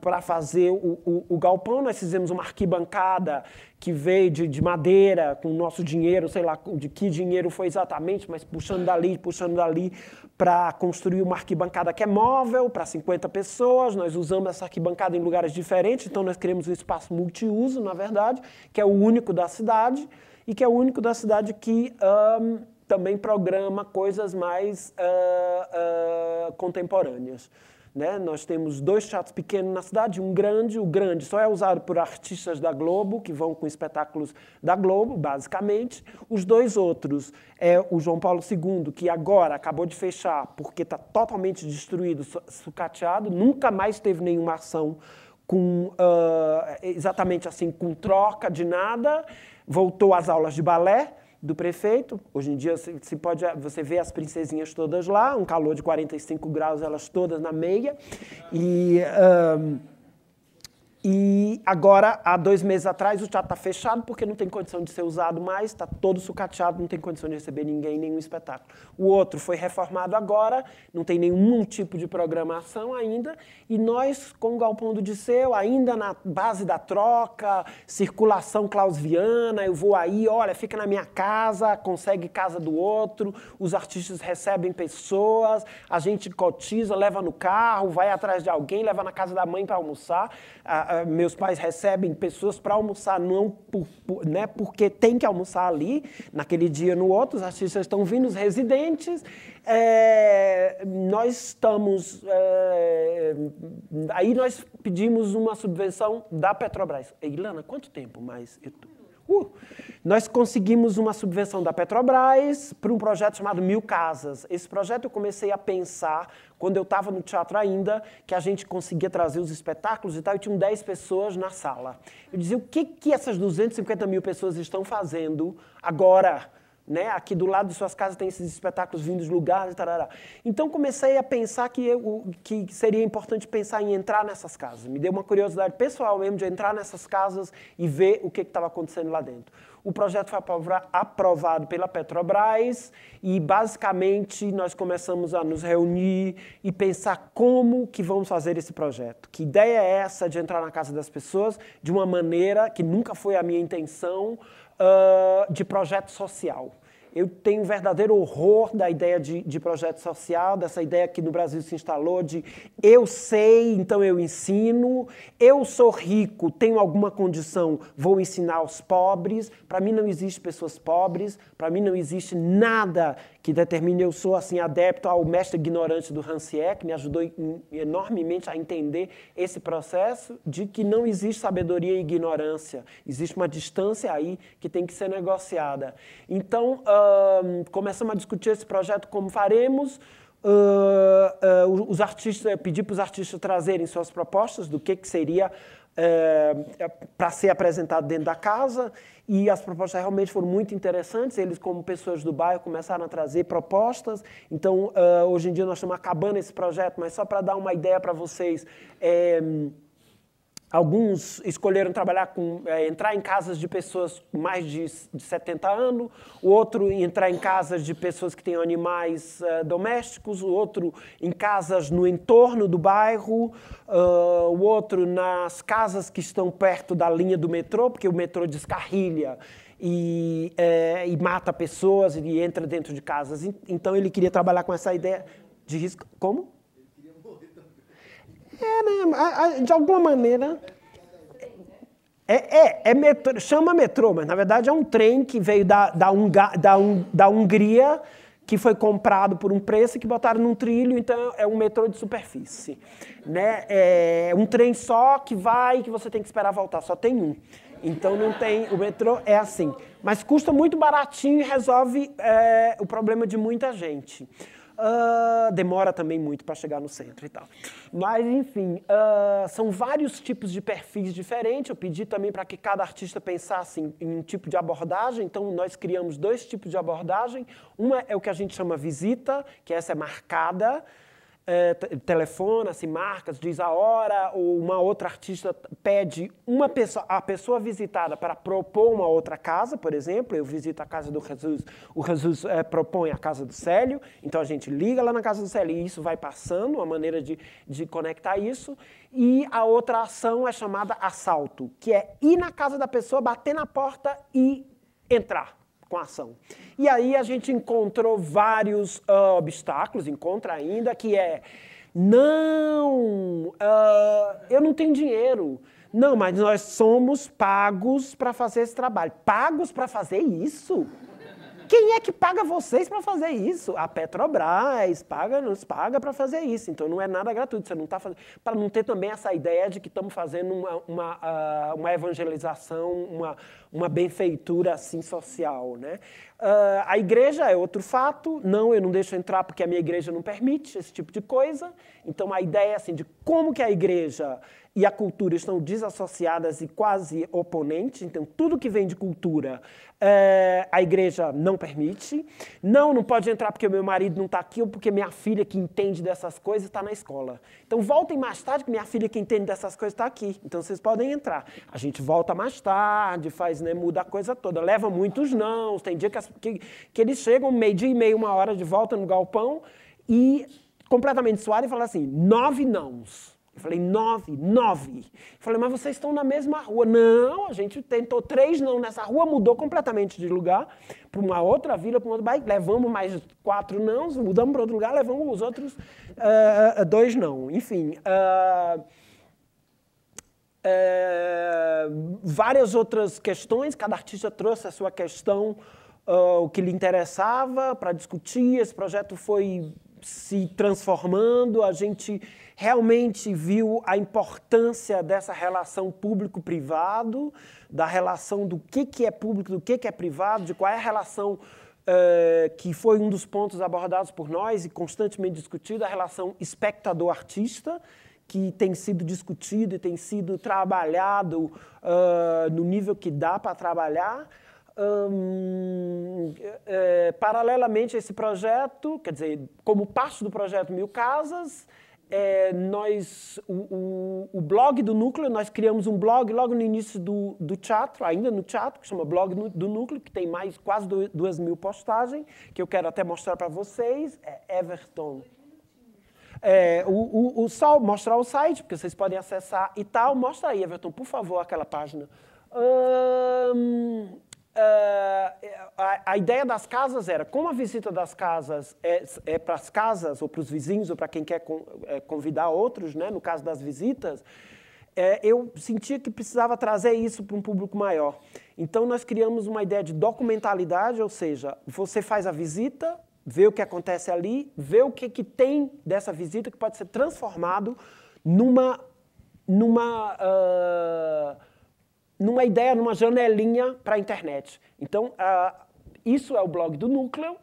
para fazer o, o, o, galpão. Nós fizemos uma arquibancada que veio de, de, madeira, com o nosso dinheiro, sei lá de que dinheiro foi exatamente, mas puxando dali, puxando dali, para construir uma arquibancada que é móvel, para 50 pessoas. Nós usamos essa arquibancada em lugares diferentes, então nós criamos um espaço multiuso, na verdade, que é o único da cidade e que é o único da cidade que. Um, também programa coisas mais uh, uh, contemporâneas. Né? Nós temos dois teatros pequenos na cidade, um grande. O grande só é usado por artistas da Globo, que vão com espetáculos da Globo, basicamente. Os dois outros é o João Paulo II, que agora acabou de fechar porque está totalmente destruído, sucateado, nunca mais teve nenhuma ação com uh, exatamente assim, com troca de nada. Voltou às aulas de balé do prefeito. Hoje em dia se pode, você vê as princesinhas todas lá, um calor de 45 graus, elas todas na meia. E. Um, e agora, há dois meses atrás, o teatro está fechado porque não tem condição de ser usado mais, está todo sucateado, não tem condição de receber ninguém, nenhum espetáculo. O outro foi reformado agora, não tem nenhum tipo de programação ainda, e nós, com o Galpão do Disseu, ainda na base da troca, circulação clausiana, eu vou aí, olha, fica na minha casa, consegue casa do outro, os artistas recebem pessoas, a gente cotiza, leva no carro, vai atrás de alguém, leva na casa da mãe para almoçar a, a, meus pais recebem pessoas para almoçar, não por, por, né, porque tem que almoçar ali, naquele dia, no outro, os artistas estão vindo, os residentes. É, nós estamos. É, aí nós pedimos uma subvenção da Petrobras. Ilana, quanto tempo mais? Eu, uh, nós conseguimos uma subvenção da Petrobras para um projeto chamado Mil Casas. Esse projeto eu comecei a pensar quando eu estava no teatro ainda, que a gente conseguia trazer os espetáculos e tal, e tinham 10 pessoas na sala. Eu dizia, o que, que essas 250 mil pessoas estão fazendo agora? Né? Aqui do lado de suas casas tem esses espetáculos vindos de lugares, tarará. Então comecei a pensar que, eu, que seria importante pensar em entrar nessas casas. Me deu uma curiosidade pessoal mesmo de entrar nessas casas e ver o que estava acontecendo lá dentro. O projeto foi aprovado pela Petrobras e basicamente nós começamos a nos reunir e pensar como que vamos fazer esse projeto. Que ideia é essa de entrar na casa das pessoas de uma maneira que nunca foi a minha intenção, uh, de projeto social. Eu tenho um verdadeiro horror da ideia de, de, projeto social, dessa ideia que no Brasil se instalou de eu sei, então eu ensino, eu sou rico, tenho alguma condição, vou ensinar aos pobres. Para mim não existe pessoas pobres, para mim não existe nada que determina eu sou assim adepto ao mestre ignorante do Rancière, que me ajudou enormemente a entender esse processo de que não existe sabedoria e ignorância, existe uma distância aí que tem que ser negociada. Então, uh, começamos a discutir esse projeto como faremos, Uh, uh, os artistas, pedir para os artistas trazerem suas propostas do que, que seria uh, eh, eh, para ser apresentado dentro da casa e as propostas realmente foram muito interessantes. Eles, como pessoas do bairro, começaram a trazer propostas. Então, uh, hoje em dia, nós estamos acabando esse projeto, mas só para dar uma ideia para vocês. É, Alguns escolheram trabalhar com, é, entrar em casas de pessoas com mais de, de 70 anos, o outro entrar em casas de pessoas que têm animais uh, domésticos, o outro em casas no entorno do bairro, uh, o outro nas casas que estão perto da linha do metrô, porque o metrô descarrilha e, é, e mata pessoas e entra dentro de casas. Então ele queria trabalhar com essa ideia de risco. Como? É, né? De alguma maneira. É, é, é metrô, chama metrô, mas na verdade é um trem que veio da, da, Unga, da, Un, da Hungria, que foi comprado por um preço que botaram num trilho, então é um metrô de superfície. Né? É um trem só que vai que você tem que esperar voltar, só tem um. Então não tem. O metrô é assim. Mas custa muito baratinho e resolve é, o problema de muita gente. Uh, demora também muito para chegar no centro e tal. Mas, enfim, uh, são vários tipos de perfis diferentes. Eu pedi também para que cada artista pensasse em, em, um tipo de abordagem. Então, nós criamos dois tipos de abordagem. Uma é o que a gente chama visita, que essa é marcada é, telefona-se, marcas, diz a hora, ou uma outra artista pede uma pessoa, a pessoa visitada para propor uma outra casa, por exemplo, eu visito a casa do Jesus, o Jesus é, propõe a casa do Célio, então a gente liga lá na casa do Célio e isso vai passando, uma maneira de, de conectar isso, e a outra ação é chamada assalto, que é ir na casa da pessoa, bater na porta e entrar com a ação. E aí a gente encontrou vários uh, obstáculos, encontra ainda, que é não, uh, eu não tenho dinheiro. Não, mas nós somos pagos para fazer esse trabalho. Pagos para fazer isso? Quem é que paga vocês para fazer isso? A Petrobras paga, nos paga para fazer isso. Então não é nada gratuito. Você não está fazendo. Para não ter também essa ideia de que estamos fazendo uma, uma, ah, uma evangelização, uma, uma benfeitura assim social, né? Uh, a igreja é outro fato. Não, eu não deixo entrar porque a minha igreja não permite esse tipo de coisa. Então, a ideia assim, de como que a igreja e a cultura estão desassociadas e quase oponentes. Então, tudo que vem de cultura, é, a igreja não permite. Não, não pode entrar porque meu marido não está aqui ou porque minha filha que entende dessas coisas está na escola. Então, voltem mais tarde que minha filha que entende dessas coisas está aqui. Então, vocês podem entrar. A gente volta mais tarde, faz, né, muda a coisa toda. Leva muitos não. Tem dia que, as, que, que eles chegam meio dia e meio, uma hora de volta no galpão e completamente suado e fala assim, nove nãos. Eu falei, nove, nove. Eu falei, mas vocês estão na mesma rua. Não, a gente tentou três, não. Nessa rua mudou completamente de lugar para uma outra vila, para um outro bairro. Levamos mais quatro não, mudamos para outro lugar, levamos os outros uh, dois não. Enfim. Uh, uh, várias outras questões, cada artista trouxe a sua questão, o que lhe interessava para discutir. Esse projeto foi se transformando, a gente realmente viu a importância dessa relação público-privado, da relação do que, que é público, do que, que é privado, de qual é a relação Uh, que foi um dos pontos abordados por nós e constantemente discutido, a relação espectador-artista, que tem sido discutido e tem sido trabalhado uh, no nível que dá para trabalhar. Eh, paralelamente a esse projeto, quer dizer, como parte do projeto Mil Casas, é, nós, o, o, o, blog do Núcleo, nós criamos um blog logo no início do, do teatro, ainda no teatro, que chama Blog do Núcleo, que tem mais quase do, duas mil postagens, que eu quero até mostrar para vocês, é Everton. É, o, o, só mostrar o site, porque vocês podem acessar e tal. Mostra aí, Everton, por favor, aquela página. Hum, Uh, a, a, ideia das casas era, como a visita das casas é, é para as casas, ou para os vizinhos, ou para quem quer é, convidar outros, né, no caso das visitas, é, eu sentia que precisava trazer isso para um público maior. Então, nós criamos uma ideia de documentalidade, ou seja, você faz a visita, vê o que acontece ali, vê o que, que tem dessa visita que pode ser transformado numa... numa uh, numa ideia, numa janelinha para a internet. Então, uh, isso é o blog do Núcleo,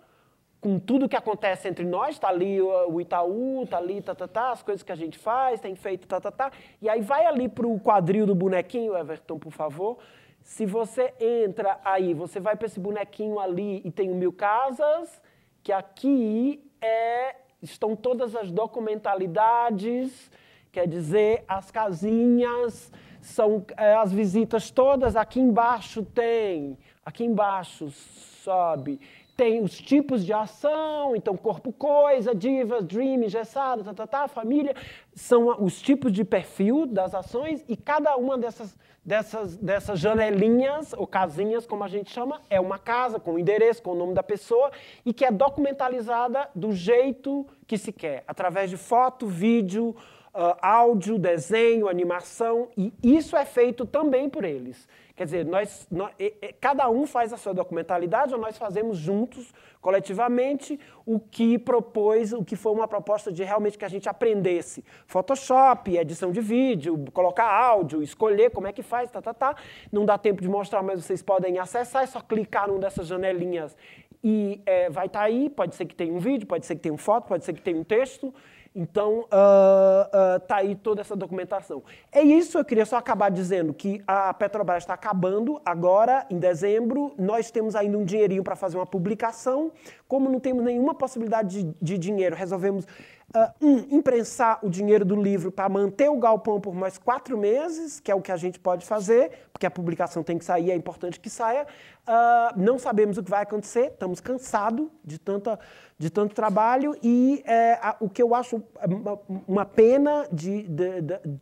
com tudo que acontece entre nós, tá ali o Itaú, tá ali tá, tá, tá, as coisas que a gente faz, tem feito, tá, tá, tá. E aí vai ali para o quadril do bonequinho, Everton, por favor. Se você entra aí, você vai para esse bonequinho ali e tem o Mil Casas, que aqui é, estão todas as documentalidades, quer dizer, as casinhas, são é, as visitas todas. Aqui embaixo tem, aqui embaixo sobe. Tem os tipos de ação, então corpo, coisa, divas, dream, engessado, tá, tá, tá, família. São os tipos de perfil das ações e cada uma dessas, dessas, dessas janelinhas ou casinhas, como a gente chama, é uma casa com o endereço, com o nome da pessoa e que é documentalizada do jeito que se quer, através de foto, vídeo, uh, áudio, desenho, animação, e isso é feito também por eles. Quer dizer, nós, nós, cada um faz a sua documentalidade ou nós fazemos juntos, coletivamente, o que propôs, o que foi uma proposta de realmente que a gente aprendesse. Photoshop, edição de vídeo, colocar áudio, escolher como é que faz, tá, tá, tá. Não dá tempo de mostrar, mas vocês podem acessar, é só clicar numa dessas janelinhas e é, vai estar tá aí. Pode ser que tenha um vídeo, pode ser que tenha uma foto, pode ser que tenha um texto. Então, uh, uh, tá aí toda essa documentação. É isso, eu queria só acabar dizendo que a Petrobras está acabando agora, em dezembro. Nós temos ainda um dinheirinho para fazer uma publicação. Como não temos nenhuma possibilidade de, de dinheiro, resolvemos uh, um, imprensar o dinheiro do livro para manter o galpão por mais quatro meses, que é o que a gente pode fazer, porque a publicação tem que sair, é importante que saia. Uh, não sabemos o que vai acontecer, estamos cansados de, tanta, de tanto trabalho e é, a, o que eu acho é, uma, uma pena de, de,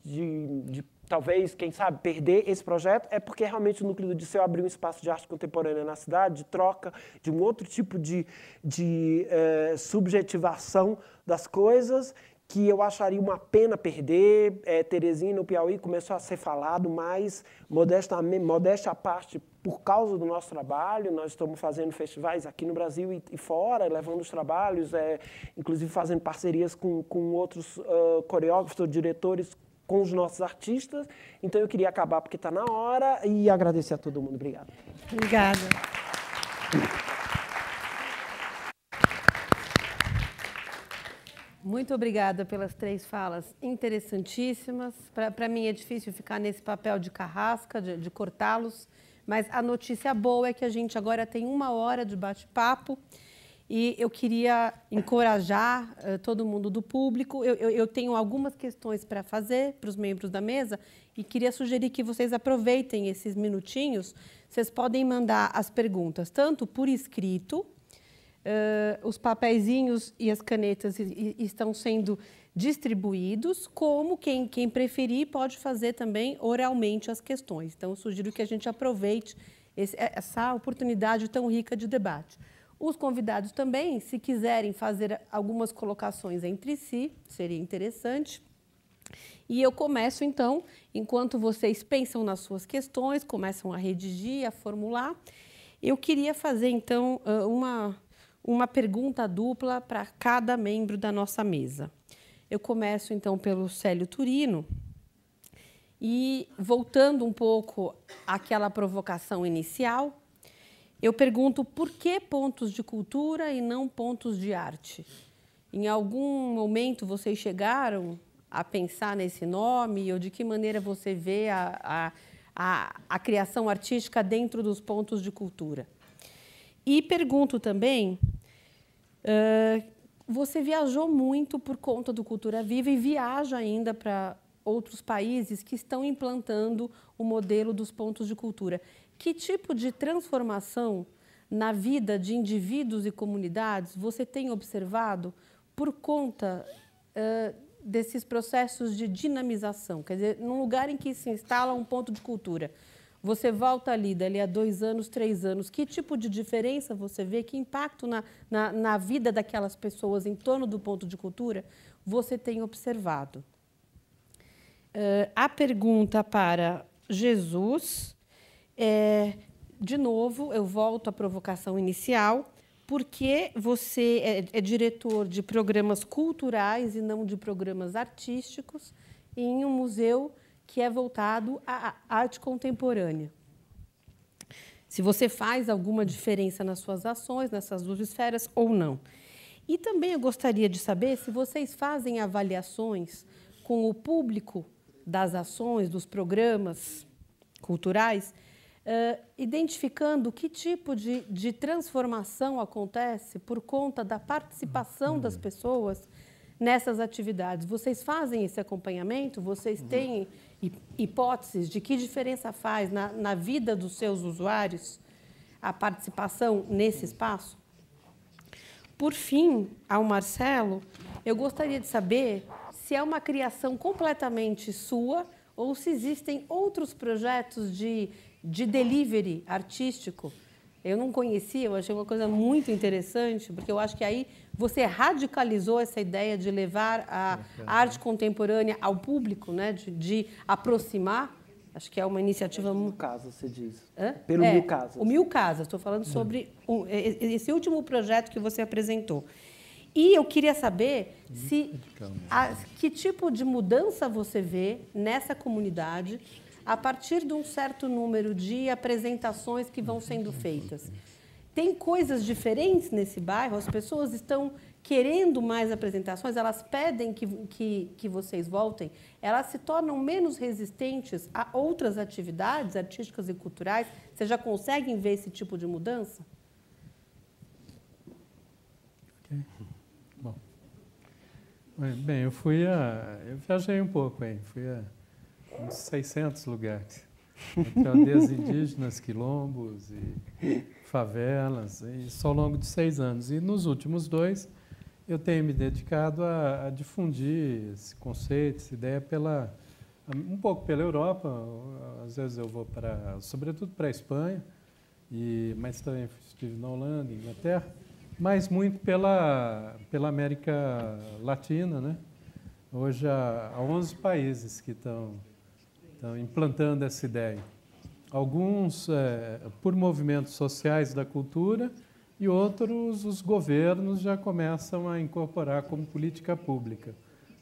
de, de talvez, quem sabe, perder esse projeto é porque realmente o Núcleo do Disseu abriu um espaço de arte contemporânea na cidade, de troca, de um outro tipo de, de eh, subjetivação das coisas que eu acharia uma pena perder. É, no Piauí, começou a ser falado mais, modesta, modesta à parte, por causa do nosso trabalho. Nós estamos fazendo festivais aqui no Brasil e, e fora, levando os trabalhos, é, inclusive fazendo parcerias com, com outros uh, coreógrafos ou diretores com os nossos artistas. Então eu queria acabar porque está na hora e agradecer a todo mundo. Obrigado. Obrigada. Muito obrigada pelas três falas interessantíssimas. Para mim é difícil ficar nesse papel de carrasca, de, de cortá-los, mas a notícia boa é que a gente agora tem uma hora de bate-papo e eu queria encorajar uh, todo mundo do público. Eu, eu, eu tenho algumas questões para fazer para os membros da mesa e queria sugerir que vocês aproveitem esses minutinhos. Vocês podem mandar as perguntas tanto por escrito, uh, os papeizinhos e as canetas e, e estão sendo distribuídos, como quem, quem preferir pode fazer também oralmente as questões. Então, eu sugiro que a gente aproveite esse, é, essa oportunidade tão rica de debate. Os convidados também, se quiserem fazer algumas colocações entre si, seria interessante. E eu começo então, enquanto vocês pensam nas suas questões, começam a redigir, a formular, eu queria fazer então uma uma pergunta dupla para cada membro da nossa mesa. Eu começo então pelo Célio Turino. E voltando um pouco àquela provocação inicial, eu pergunto por que pontos de cultura e não pontos de arte? Em algum momento vocês chegaram a pensar nesse nome ou de que maneira você vê a, a, a, a criação artística dentro dos pontos de cultura? E pergunto também: uh, você viajou muito por conta do Cultura Viva e viaja ainda para outros países que estão implantando o modelo dos pontos de cultura. Que tipo de transformação na vida de indivíduos e comunidades você tem observado por conta uh, desses processos de dinamização? Quer dizer, num lugar em que se instala um ponto de cultura, você volta ali, dali a dois anos, três anos, que tipo de diferença você vê, que impacto na, na, na vida daquelas pessoas em torno do ponto de cultura você tem observado? Uh, a pergunta para Jesus é, de novo, eu volto à provocação inicial, porque você é, é diretor de programas culturais e não de programas artísticos em um museu que é voltado à arte contemporânea. Se você faz alguma diferença nas suas ações, nessas duas esferas ou não. E também eu gostaria de saber se vocês fazem avaliações com o público das ações, dos programas culturais, uh, identificando que tipo de, de transformação acontece por conta da participação das hum. pessoas nessas atividades. Vocês fazem esse acompanhamento? Vocês uhum. têm hipóteses de que diferença faz na, na vida dos seus usuários a participação nesse uhum. espaço? Por fim, ao Marcelo, eu gostaria de saber se é uma criação completamente sua ou se existem outros projetos de, de delivery artístico. Eu não conhecia, eu achei uma coisa muito interessante, porque eu acho que aí você radicalizou essa ideia de levar a uhum. arte contemporânea ao público, né? de, de aproximar Acho que é uma iniciativa. Pelo é Mil Casas, você diz. Hã? Pelo é, Mil Casas. O Mil Casas, estou falando hum. sobre esse último projeto que você apresentou. E eu queria saber se então. a, que tipo de mudança você vê nessa comunidade a partir de um certo número de apresentações que vão sendo feitas tem coisas diferentes nesse bairro, as pessoas estão querendo mais apresentações, elas pedem que, que, que, vocês voltem, elas se tornam menos resistentes a outras atividades artísticas e culturais? Vocês já conseguem ver esse tipo de mudança? Bom. Bem, eu fui a. Eu viajei um pouco, hein? Fui a uns 600 lugares. Entre aldeias indígenas, quilombos e favelas, isso ao longo de seis anos. E nos últimos dois, eu tenho me dedicado a, a difundir esse conceito, essa ideia, pela, um pouco pela Europa, às vezes eu vou para, sobretudo para a Espanha, e, mas também estive na Holanda, Inglaterra, mas muito pela, pela América Latina, né? Hoje há 11 países que estão, estão implantando essa ideia alguns é, por movimentos sociais da cultura e outros os governos já começam a incorporar como política pública.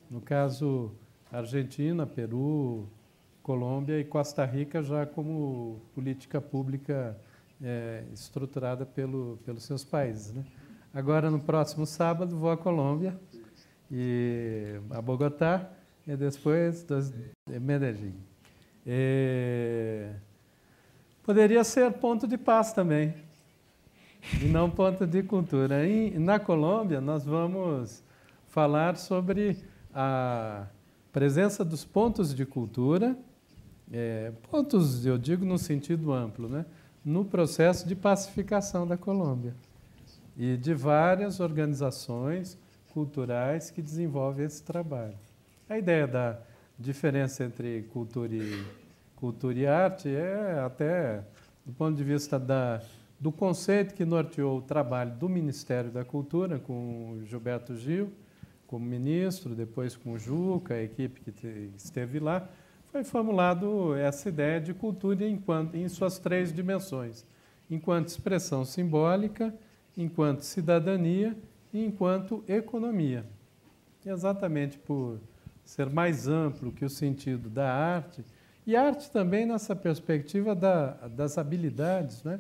No caso, Argentina, Peru, Colômbia e Costa Rica já como política pública é, estruturada pelo, pelos seus países. Né? Agora, no próximo sábado, vou à Colômbia e a Bogotá e depois das, eh, Medellín. É... Poderia ser ponto de paz também, e não ponto de cultura. E na Colômbia, nós vamos falar sobre a presença dos pontos de cultura, é, pontos, eu digo, no sentido amplo, né? no processo de pacificação da Colômbia e de várias organizações culturais que desenvolvem esse trabalho. A ideia da diferença entre cultura e cultura e arte é até do ponto de vista da, do conceito que norteou o trabalho do Ministério da Cultura com Gilberto Gil, como ministro, depois com o Juca, a equipe que esteve lá, foi formulado essa ideia de cultura enquanto, em suas três dimensões, enquanto expressão simbólica, enquanto cidadania e enquanto economia. Exatamente por ser mais amplo que o sentido da arte, e arte também nessa perspectiva da, das habilidades, né?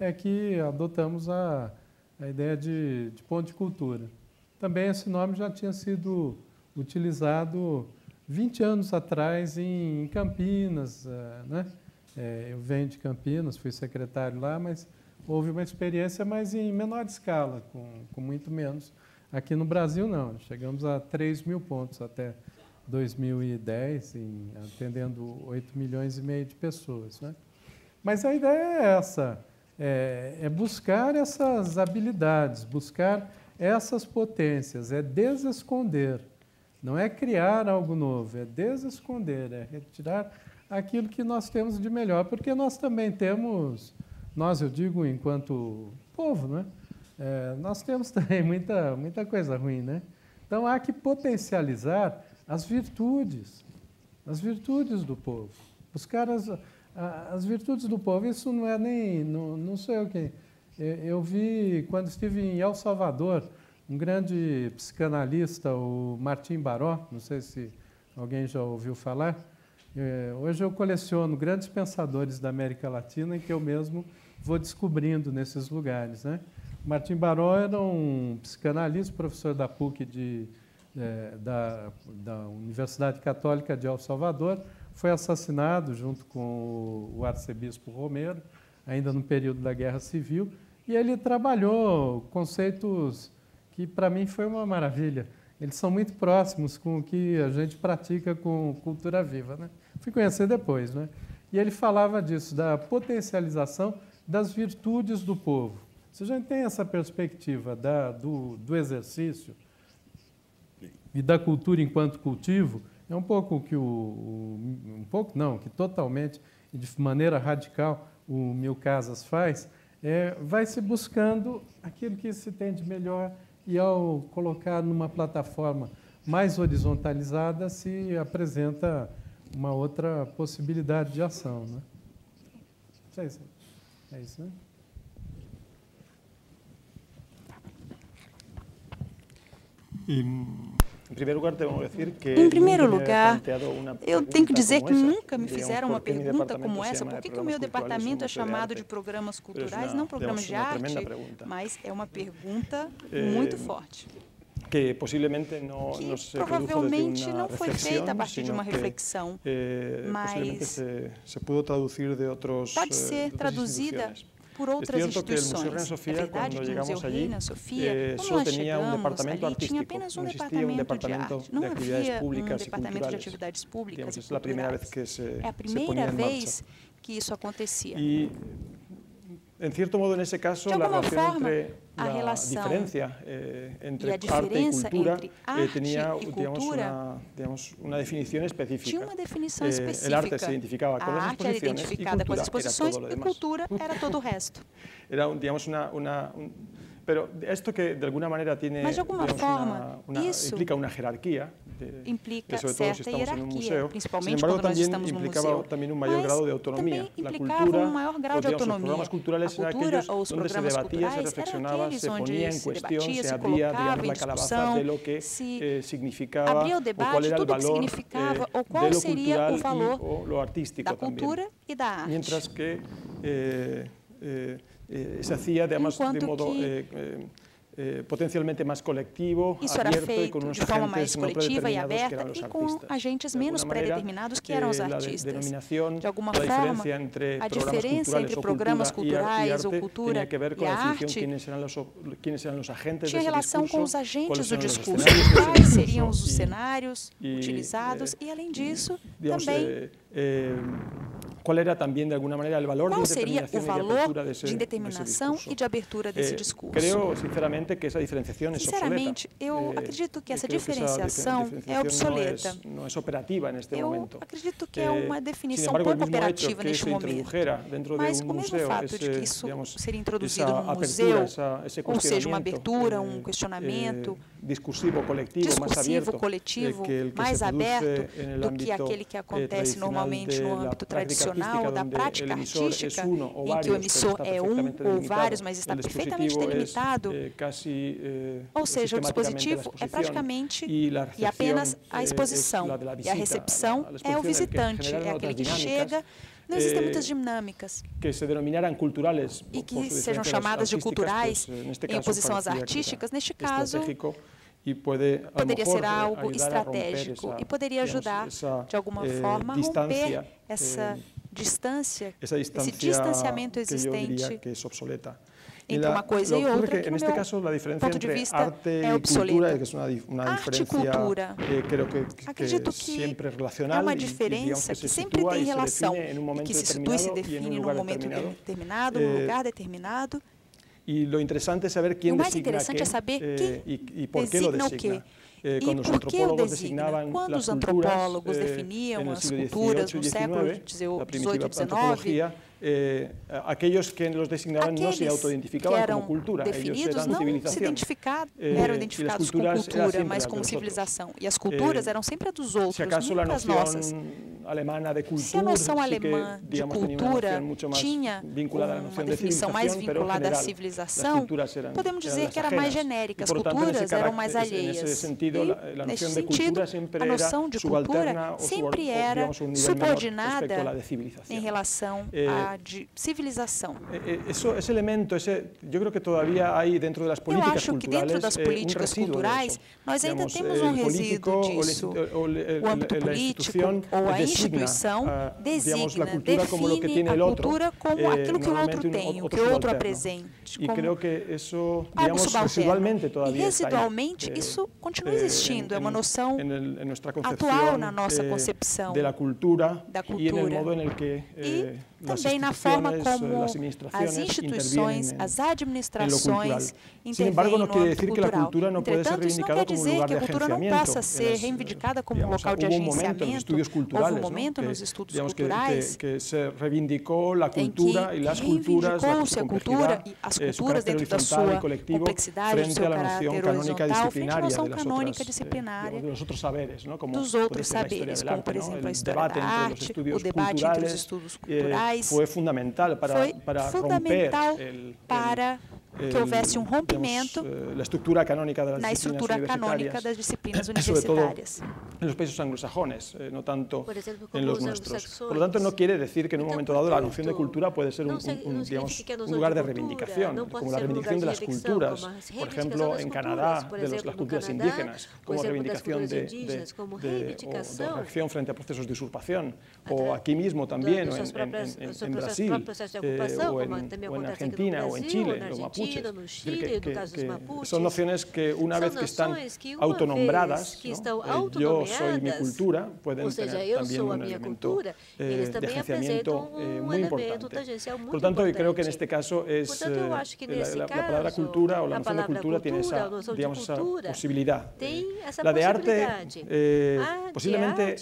é que adotamos a, a ideia de, de ponto de cultura. Também esse nome já tinha sido utilizado 20 anos atrás em Campinas. Eh, né? Eh, eu venho de Campinas, fui secretário lá, mas houve uma experiência, mas em menor escala, com, com muito menos. Aqui no Brasil, não. Chegamos a 3 mil pontos até 2010, em, atendendo 8 milhões e meio de pessoas. Né? Mas a ideia é essa, é, é buscar essas habilidades, buscar essas potências, é desesconder. Não é criar algo novo, é desesconder, é retirar aquilo que nós temos de melhor, porque nós também temos, nós eu digo enquanto povo, né? É, nós temos também muita, muita coisa ruim, né? Então há que potencializar as virtudes, as virtudes do povo. Buscar as, as virtudes do povo. Isso não é nem. Não, não sei o que. Eu vi, quando estive em El Salvador, um grande psicanalista, o Martim Baró, não sei se alguém já ouviu falar. É, hoje eu coleciono grandes pensadores da América Latina que eu mesmo vou descobrindo nesses lugares. Né? Martim Baró era um psicanalista, professor da PUC de é, da, da, Universidade Católica de El Salvador, foi assassinado junto com o arcebispo Romero, ainda no período da Guerra Civil, e ele trabalhou conceitos que, para mim, foi uma maravilha. Eles são muito próximos com o que a gente pratica com cultura viva. Né? Fui conhecer depois. Né? E ele falava disso, da potencialização das virtudes do povo. Se a gente tem essa perspectiva da, do, do exercício, e da cultura enquanto cultivo, é um pouco que o, um pouco não, que totalmente de maneira radical o Mil Casas faz, é, vai se buscando aquilo que se tem de melhor e ao colocar numa plataforma mais horizontalizada se apresenta uma outra possibilidade de ação, né? É isso, é isso né? E em primeiro lugar, em primeiro lugar eu tenho que dizer que nunca me fizeram uma pergunta como essa. É Por que, que o meu departamento é chamado de programas culturais, não programas de arte? Mas é uma pergunta eh, muito forte que possivelmente não, que não se provavelmente não foi feita a partir de uma reflexão, que, eh, mas se, se traduzir de outros, pode eh, ser traduzida por outras instituições. Sofia, é verdade que o Museu Reina Sofia, eh, quando nós chegamos um ali, tinha apenas um departamento, um departamento, de arte, não havia um departamento de atividades públicas e culturais. É a primeira vez que isso acontecia. E En cierto modo, en ese caso, la relación fue eh, entre la diferencia eh, entre arte y cultura eh, tenía digamos, una, digamos, una, definición específica. Eh, el arte se identificaba con las ah, exposiciones y cultura, era todo cultura era todo el resto. era, digamos, una... una pero esto que de alguna manera tiene, digamos, una, una, eso, implica una jerarquía implica de, sobre todo si estamos en un museo. Sin también implicaba también un mayor ah, grado de autonomía. La cultura, un mayor grado de pues, los programas culturales eran aquellos donde se debatía, se reflexionaba, se ponía en cuestión, se abría, la calabaza de lo que eh, significaba o cuál era el valor eh, de lo cultural y, o lo artístico también. E Mientras que eh, se hacía, además, de modo eh, potencialmente mais coletivo, Isso era feito de forma mais coletiva e aberta e com agentes menos predeterminados que eh, eram os artistas. De alguma forma, a diferença entre programas culturais ou cultura e arte tinha relação com os agentes do discurso, quais seriam os cenários utilizados eh, e, além disso, também eh, qual era também de alguma maneira o valor qual de seria o valor de, de determinação e de abertura desse eh, discurso? Creio sinceramente que essa diferenciação é sinceramente, eu eh, acredito que essa diferenciação, é obsoleta. Não é, não é operativa neste eu momento. Eu acredito que é uma definição eh, pouco operativa neste momento. Mas de o museu, mesmo fato esse, de que isso digamos, seria introduzido num museu, essa, ou seja, uma abertura, um eh, eh, questionamento discursivo coletivo, discursivo, mais aberto, coletivo, eh, que mais aberto do que aquele que acontece normalmente no âmbito tradicional profissional, da, prática artística, é em que o emissor é um ou vários, mas está é perfeitamente é, delimitado, eh, ou seja, o dispositivo é praticamente e apenas a eh, exposição, e a recepção é o visitante, é aquele que chega não existem eh, muitas dinâmicas que se denominaram culturais e que sejam chamadas de culturais em oposição às artísticas, neste caso pode, poderia ser algo estratégico essa, e poderia ajudar digamos, de alguma forma a romper essa distância, esse distanciamento existente entre uma coisa e outra, que, no este caso, a ponto de vista arte é obsoleta. Cultura, que é uma, uma arte e cultura, eh, que, acredito que, que é uma diferença que, que sempre tem relação, um que se situa e se define num momento determinado, num eh, lugar determinado. E o interessante é saber quem o mais interessante é saber quem eh, e, e por designa, designa o quê eh, e por que o designa? Quando os antropólogos definiam as culturas no século XVIII e XIX, eh, aquellos que los designaban aqueles no se autoidentificaban como cultura, ellos eh, eram civilização. eram identificados como cultura, mas como civilização. E as eh, culturas eram sempre a dos outros, se acaso nunca as nossas. Alemana de cultura, se a noção alemã de cultura tinha uma definição mais vinculada à civilização, podemos dizer que era mais genérica, as culturas eram mais alheias. E, nesse sentido, a noção de cultura sempre era subordinada em relação à eh, da civilização. esse elemento, esse, eu acho que todavia há dentro das políticas eu acho que dentro das eh, políticas um culturais nós ainda Digamos, temos eh, um resíduo disso. O, âmbito político ou a instituição ah, designa, define a cultura como eh, aquilo que o outro tem, o que o outro apresenta. E creio que isso, digamos, residualmente todavia residualmente isso continua existindo, é uma noção atual na nossa concepção da cultura, da cultura. e no modo em que também na forma eh, como as instituições, as administrações intervêm embargo, no âmbito cultural. Entretanto, isso não quer dizer que a cultura não possa ser reivindicada como um local de agenciamento. Houve um momento nos estudos culturais em que reivindicou-se a cultura e as culturas dentro da sua complexidade, do seu caráter horizontal, frente à noção canônica eh, disciplinária dos outros saberes, como, por exemplo, a história da arte, o debate entre os estudos culturais, eh, fue fundamental para, para romper el, el, para que rompimiento um eh, la estructura canónica de las disciplinas todo En los países anglosajones, eh, no tanto en los nuestros. Por lo tanto, no quiere decir que en un momento dado la noción de cultura puede ser un, lugar de reivindicación, como la reivindicación de las culturas, por ejemplo, en Canadá, de las culturas indígenas, como reivindicación de, de, reacción frente a procesos de usurpación, o aquí mismo también, en, en, Brasil, o, en, Argentina, o en Chile, como son nociones que una vez que están autonombradas, eh, yo soy mi cultura, pueden tener también un elemento eh, de agenciamiento pues, eh, muy importante. Por lo tanto, yo creo que en este caso es la, la, palabra cultura o la noción de cultura tiene esa, digamos, posibilidad. La de arte ah, posiblemente,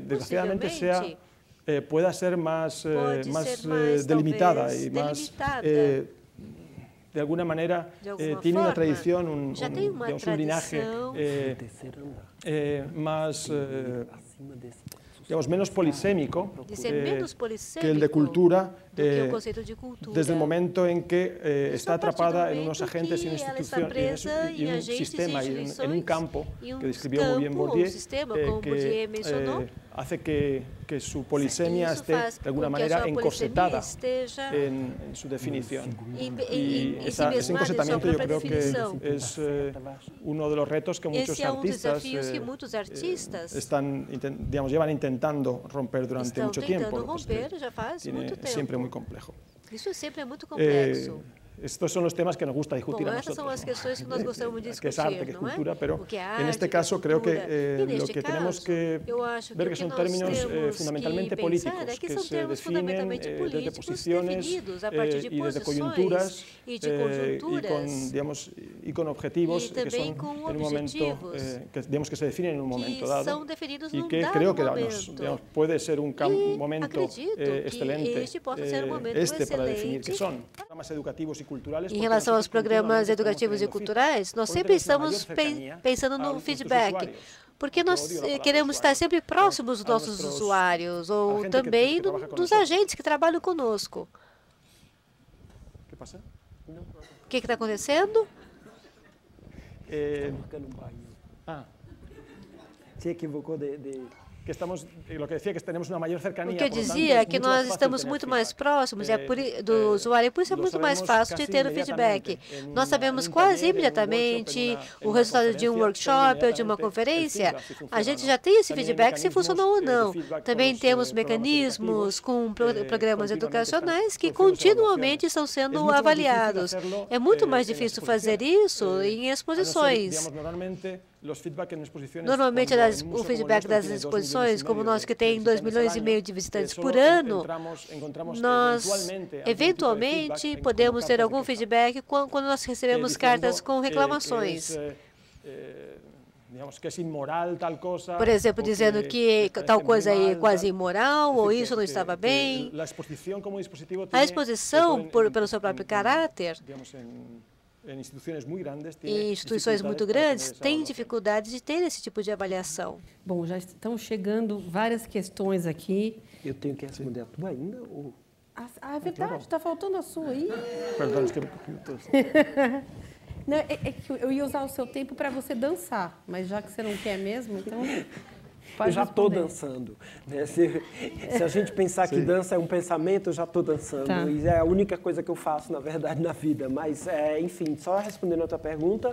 desgraciadamente, sea... pueda ser más, pues, más, delimitada y más de alguna manera eh, tiene una tradición, un, linaje eh, eh, más, digamos, menos polisémico, que el de cultura eh, desde el momento en que eh, está atrapada en unos agentes y una institución, y, un sistema, y en, un campo que describió muy bien Bourdieu, eh, que hace que, su polisemia esté de alguna manera encosetada en, su definición. Y ese encosetamiento yo creo que es uno de los retos que muchos artistas, están, digamos, llevan intentando romper durante mucho tiempo. Tiene siempre muy complejo. eso muy complejo. Eh, estos son los temas que nos gusta discutir a nosotros. que es arte, que es cultura, pero en este caso creo que eh, lo que tenemos que ver que son términos eh, fundamentalmente políticos, que, se definen desde eh, posiciones y desde coyunturas y, con, digamos, y con objetivos que son en un momento, que, digamos, que se definen en un momento dado y que creo que puede ser un momento excelente este para definir qué son. Programas educativos y Em relação aos programas educativos e culturais, nós sempre estamos pensando no feedback, porque nós eh, queremos estar sempre próximos dos nossos usuários ou também dos agentes que trabalham conosco. O que está acontecendo? É... Ah. Se equivocou de... O que eu dizia é que nós estamos muito mais próximos é por, eh, do eh, usuário, e por isso é muito mais fácil de ter o feedback. Nós sabemos quase imediatamente o resultado de um workshop ou de uma conferência. A gente já tem esse feedback se funcionou ou não. Também temos mecanismos com eh, programas educacionais que continuamente estão sendo avaliados. É muito mais difícil fazer isso em exposições. Normalmente das, o feedback das exposições, como nós que tem 2 milhões e meio de visitantes por ano, nós eventualmente tipo podemos ter algum feedback quando nós recebemos é cartas com reclamações. É, eh, digamos, que é imoral tal coisa. Por exemplo, dizendo que, que é tal coisa é quase imoral, ou isso não estava bem. A exposição, por, pelo seu próprio caráter, instituições muito grandes têm instituições muito grandes têm dificuldade de ter esse tipo de avaliação. Bom, já estão chegando várias questões aqui. Eu tenho que responder a tua ainda ou ah, a é verdade, está faltando a sua aí. Perdão, desculpa. Assim. Não, é, é que eu ia usar o seu tempo para você dançar, mas já que você não quer mesmo, então Pode eu já estou dançando. Né? Se, se, a gente pensar que dança é um pensamento, eu já estou dançando. Tá. E é a única coisa que eu faço, na verdade, na vida. Mas, é, enfim, só respondendo a tua pergunta,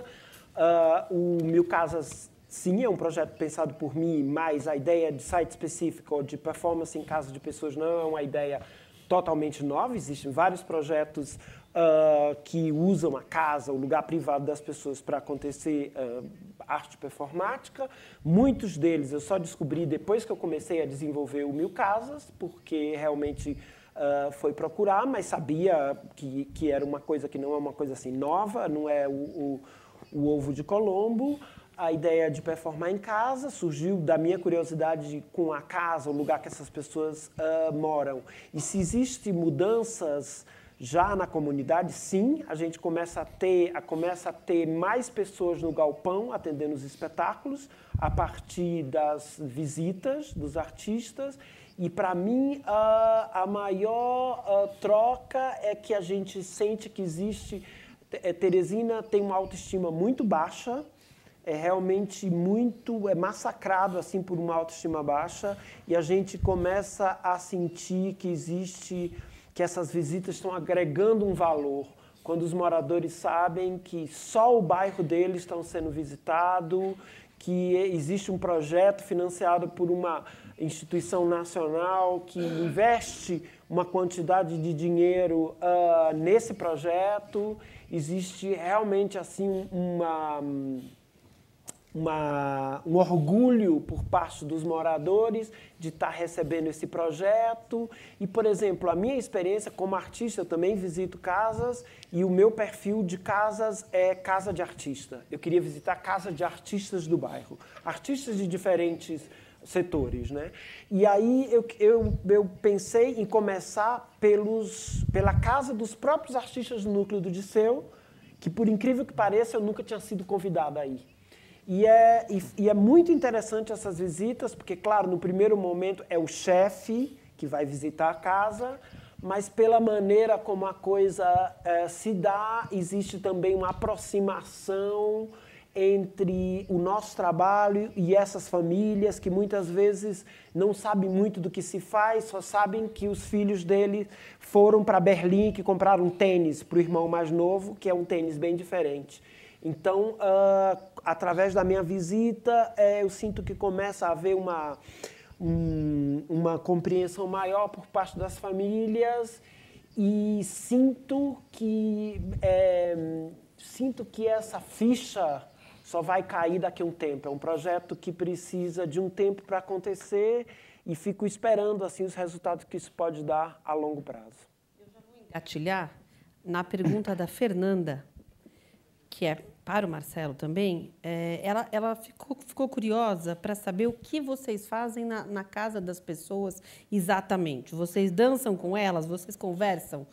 uh, o Mil Casas Sim, é um projeto pensado por mim, mas a ideia de site específico ou de performance em casa de pessoas não é uma ideia totalmente nova. Existem vários projetos uh, que usam a casa, o lugar privado das pessoas para acontecer uh, arte performática. Muitos deles eu só descobri depois que eu comecei a desenvolver o Mil Casas, porque realmente uh, foi procurar, mas sabia que, que era uma coisa que não é uma coisa assim nova, não é o, o, o ovo de Colombo a ideia de performar em casa surgiu da minha curiosidade com a casa, o lugar que essas pessoas uh, moram. E se existem mudanças já na comunidade, sim, a gente começa a ter, a, começa a ter mais pessoas no galpão atendendo os espetáculos a partir das visitas dos artistas. E para mim a, a maior troca é que a gente sente que existe. É, Teresina tem uma autoestima muito baixa é realmente muito é massacrado assim por uma autoestima baixa e a gente começa a sentir que existe que essas visitas estão agregando um valor, quando os moradores sabem que só o bairro deles estão sendo visitado, que existe um projeto financiado por uma instituição nacional que investe uma quantidade de dinheiro uh, nesse projeto, existe realmente assim uma hum, uma, um orgulho por parte dos moradores de estar tá recebendo esse projeto. E, por exemplo, a minha experiência como artista, eu também visito casas e o meu perfil de casas é casa de artista. Eu queria visitar casa de artistas do bairro, artistas de diferentes setores, né? E aí eu, eu, eu pensei em começar pelos, pela casa dos próprios artistas do núcleo do Disseu, que por incrível que pareça eu nunca tinha sido convidada aí. E é, e, e é muito interessante essas visitas, porque, claro, no primeiro momento é o chefe que vai visitar a casa, mas pela maneira como a coisa é, se dá, existe também uma aproximação entre o nosso trabalho e essas famílias que muitas vezes não sabem muito do que se faz, só sabem que os filhos dele foram para Berlim que compraram um tênis para o irmão mais novo, que é um tênis bem diferente. Então, uh, através da minha visita, é, eu sinto que começa a haver uma, um, uma compreensão maior por parte das famílias e sinto que, é, sinto que essa ficha só vai cair daqui a um tempo. É um projeto que precisa de um tempo para acontecer e fico esperando assim os resultados que isso pode dar a longo prazo. Eu já vou engatilhar na pergunta da Fernanda, que é para o Marcelo também, é, ela, ela ficou, ficou curiosa para saber o que vocês fazem na, na casa das pessoas exatamente. Vocês dançam com elas? Vocês conversam?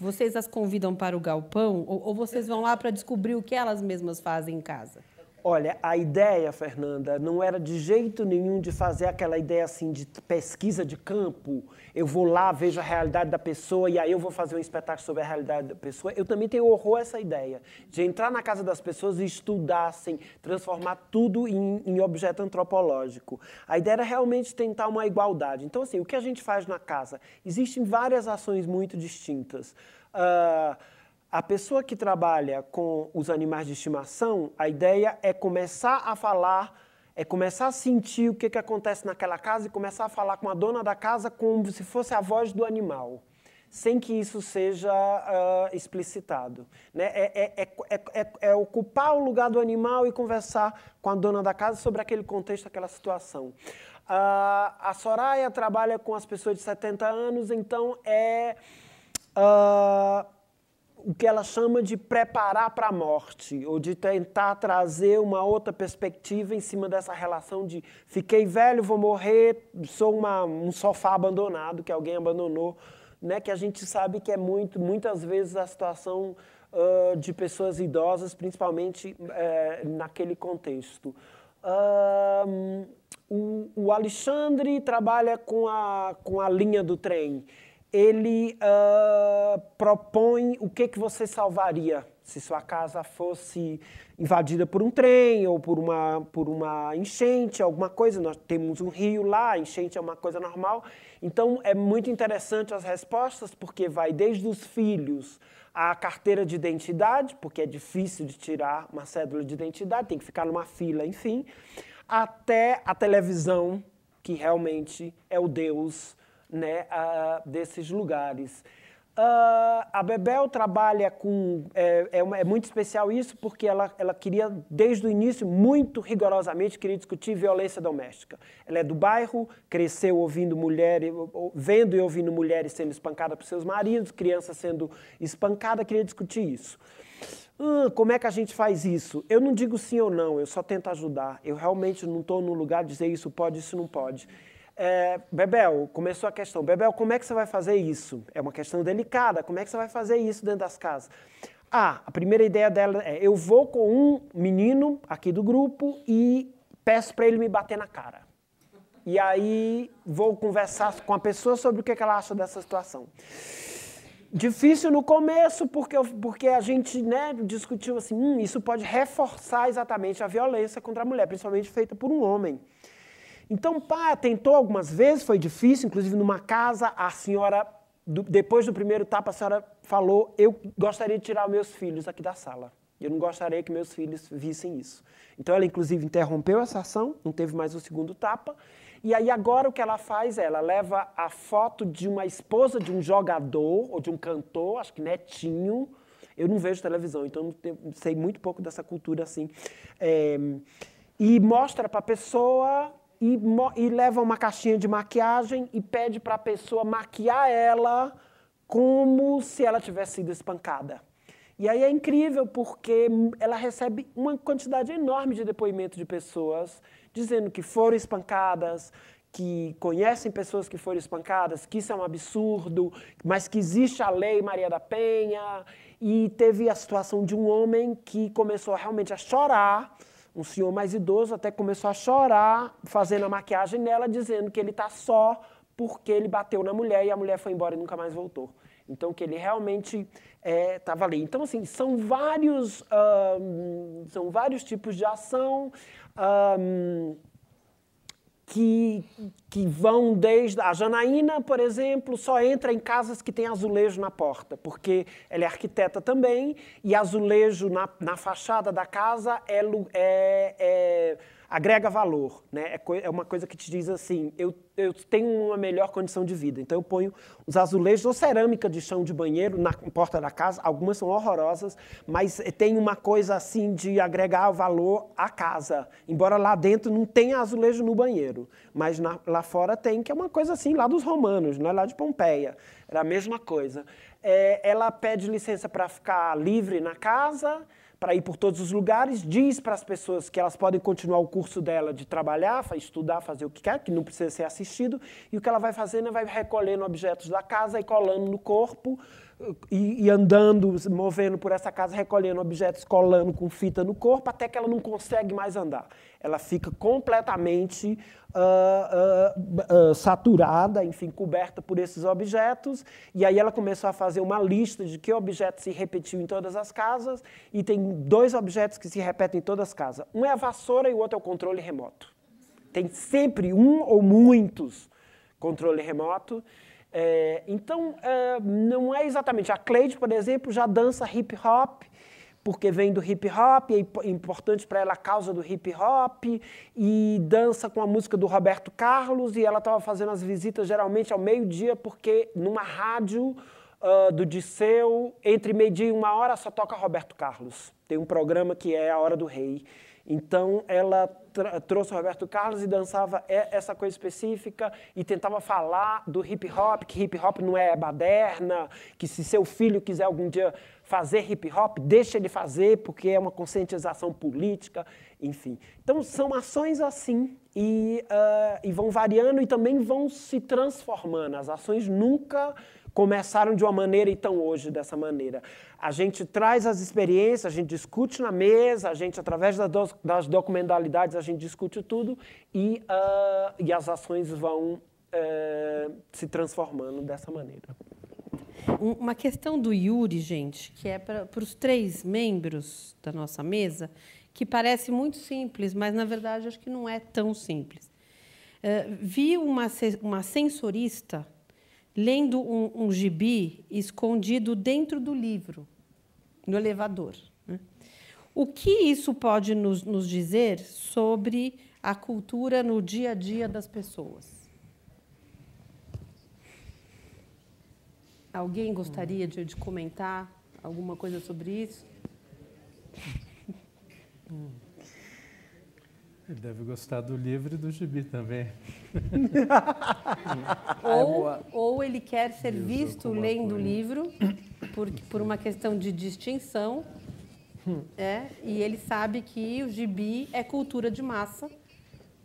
Vocês as convidam para o galpão? Ou, ou vocês vão lá para descobrir o que elas mesmas fazem em casa? Olha, a ideia, Fernanda, não era de jeito nenhum de fazer aquela ideia assim de pesquisa de campo. Eu vou lá, vejo a realidade da pessoa e aí eu vou fazer um espetáculo sobre a realidade da pessoa. Eu também tenho horror a essa ideia de entrar na casa das pessoas e estudar, assim, transformar tudo em, em objeto antropológico. A ideia era realmente tentar uma igualdade. Então, assim, o que a gente faz na casa? Existem várias ações muito distintas. Uh, a pessoa que trabalha com os animais de estimação, a ideia é começar a falar, é começar a sentir o que, que acontece naquela casa e começar a falar com a dona da casa como se fosse a voz do animal, sem que isso seja uh, explicitado. Né? É, é, é, é, ocupar o lugar do animal e conversar com a dona da casa sobre aquele contexto, aquela situação. Uh, a Soraya trabalha com as pessoas de 70 anos, então é. Uh, o que ela chama de preparar para a morte, ou de tentar trazer uma outra perspectiva em cima dessa relação de fiquei velho, vou morrer, sou uma, um sofá abandonado que alguém abandonou, né? que a gente sabe que é muito, muitas vezes a situação uh, de pessoas idosas, principalmente uh, naquele contexto. Uh, o, o Alexandre trabalha com a, com a linha do trem ele uh, propõe o que, que você salvaria se sua casa fosse invadida por um trem ou por uma, por uma enchente, alguma coisa. Nós temos um rio lá, enchente é uma coisa normal. Então, é muito interessante as respostas, porque vai desde os filhos à carteira de identidade, porque é difícil de tirar uma cédula de identidade, tem que ficar numa fila, enfim, até a televisão, que realmente é o Deus né, desses lugares. Uh, a Bebel trabalha com. É, é, uma, é, muito especial isso, porque ela, ela queria, desde o início, muito rigorosamente, queria discutir violência doméstica. Ela é do bairro, cresceu ouvindo mulheres, vendo e ouvindo mulheres sendo espancadas por seus maridos, crianças sendo espancadas, queria discutir isso. Ah, como é que a gente faz isso? Eu não digo sim ou não, eu só tento ajudar. Eu realmente não estou no lugar de dizer isso pode, isso não pode. É, Bebel, começou a questão. Bebel, como é que você vai fazer isso? É uma questão delicada. Como é que você vai fazer isso dentro das casas? Ah, a primeira ideia dela é: eu vou com um menino aqui do grupo e peço para ele me bater na cara. E aí vou conversar com a pessoa sobre o que é ela acha dessa situação difícil no começo, porque, porque a gente né, discutiu assim, hum, isso pode reforçar exatamente a violência contra a mulher, principalmente feita por um homem. Então, pá, tentou algumas vezes, foi difícil, inclusive numa casa, a senhora, do, depois do primeiro tapa, a senhora falou: Eu gostaria de tirar meus filhos aqui da sala. Eu não gostaria que meus filhos vissem isso. Então, ela, inclusive, interrompeu essa ação, não teve mais o segundo tapa. E aí, agora, o que ela faz? Ela leva a foto de uma esposa de um jogador ou de um cantor, acho que netinho. Eu não vejo televisão, então sei muito pouco dessa cultura assim. É, e mostra para a pessoa e, e leva uma caixinha de maquiagem e pede para a pessoa maquiar ela como se ela tivesse sido espancada. E aí é incrível porque ela recebe uma quantidade enorme de depoimentos de pessoas dizendo que foram espancadas, que conhecem pessoas que foram espancadas, que isso é um absurdo, mas que existe a lei Maria da Penha. E teve a situação de um homem que começou realmente a chorar um senhor mais idoso até começou a chorar, fazendo a maquiagem nela, dizendo que ele está só porque ele bateu na mulher e a mulher foi embora e nunca mais voltou. Então, que ele realmente estava é, ali. Então, assim, são vários, são vários tipos de ação que, que vão desde a Janaína, por exemplo, só entra em casas que tem azulejo na porta, porque ela é arquiteta também e azulejo na, na fachada da casa é, é, é agrega valor, né? É, é, uma coisa que te diz assim, eu, eu tenho uma melhor condição de vida, então eu ponho os azulejos ou cerâmica de chão de banheiro na porta da casa, algumas são horrorosas, mas tem uma coisa assim de agregar valor à casa, embora lá dentro não tenha azulejo no banheiro, mas na, lá fora tem, que é uma coisa assim lá dos romanos, não é lá de Pompeia, era a mesma coisa. É, ela pede licença para ficar livre na casa, para ir por todos os lugares, diz para as pessoas que elas podem continuar o curso dela de trabalhar, estudar, fazer o que quer, que não precisa ser assistido, e o que ela vai fazendo é vai recolhendo objetos da casa e colando no corpo, e, e, andando, se movendo por essa casa, recolhendo objetos, colando com fita no corpo, até que ela não consegue mais andar. Ela fica completamente uh, uh, uh, saturada, enfim, coberta por esses objetos, e aí ela começou a fazer uma lista de que objeto se repetiu em todas as casas, e tem dois objetos que se repetem em todas as casas. Um é a vassoura e o outro é o controle remoto. Tem sempre um ou muitos controle remoto é, então, é, não é exatamente. A Cleide, por exemplo, já dança hip hop, porque vem do hip hop, é importante para ela a causa do hip hop, e dança com a música do Roberto Carlos, e ela estava fazendo as visitas geralmente ao meio-dia, porque numa rádio uh, do Disseu, entre meio-dia e uma hora só toca Roberto Carlos. Tem um programa que é A Hora do Rei. Então, ela trouxe o Roberto Carlos e dançava essa coisa específica e tentava falar do hip hop, que hip hop não é baderna, que se seu filho quiser algum dia fazer hip hop, deixa ele fazer, porque é uma conscientização política, enfim. Então, são ações assim e, uh, e vão variando e também vão se transformando. As ações nunca começaram de uma maneira e estão hoje dessa maneira a gente traz as experiências, a gente discute na mesa, a gente, através das, das documentalidades, a gente discute tudo e, uh, e as ações vão uh, se transformando dessa maneira. Uma questão do Yuri, gente, que é para os três membros da nossa mesa, que parece muito simples, mas na verdade acho que não é tão simples. Uh, vi uma, uma sensorista lendo um, um gibi escondido dentro do livro no elevador. Né? O que isso pode nos, nos dizer sobre a cultura no dia a dia das pessoas? Alguém gostaria de, de comentar alguma coisa sobre isso? Hum. Ele deve gostar do livro e do gibi também. ou, é ou ele quer ser visto lendo o livro por, por uma questão de distinção. Hum. É, e ele sabe que o gibi é cultura de massa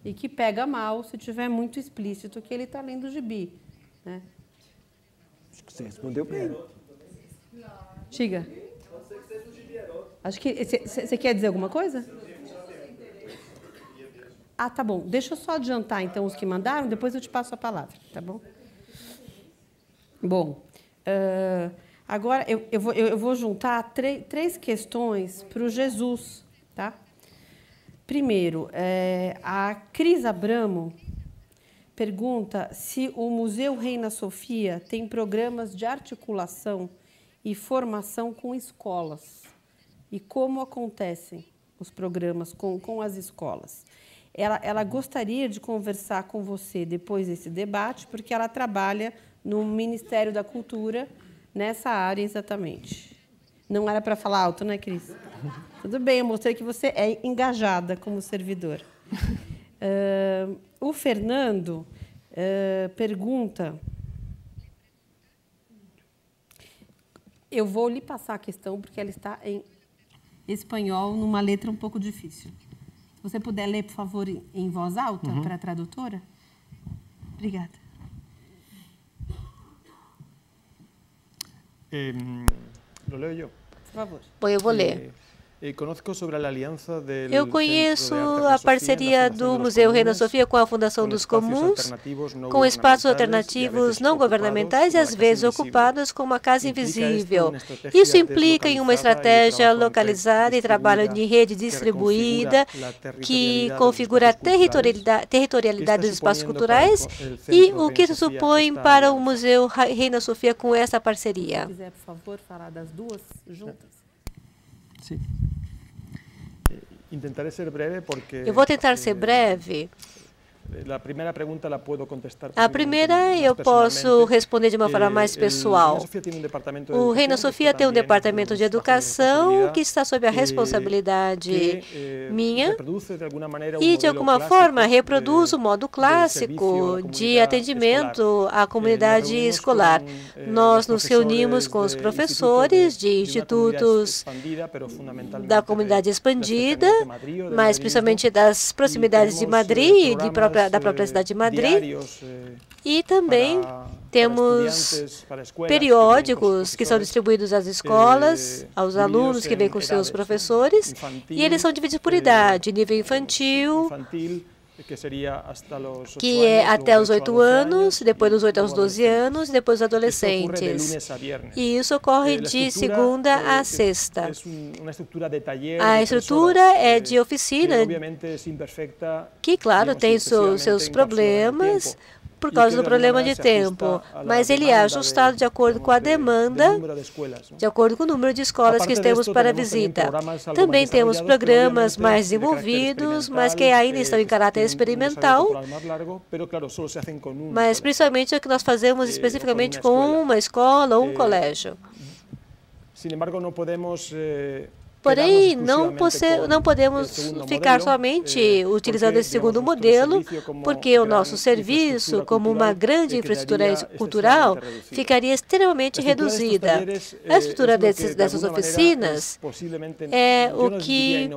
e que pega mal se tiver muito explícito que ele está lendo o gibi. Né? Acho que você respondeu bem. Diga. Acho que você quer dizer alguma coisa? Ah, tá bom. Deixa eu só adiantar então os que mandaram, depois eu te passo a palavra, tá bom? Bom. Uh... Agora, eu, eu, vou, eu vou juntar três questões para o Jesus. Tá? Primeiro, é, a Cris Abramo pergunta se o Museu Reina Sofia tem programas de articulação e formação com escolas e como acontecem os programas com, com as escolas. Ela, ela gostaria de conversar com você depois desse debate, porque ela trabalha no Ministério da Cultura nessa área exatamente. Não era para falar alto, né, Cris? Tudo bem, eu mostrei que você é engajada como servidor. Uh, o Fernando uh, pergunta. Eu vou lhe passar a questão porque ela está em espanhol, numa letra um pouco difícil. Se você puder ler, por favor, em voz alta uhum. para a tradutora. Obrigada. Eh, ¿Lo leo yo? Por favor. Voy pues a eh, leer. Eh, Eu conheço a parceria do Museu Reina Sofia com a Fundação dos Comuns, com espaços alternativos não governamentais e às vezes ocupados com uma casa invisível. Isso implica em uma estratégia localizada e trabalho de rede distribuída que configura a territorialidade, territorialidade dos espaços culturais e o que se supõe para o Museu Reina Sofia com essa parceria. Se quiser, por favor, falar das duas juntas. Sim. ser breve porque. Eu vou tentar ser eh, breve a primeira pergunta eu posso contestar. A primeira eu posso responder de uma forma eh, mais pessoal. O Reina Sofia tem um departamento de educação que está sob eh, a responsabilidade minha e de alguma forma reproduz o modo clássico de atendimento à comunidade escolar. Nós nos reunimos com os professores de institutos da comunidade expandida, mas principalmente das proximidades de eh, Madrid e de própria própria, da própria cidade de Madrid. Eh, e também temos periódicos que são distribuídos às eh, escolas, aos alunos que vêm com seus professores, e eles são divididos por eh, idade, nível infantil que seria que é até os oito anos, depois dos oito aos doze anos, e depois os adolescentes. E isso ocorre eh, de segunda a sexta. A estrutura é eh, de oficina, que, claro, tem seus problemas, por causa do problema de tempo, mas ele é ajustado de acordo com a demanda, de acordo com o número de escolas que temos para visita. Também temos programas mais desenvolvidos, mas que ainda eh, estão em caráter experimental, mas principalmente o que nós fazemos eh, especificamente com uma escola ou um eh, colégio. Sin embargo, não podemos eh, Porém, não, não podemos ficar somente é, utilizando esse segundo modelo, porque o nosso serviço, como uma grande infraestrutura cultural, ficaria extremamente reduzida. A eh, estrutura desses, dessas oficinas é o que,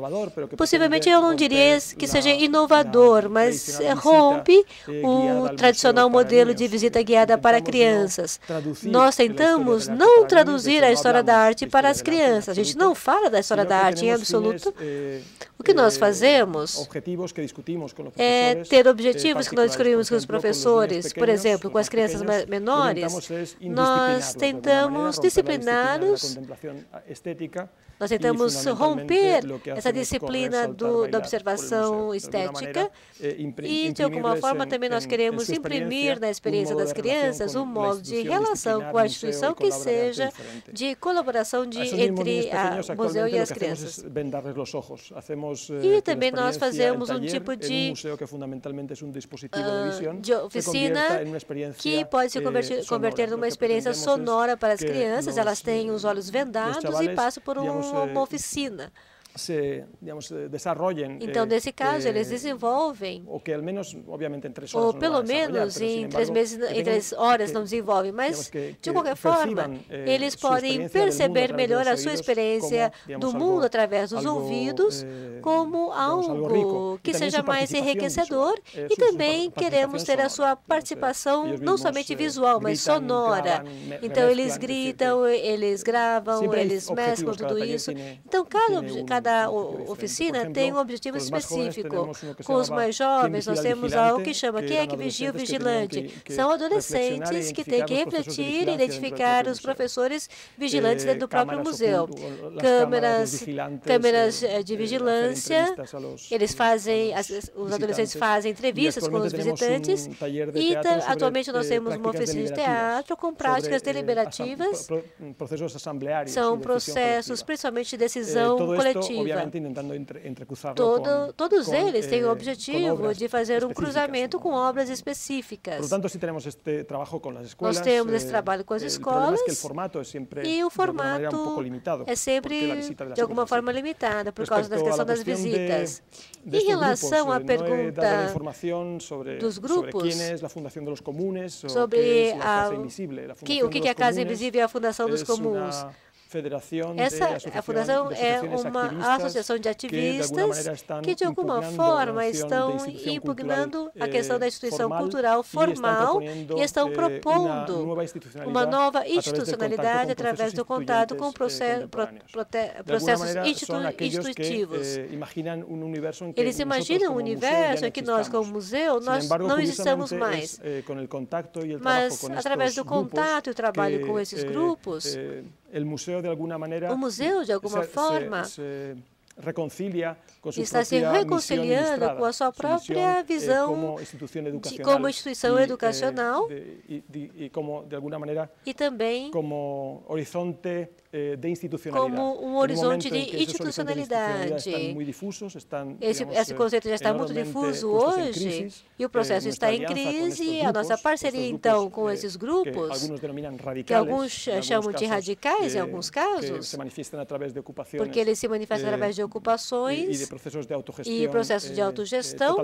possivelmente, eu não diria que seja inovador, mas eh, rompe o tradicional modelo de visita eh, guiada para crianças. Nós tentamos não traduzir a história da arte para as crianças. A gente não fala da história professora da arte em absoluto. Eh, o que nós eh, fazemos é ter eh, objetivos que nós discutimos com os professores, por exemplo, com as crianças menores, nós tentamos discipliná-los nós tentamos romper essa disciplina do, da observação estética eh, e, de alguma forma, também nós queremos imprimir na experiência das crianças um modo de relação com a instituição que seja de colaboração de, entre o museu e as crianças. E também nós fazemos um tipo de, de ah, oficina que pode se converter, converter numa experiência sonora para as crianças. Elas têm os olhos eh, vendados e passam por um uma, oficina se, digamos, Então, nesse eh, caso, eh, eles desenvolvem. Ou que, ao menos, obviamente, em três horas. Ou pelo menos em embargo, três meses, em três horas, que, não desenvolvem. Mas, que, de qualquer forma, eh, eles podem perceber melhor a sua experiência digamos, do mundo algo, através dos algo, ouvidos, eh, como algo, que seja mais enriquecedor. Eh, e também queremos ter a sua participação, não somente eh, visual, mas gritam, sonora. Gravam, então, eles gritam, eles gravam, eles mesclam tudo isso. Então, cada, cada cada oficina tem um objetivo específico. Com os mais é jovens, nós temos algo que chama quem é que vigia o vigilante. São adolescentes que têm que refletir e identificar os professores eh, vigilantes dentro do próprio museu. Câmeras, câmeras de eh, eh, vigilância, eles fazem, os adolescentes fazem entrevistas com os visitantes e então, atualmente nós temos uma oficina de teatro com práticas deliberativas, são processos principalmente de decisão coletiva obviamente tentando entre, entrecruzar Todo, todos com, eles têm o eh, objetivo de fazer um cruzamento com obras específicas. Portanto, se temos este eh, trabalho com as escolas, nós temos esse trabalho com as escolas. É o formato é sempre e o formato um limitado, é sempre de alguma forma limitada por causa da questão das visitas. De, de em relação grupos, à eh, pergunta sobre, dos grupos, sobre, sobre a, a que, o que, que é a Casa Invisível e é a Fundação dos Comuns. Uma, federação Essa a fundação é uma associação de ativistas que de alguma, forma estão impugnando a eh, questão da instituição cultural formal e estão eh, propondo uma nova institucionalidade através do contato com eh, processos, institutivos. Eles imaginam um universo em que nós, como museu, nós não existamos mais. Mas através do contato e o trabalho com esses grupos, o museu de O museu de alguma se, forma. Se, se reconcilia está se reconciliando com a sua própria eh, visão como instituição eh, educacional, de, como instituição educacional de, e, como de alguma maneira e também como horizonte eh, institucionalidade. Como um horizonte de institucionalidade. difusos, estão, esse, digamos, esse, eh, conceito já está muito difuso hoje e o processo está em crise. a nossa parceria, então, com esses grupos, eh, que alguns, radicales, que alguns chamam de radicais, em alguns casos, se manifestam através de ocupações, porque eles se manifestam através de ocupações e, de processos de autogestão, e processos de autogestão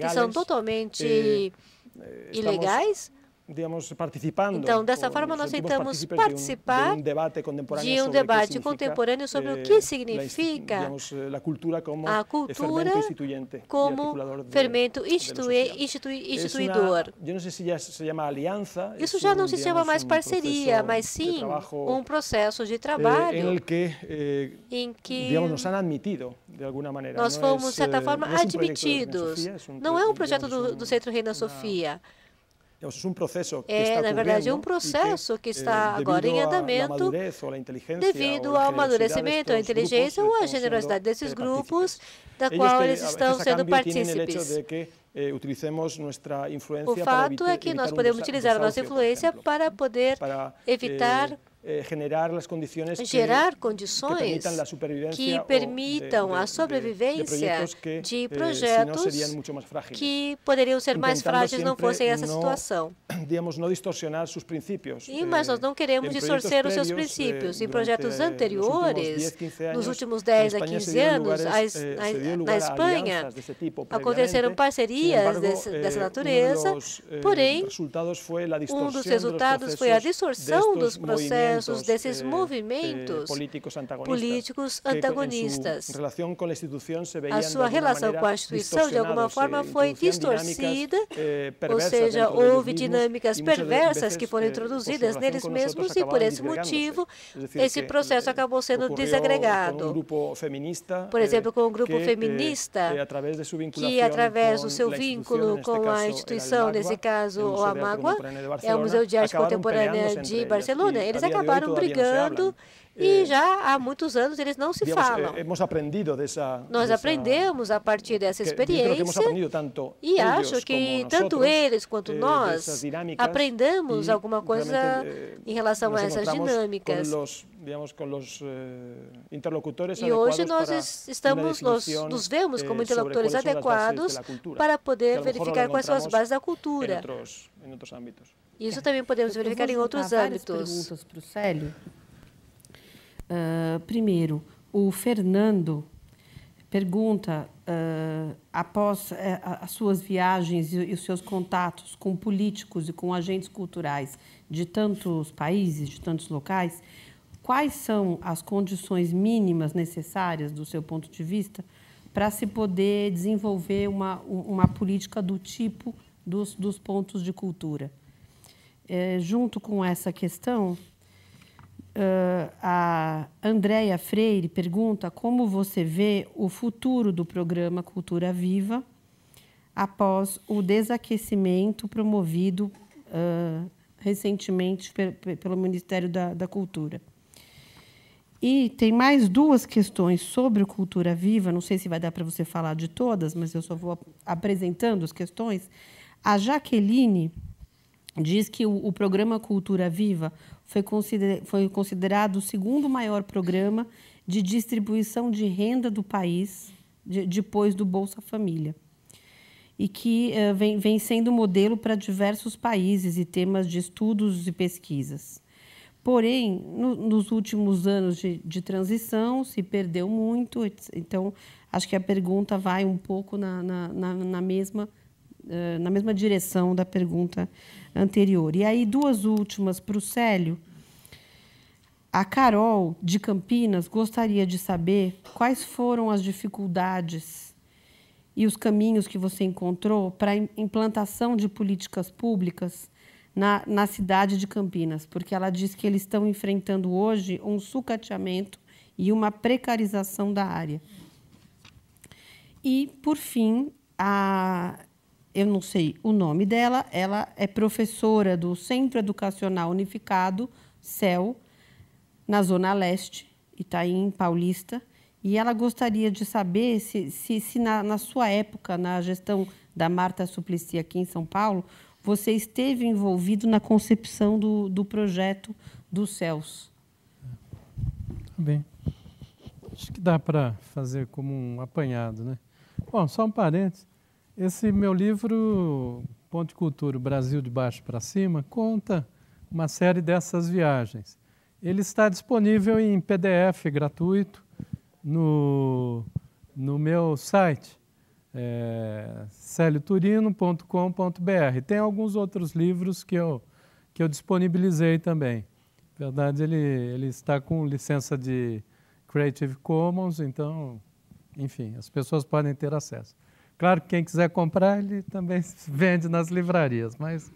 que são totalmente ilegais digamos, participando. Então, dessa forma, eh, nós tentamos participar de um, de um, debate contemporâneo, de um debate sobre, contemporâneo sobre o eh, que significa, digamos, eh, a cultura como a cultura fermento como fermento instituidor. eu não sei se já se chama aliança. Isso já não se chama mais parceria, mas sim um processo de trabalho em que, digamos, nos han admitido, de alguma maneira. Nós fomos, de certa forma, admitidos. Não é um projeto do, Centro Reina Sofia, é, na verdade, é um processo que está eh, agora em andamento devido ao amadurecimento, à inteligência ou à generosidade desses grupos, eh, da qual eles estão sendo partícipes. Eh, o fato é que nós podemos utilizar a nossa influência para poder evitar eh, generar gerar que, condições que, que permitam de, de, a sobrevivência de, que, de projetos eh, que poderiam ser mais frágeis não fossem essa situação. Digamos, não distorcionar seus princípios. E, mas eh, nós não queremos distorcer os seus princípios. Em projetos anteriores, nos últimos 10 eh, a 15 anos, na Espanha tipo aconteceram parcerias desse, dessa natureza, porém, um dos resultados foi a distorção dos processos processos, desses eh, movimentos eh, políticos antagonistas, políticos antagonistas. Que, a sua relação com a instituição, de alguma forma, eh, foi distorcida, eh, ou seja, houve dinâmicas perversas que foram introduzidas neles mesmos e, por esse motivo, é esse processo acabou sendo desagregado. Por exemplo, com o um grupo feminista, que, através do seu vínculo com a instituição, nesse caso, é o Amagua, é o Museu de Arte Contemporânea de Barcelona, eles acabaram acabaram brigando. E eh, já há muitos anos eles não se digamos, eh, falam. Hemos aprendido dessa, Nós dessa, aprendemos a partir dessa experiência. Que, que tanto e acho que tanto eles quanto eh, nós aprendamos alguma coisa em relação a essas dinâmicas. Com los, digamos, com los, interlocutores e hoje nós estamos nos, nos vemos como interlocutores adequados para poder verificar quais são as bases da cultura. Em outros, em outros âmbitos. Isso é. também podemos verificar em outros âmbitos. perguntas para o Célio. Uh, primeiro, o Fernando pergunta, uh, após uh, as suas viagens e, e, os seus contatos com políticos e com agentes culturais de tantos países, de tantos locais, quais são as condições mínimas necessárias, do seu ponto de vista, para se poder desenvolver uma, uma política do tipo dos, dos pontos de cultura? é, junto com essa questão, uh, a Andréia Freire pergunta como você vê o futuro do programa Cultura Viva após o desaquecimento promovido uh, recentemente pelo Ministério da, da Cultura. E tem mais duas questões sobre o Cultura Viva. Não sei se vai dar para você falar de todas, mas eu só vou apresentando as questões. A Jaqueline diz que o, o programa Cultura Viva foi, consider, foi considerado o segundo maior programa de distribuição de renda do país de, depois do Bolsa Família e que uh, vem, vem sendo modelo para diversos países e temas de estudos e pesquisas. Porém, no, nos últimos anos de, de, transição, se perdeu muito, então acho que a pergunta vai um pouco na, na, na, na mesma, uh, na mesma direção da pergunta anterior. E aí, duas últimas para o Célio. A Carol, de Campinas, gostaria de saber quais foram as dificuldades e os caminhos que você encontrou para a implantação de políticas públicas na, na cidade de Campinas, porque ela diz que eles estão enfrentando hoje um sucateamento e uma precarização da área. E, por fim, a eu não sei o nome dela, ela é professora do Centro Educacional Unificado, CEL, na Zona Leste, Itaim tá Paulista, e ela gostaria de saber se, se, se na, na, sua época, na gestão da Marta Suplicy aqui em São Paulo, você esteve envolvido na concepção do, do projeto dos céus. Tá bem. Acho que dá para fazer como um apanhado, né? Bom, só um parênteses. Esse meu livro, ponte Cultura, Brasil de Baixo para Cima, conta uma série dessas viagens. Ele está disponível em PDF gratuito no, no meu site, é, Tem alguns outros livros que eu, que eu disponibilizei também. Na verdade, ele, ele está com licença de Creative Commons, então, enfim, as pessoas podem ter acesso. Claro que quem quiser comprar, ele também vende nas livrarias, mas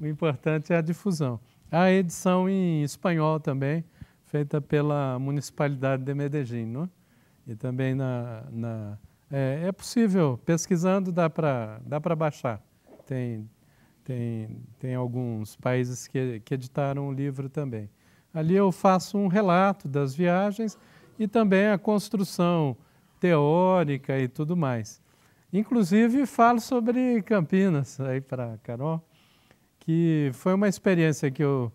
o importante é a difusão. A edição em espanhol também, feita pela Municipalidade de Medellín, não? É? e também na, na é, é, possível, pesquisando dá para dá baixar. Tem, tem, tem alguns países que, que editaram o livro também. Ali eu faço um relato das viagens e também a construção teórica e tudo mais. Inclusive, falo sobre Campinas, aí para Carol, que foi uma experiência que eu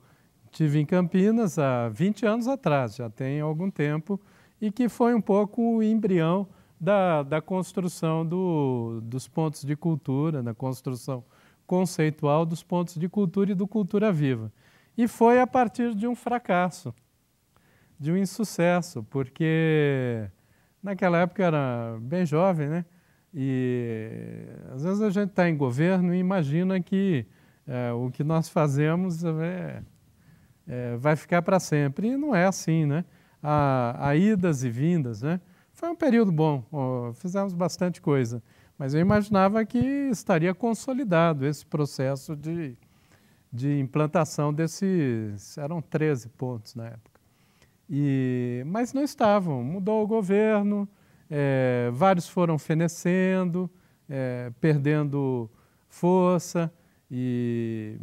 tive em Campinas há 20 anos atrás, já tem algum tempo, e que foi um pouco o embrião da, da construção do, dos pontos de cultura, da construção conceitual dos pontos de cultura e do Cultura Viva. E foi a partir de um fracasso, de um insucesso, porque naquela época eu era bem jovem, né? E às vezes a gente está em governo e imagina que é, o que nós fazemos é, é, vai ficar para sempre. E não é assim, né? A, idas e vindas, né? Foi um período bom, fizemos bastante coisa. Mas eu imaginava que estaria consolidado esse processo de, de implantação desses. Eram 13 pontos na época. E, mas não estavam. Mudou o governo, é, vários foram fenecendo, é, perdendo força e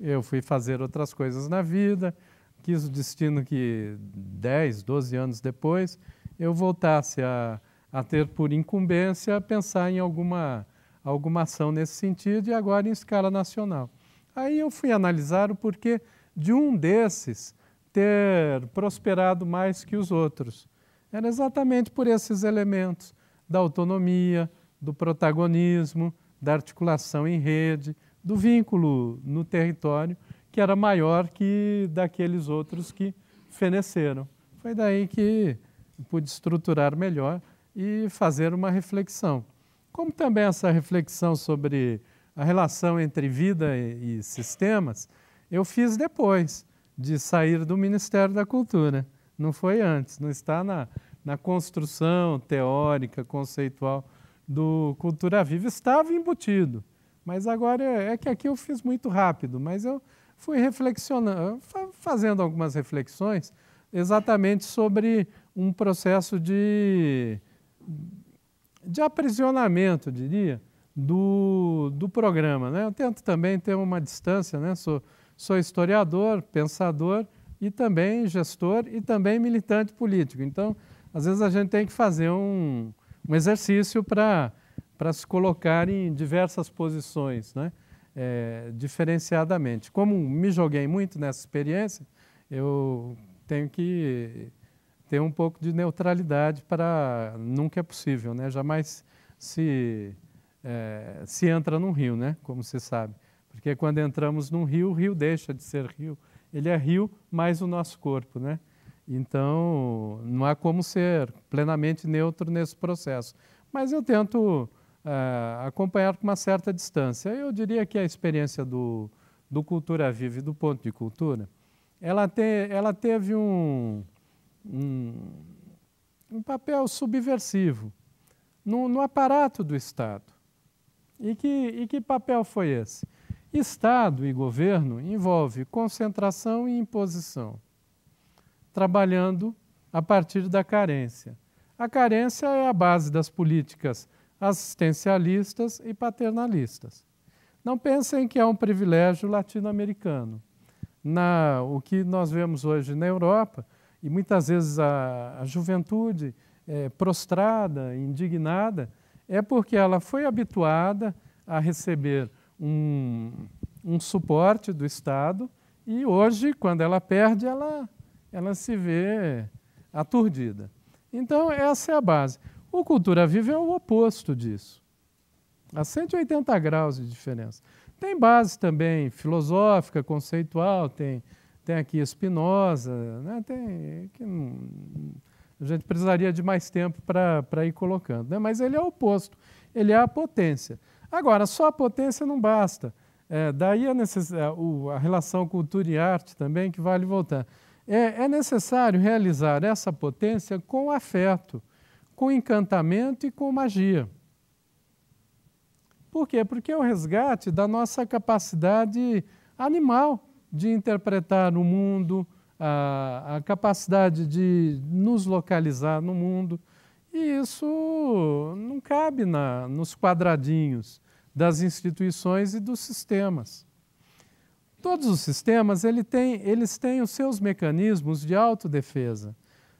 eu fui fazer outras coisas na vida. Quis o destino que 10, 12 anos depois eu voltasse a, a ter por incumbência pensar em alguma, alguma ação nesse sentido e agora em escala nacional. Aí eu fui analisar o porquê de um desses ter prosperado mais que os outros. Era exatamente por esses elementos da autonomia, do protagonismo, da articulação em rede, do vínculo no território, que era maior que daqueles outros que feneceram. Foi daí que pude estruturar melhor e fazer uma reflexão. Como também essa reflexão sobre a relação entre vida e, e sistemas, eu fiz depois de sair do Ministério da Cultura. Não foi antes, não está na, na construção teórica, conceitual do Cultura Viva estava embutido. Mas agora é, é que aqui eu fiz muito rápido, mas eu fui reflexionando, fazendo algumas reflexões exatamente sobre um processo de, de aprisionamento, diria, do, do programa. Né? Eu tento também ter uma distância, né? sou, sou historiador, pensador e também gestor e também militante político. Então, às vezes a gente tem que fazer um, um exercício para se colocar em diversas posições, né? É, diferenciadamente. Como me joguei muito nessa experiência, eu tenho que ter um pouco de neutralidade para nunca é possível, né? Jamais se é, se entra num rio, né? Como se sabe, porque quando entramos num rio, o rio deixa de ser rio. Ele é rio mais o nosso corpo, né? Então, não há como ser plenamente neutro nesse processo. Mas eu tento uh, acompanhar com uma certa distância. Eu diria que a experiência do, do Cultura Vive, do Ponto de Cultura, ela, te, ela teve um, um, um papel subversivo no, no, aparato do Estado. E que, e que papel foi esse? Estado e governo envolve concentração e imposição trabalhando a partir da carência. A carência é a base das políticas assistencialistas e paternalistas. Não pensem que é um privilégio latino-americano. o que nós vemos hoje na Europa, e muitas vezes a, a juventude é, prostrada, indignada, é porque ela foi habituada a receber um, um suporte do Estado e hoje, quando ela perde, ela ela se vê aturdida. Então, essa é a base. O Cultura Viva é o oposto disso. A 180 graus de diferença. Tem base também filosófica, conceitual, tem, tem aqui Spinoza, né? tem, que não, a gente precisaria de mais tempo para ir colocando. Né? Mas ele é o oposto, ele é a potência. Agora, só a potência não basta. É, daí a, necess... É, a relação cultura e arte também, que vale voltar. É, é necessário realizar essa potência com afeto, com encantamento e com magia. Por quê? Porque é o resgate da nossa capacidade animal de interpretar o mundo, a, a, capacidade de nos localizar no mundo. E isso não cabe na, nos quadradinhos das instituições e dos sistemas. Todos os sistemas ele tem, eles têm os seus mecanismos de autodefesa.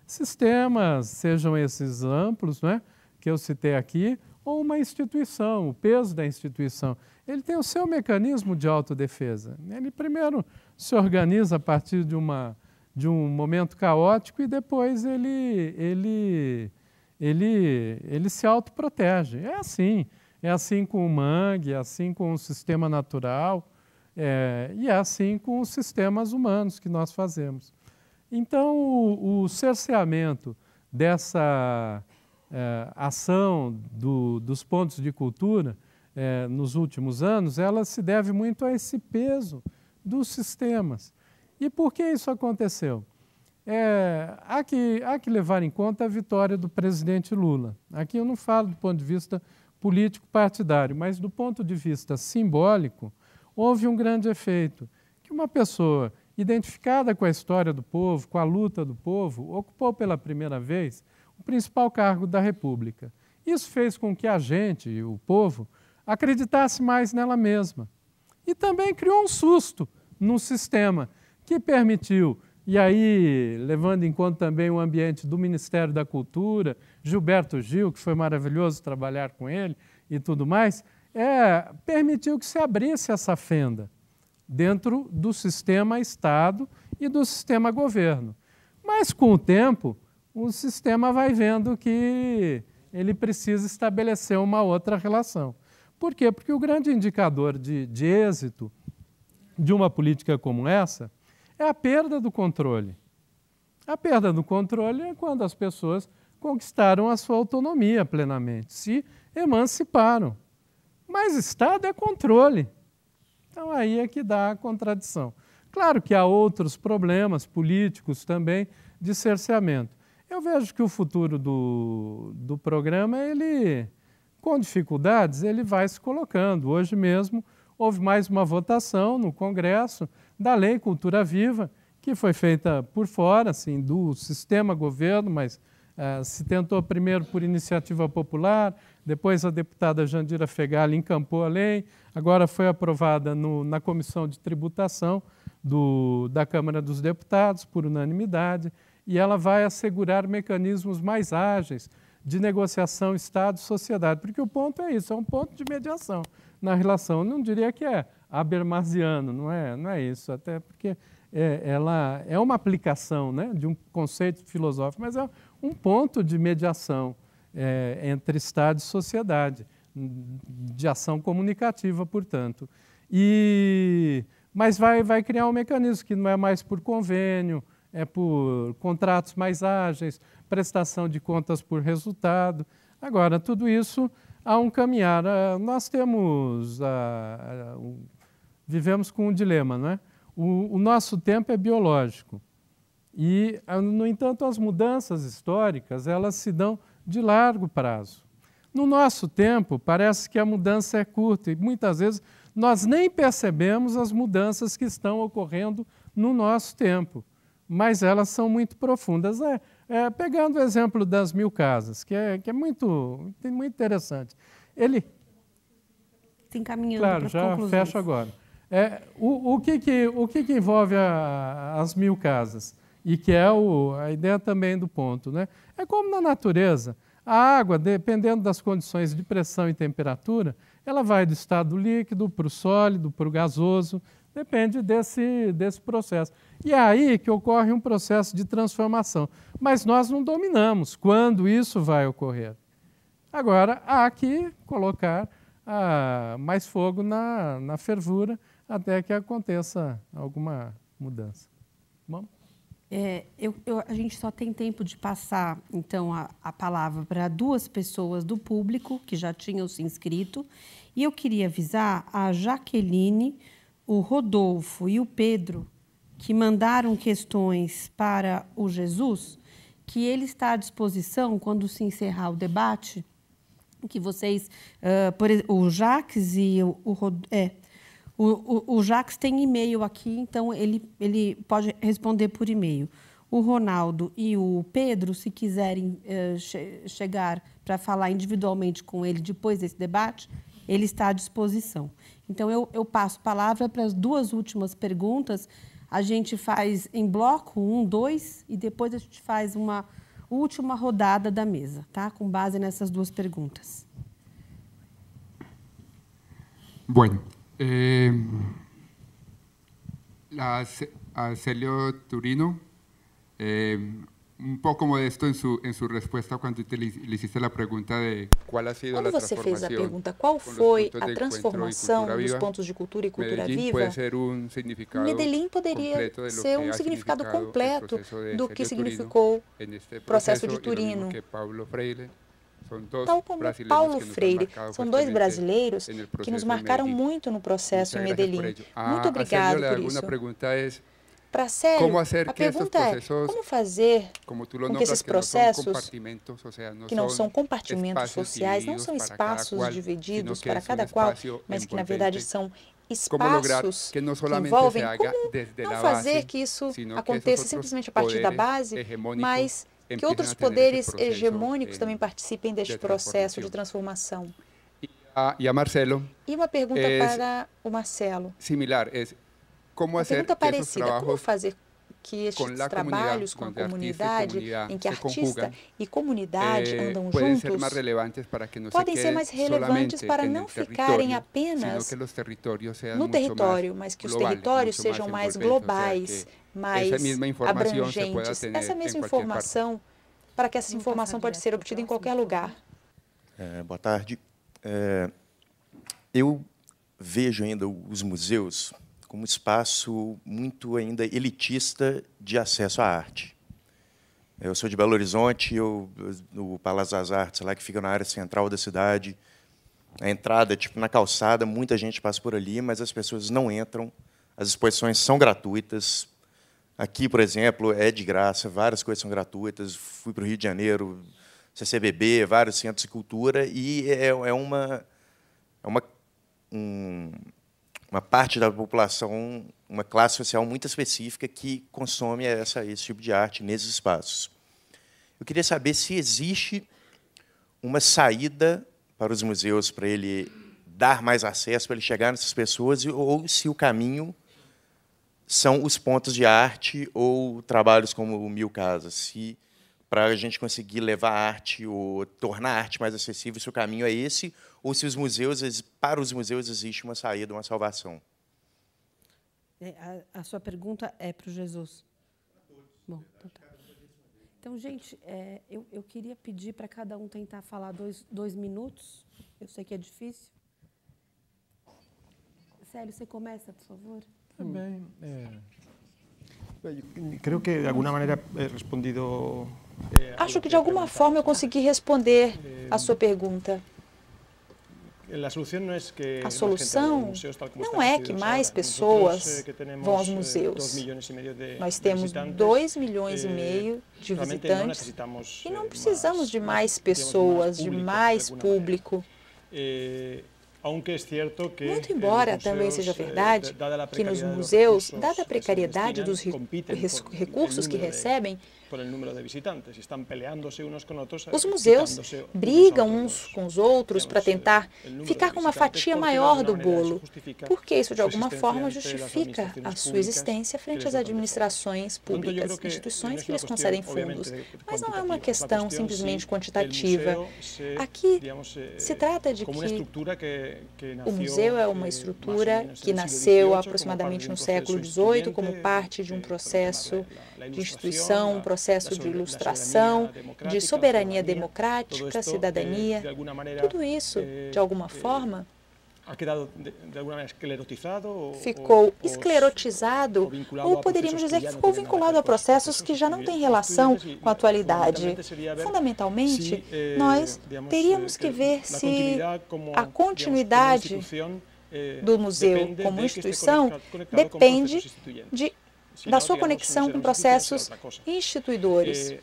Sistemas, sejam esses amplos, né, que eu citei aqui, ou uma instituição, o peso da instituição. Ele tem o seu mecanismo de autodefesa. Ele primeiro se organiza a partir de, uma, de um momento caótico e depois ele, ele, ele, ele se autoprotege. É assim. É assim com o mangue, é assim com o sistema natural. É, e é assim com os sistemas humanos que nós fazemos. Então, o, o cerceamento dessa é, ação do, dos pontos de cultura é, nos últimos anos, ela se deve muito a esse peso dos sistemas. E por que isso aconteceu? É, há, que, há que levar em conta a vitória do presidente Lula. Aqui eu não falo do ponto de vista político partidário, mas do ponto de vista simbólico, houve um grande efeito, que uma pessoa identificada com a história do povo, com a luta do povo, ocupou pela primeira vez o principal cargo da República. Isso fez com que a gente, o povo, acreditasse mais nela mesma. E também criou um susto no sistema que permitiu, e aí levando em conta também o ambiente do Ministério da Cultura, Gilberto Gil, que foi maravilhoso trabalhar com ele e tudo mais, é, permitiu que se abrisse essa fenda dentro do sistema Estado e do sistema governo. Mas, com o tempo, o sistema vai vendo que ele precisa estabelecer uma outra relação. Por quê? Porque o grande indicador de, de êxito de uma política como essa é a perda do controle. A perda do controle é quando as pessoas conquistaram a sua autonomia plenamente, se emanciparam. Mas Estado é controle. Então aí é que dá a contradição. Claro que há outros problemas políticos também de cerceamento. Eu vejo que o futuro do, do programa, ele, com dificuldades, ele vai se colocando. Hoje mesmo houve mais uma votação no Congresso da Lei Cultura Viva, que foi feita por fora, assim, do sistema governo, mas ah, se tentou primeiro por iniciativa popular, depois a deputada Jandira Fegali encampou a lei, agora foi aprovada no, na comissão de tributação do, da Câmara dos Deputados, por unanimidade, e ela vai assegurar mecanismos mais ágeis de negociação Estado-sociedade, porque o ponto é isso, é um ponto de mediação na relação. Eu não diria que é abermaziano, não é, não é isso, até porque é, ela é uma aplicação né, de um conceito filosófico, mas é um ponto de mediação é, entre Estado e sociedade, de ação comunicativa, portanto. E, mas vai, vai criar um mecanismo que não é mais por convênio, é por contratos mais ágeis, prestação de contas por resultado. Agora, tudo isso há um caminhar. Ah, nós temos. A, ah, a, ah, vivemos com um dilema, não é? o, o nosso tempo é biológico. E, ah, no entanto, as mudanças históricas, elas se dão de largo prazo. No nosso tempo, parece que a mudança é curta e muitas vezes nós nem percebemos as mudanças que estão ocorrendo no nosso tempo, mas elas são muito profundas. É, é, pegando o exemplo das mil casas, que é, que é muito, muito interessante. Ele. Se encaminhando claro, para já fecho agora. É, o, o, que, que, o que, que envolve a, as mil casas? e que é o, a ideia também do ponto. Né? É como na natureza. A água, dependendo das condições de pressão e temperatura, ela vai do estado líquido para o sólido, para o gasoso, depende desse, desse processo. E é aí que ocorre um processo de transformação. Mas nós não dominamos quando isso vai ocorrer. Agora, há que colocar ah, mais fogo na, na fervura até que aconteça alguma mudança. É, eu, eu, a gente só tem tempo de passar, então, a, a palavra para duas pessoas do público que já tinham se inscrito. E eu queria avisar a Jaqueline, o Rodolfo e o Pedro, que mandaram questões para o Jesus, que ele está à disposição quando se encerrar o debate, que vocês, uh, por, o Jaques e o, o, é, o, o, o Jax tem e-mail aqui, então ele, ele pode responder por e-mail. O Ronaldo e o Pedro, se quiserem eh, che chegar para falar individualmente com ele depois desse debate, ele está à disposição. Então, eu, eu passo palavra para as duas últimas perguntas. A gente faz em bloco, um, dois, e depois a gente faz uma última rodada da mesa, tá? Com base nessas duas perguntas. Bueno, eh, la, a Celio Turino, eh, un poco modesto en su, en su respuesta cuando te, le hiciste la pregunta de ha sido quando você fez a pergunta qual foi a transformação dos pontos de cultura e cultura Medellín viva, Medellín poderia ser um significado completo do que significou o de processo de Turino tal então, como Paulo Freire. São dois brasileiros que nos marcaram muito no processo em Medellín. Ah, muito obrigado por isso. Para Célio, como a pergunta é, como fazer como com que esses processos, que não são compartimentos sociais, não são espaços divididos para cada qual, mas que na verdade são espaços que, não que envolvem como não fazer que isso aconteça simplesmente a partir da base, mas que outros poderes hegemônicos eh, também participem deste processo de transformação. Ah, e a Marcelo. E uma pergunta para o Marcelo. Similar, é como fazer pergunta parecida, como fazer que estes trabalhos com a comunidade, comunidade, em que artista e comunidade eh, andam juntos, ser podem ser mais relevantes para não ficarem apenas no território, mas que os territórios sejam mais globais, mais abrangentes. essa mesma informação, para que essa informação pode ser obtida em qualquer lugar. É, boa tarde. É, eu vejo ainda os museus como um espaço muito ainda elitista de acesso à arte. Eu sou de Belo Horizonte, eu, no Palácio das Artes, lá que fica na área central da cidade, a entrada, tipo, na calçada, muita gente passa por ali, mas as pessoas não entram. As exposições são gratuitas, Aqui, por exemplo, é de graça, várias coisas são gratuitas. Fui para o Rio de Janeiro, CCBB, vários centros de cultura, e é, é, é uma, é uma, um, uma parte da população, uma classe social muito específica que consome essa, esse tipo de arte nesses espaços. Eu queria saber se existe uma saída para os museus para ele dar mais acesso, para ele chegar nessas pessoas, ou se o caminho são os pontos de arte ou trabalhos como o Mil Casas. Se para a gente conseguir levar a arte ou tornar a arte mais acessível, se o caminho é esse, ou se os museus, para os museus existe uma saída, uma salvação. É, a, a sua pergunta é para o Jesus. Bom, então, tá. então gente, é, eu, eu queria pedir para cada um tentar falar dois, dois minutos. Eu sei que é difícil. Célio, você começa, por favor. Bien, eh. Creo que de alguna manera he respondido. Eh, Acho que de alguma forma eu consegui responder eh, a sua pergunta. A solução não é que, a solução não é que mais pessoas eh, vão aos eh, museus. Nós temos 2 eh, milhões e meio de visitantes e não precisamos de mais pessoas, de mais público. Muito embora também seja verdade que nos museus, dada a precariedade dos recursos que recebem, por el número de visitantes. Están peleándose unos con otros. Os museus brigam uns com os outros para tentar ficar com uma fatia maior do bolo, porque isso de alguma forma justifica a sua existência frente às administrações públicas, instituições que lhes concedem fundos. Mas não é uma questão simplesmente quantitativa. Aqui eh, se trata de que o museu é uma eh, estrutura que nasceu aproximadamente no século XVIII como parte de um processo de instituição, um processo de ilustração, de soberania democrática, cidadania, eh, tudo isso, eh, de alguma eh, forma, ficou esclerotizado ou poderíamos dizer que ficou vinculado a processos que já não têm relação com a atualidade. Fundamentalmente, nós teríamos que ver se a continuidade do museu como instituição depende de da sua conexão com processos instituidores.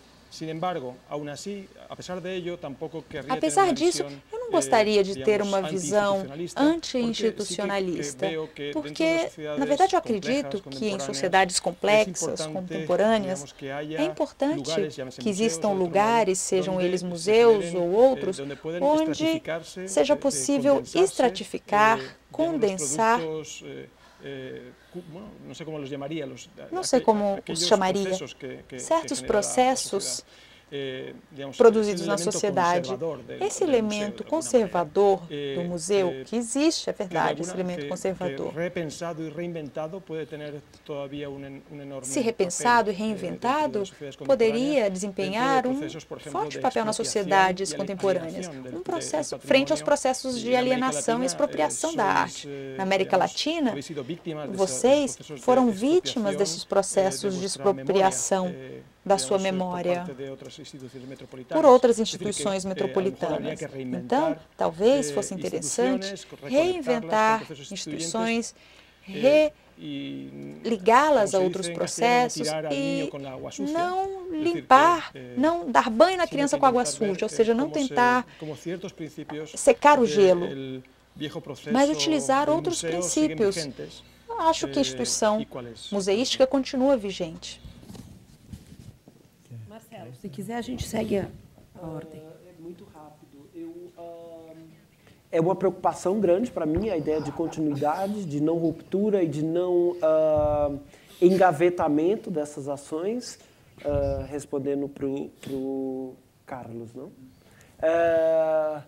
Apesar disso, eu não eh, gostaria de ter uma visão anti-institucionalista, porque, eh, na verdade, eu acredito que em sociedades complexas, contemporâneas, é importante que existam lugares, sejam eles museus ou eh, outros, onde seja possível estratificar, condensar eh, não sei como os chamaria, los, no sé cómo os llamaría, certos que processos é, produzidos na sociedade. Esse elemento conservador é, do museu, é, que existe, é verdade, esse elemento conservador, se repensado e reinventado, eh, poderia desempenhar um forte papel nas sociedades contemporâneas, um processo frente aos processos de alienação e expropriação eh, da arte. Eh, na América Latina, vocês foram vítimas desses processos de expropriação da sua memória por outras instituições eh, metropolitanas. Então, talvez eh, fosse interessante reinventar instituições, eh, re ligá-las a outros processos e não limpar, não dar banho na criança com água suja, ou seja, não tentar secar o gelo, mas utilizar outros princípios. acho que a instituição museística continua vigente. Se quiser, a gente segue a, ordem. É, é muito rápido. Eu, uh... É uma preocupação grande para mim a ideia de continuidade, de não ruptura e de não uh, engavetamento dessas ações, uh, respondendo para o Carlos. Não? É,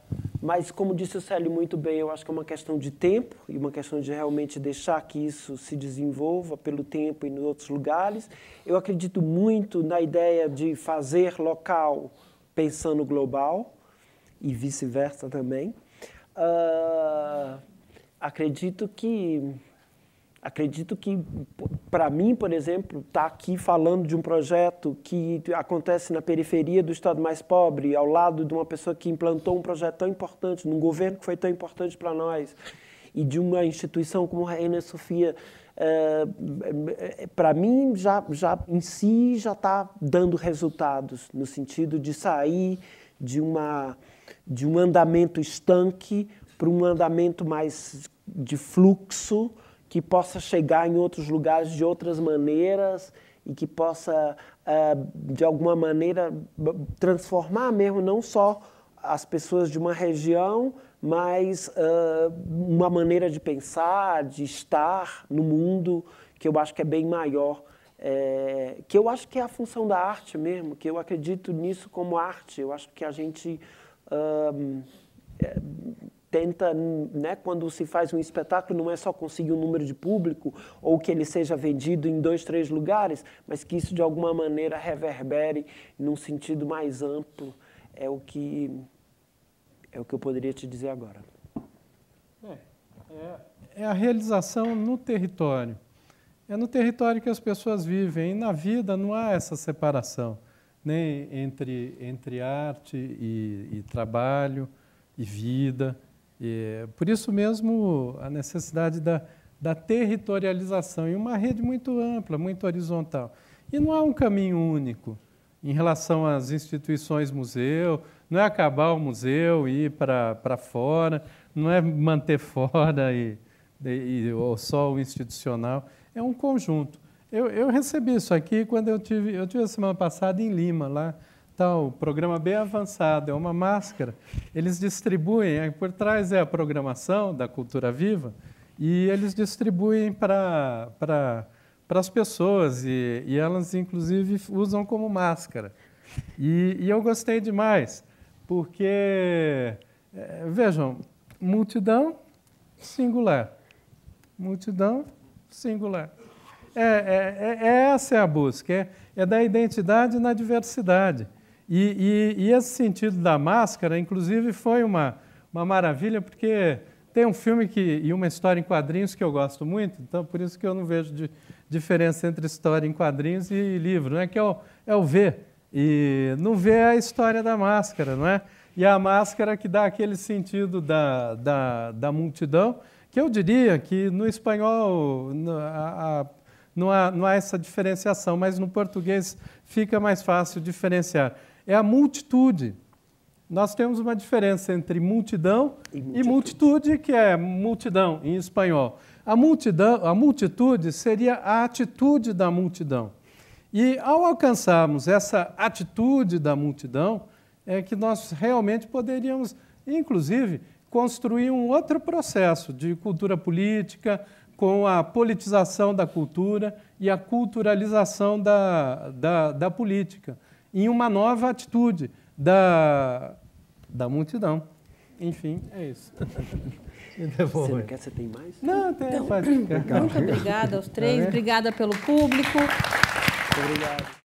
mas, como disse o Célio muito bem, eu acho que é uma questão de tempo e uma questão de realmente deixar que isso se desenvolva pelo tempo e em outros lugares. Eu acredito muito na ideia de fazer local pensando global e vice-versa também. Uh, acredito que acredito que, para mim, por exemplo, estar tá aqui falando de um projeto que acontece na periferia do estado mais pobre, ao lado de uma pessoa que implantou um projeto tão importante, num governo que foi tão importante para nós, e de uma instituição como a Reina Sofia, eh, eh, para mim, já, já em si, já está dando resultados, no sentido de sair de, uma, de um andamento estanque para um andamento mais de fluxo, que possa chegar em outros lugares de outras maneiras e que possa, ah, de alguma maneira, transformar mesmo não só as pessoas de uma região, mas ah, uma maneira de pensar, de estar no mundo que eu acho que é bem maior. É, que eu acho que é a função da arte mesmo, que eu acredito nisso como arte. Eu acho que a gente ah, é, tenta, né, quando se faz um espetáculo, não é só conseguir um número de público ou que ele seja vendido em dois, três lugares, mas que isso de alguma maneira reverbere num sentido mais amplo. É o que é o que eu poderia te dizer agora. É, é, é a realização no território. É no território que as pessoas vivem. E na vida não há essa separação nem entre, entre arte e, e trabalho e vida. E, por isso mesmo a necessidade da, da territorialização e uma rede muito ampla, muito horizontal. E não há um caminho único em relação às instituições museu, não é acabar o museu e ir para fora, não é manter fora e, e, e, ou só o institucional, é um conjunto. Eu, eu recebi isso aqui quando eu tive, eu tive a semana passada em Lima, lá então, o programa bem avançado é uma máscara. Eles distribuem, por trás é a programação da Cultura Viva, e eles distribuem para pra as pessoas, e, e, elas, inclusive, usam como máscara. E, e eu gostei demais, porque, é, vejam, multidão, singular. Multidão, singular. É, é, é, é, essa é a busca, é, é da identidade na diversidade. E, e, e, esse sentido da máscara, inclusive, foi uma, uma maravilha, porque tem um filme que, e uma história em quadrinhos que eu gosto muito, então por isso que eu não vejo de, diferença entre história em quadrinhos e livro, né? que é o, é o V. E não ver é a história da máscara, não é? E é a máscara que dá aquele sentido da, da, da multidão, que eu diria que no espanhol a, a, não, há, não há essa diferenciação, mas no português fica mais fácil diferenciar é a multitude. Nós temos uma diferença entre multidão e multitude, e multitude que é multidão em espanhol. A, multidão, a multitude seria a atitude da multidão. E ao alcançarmos essa atitude da multidão, é que nós realmente poderíamos, inclusive, construir um outro processo de cultura política, com a politização da cultura e a culturalização da, da, da política em uma nova atitude da, da multidão. Enfim, é isso. Então é você não quer, você tem mais? Não, tem, então, pode ficar. Muito obrigada aos três, tá obrigada pelo público. Muito obrigado.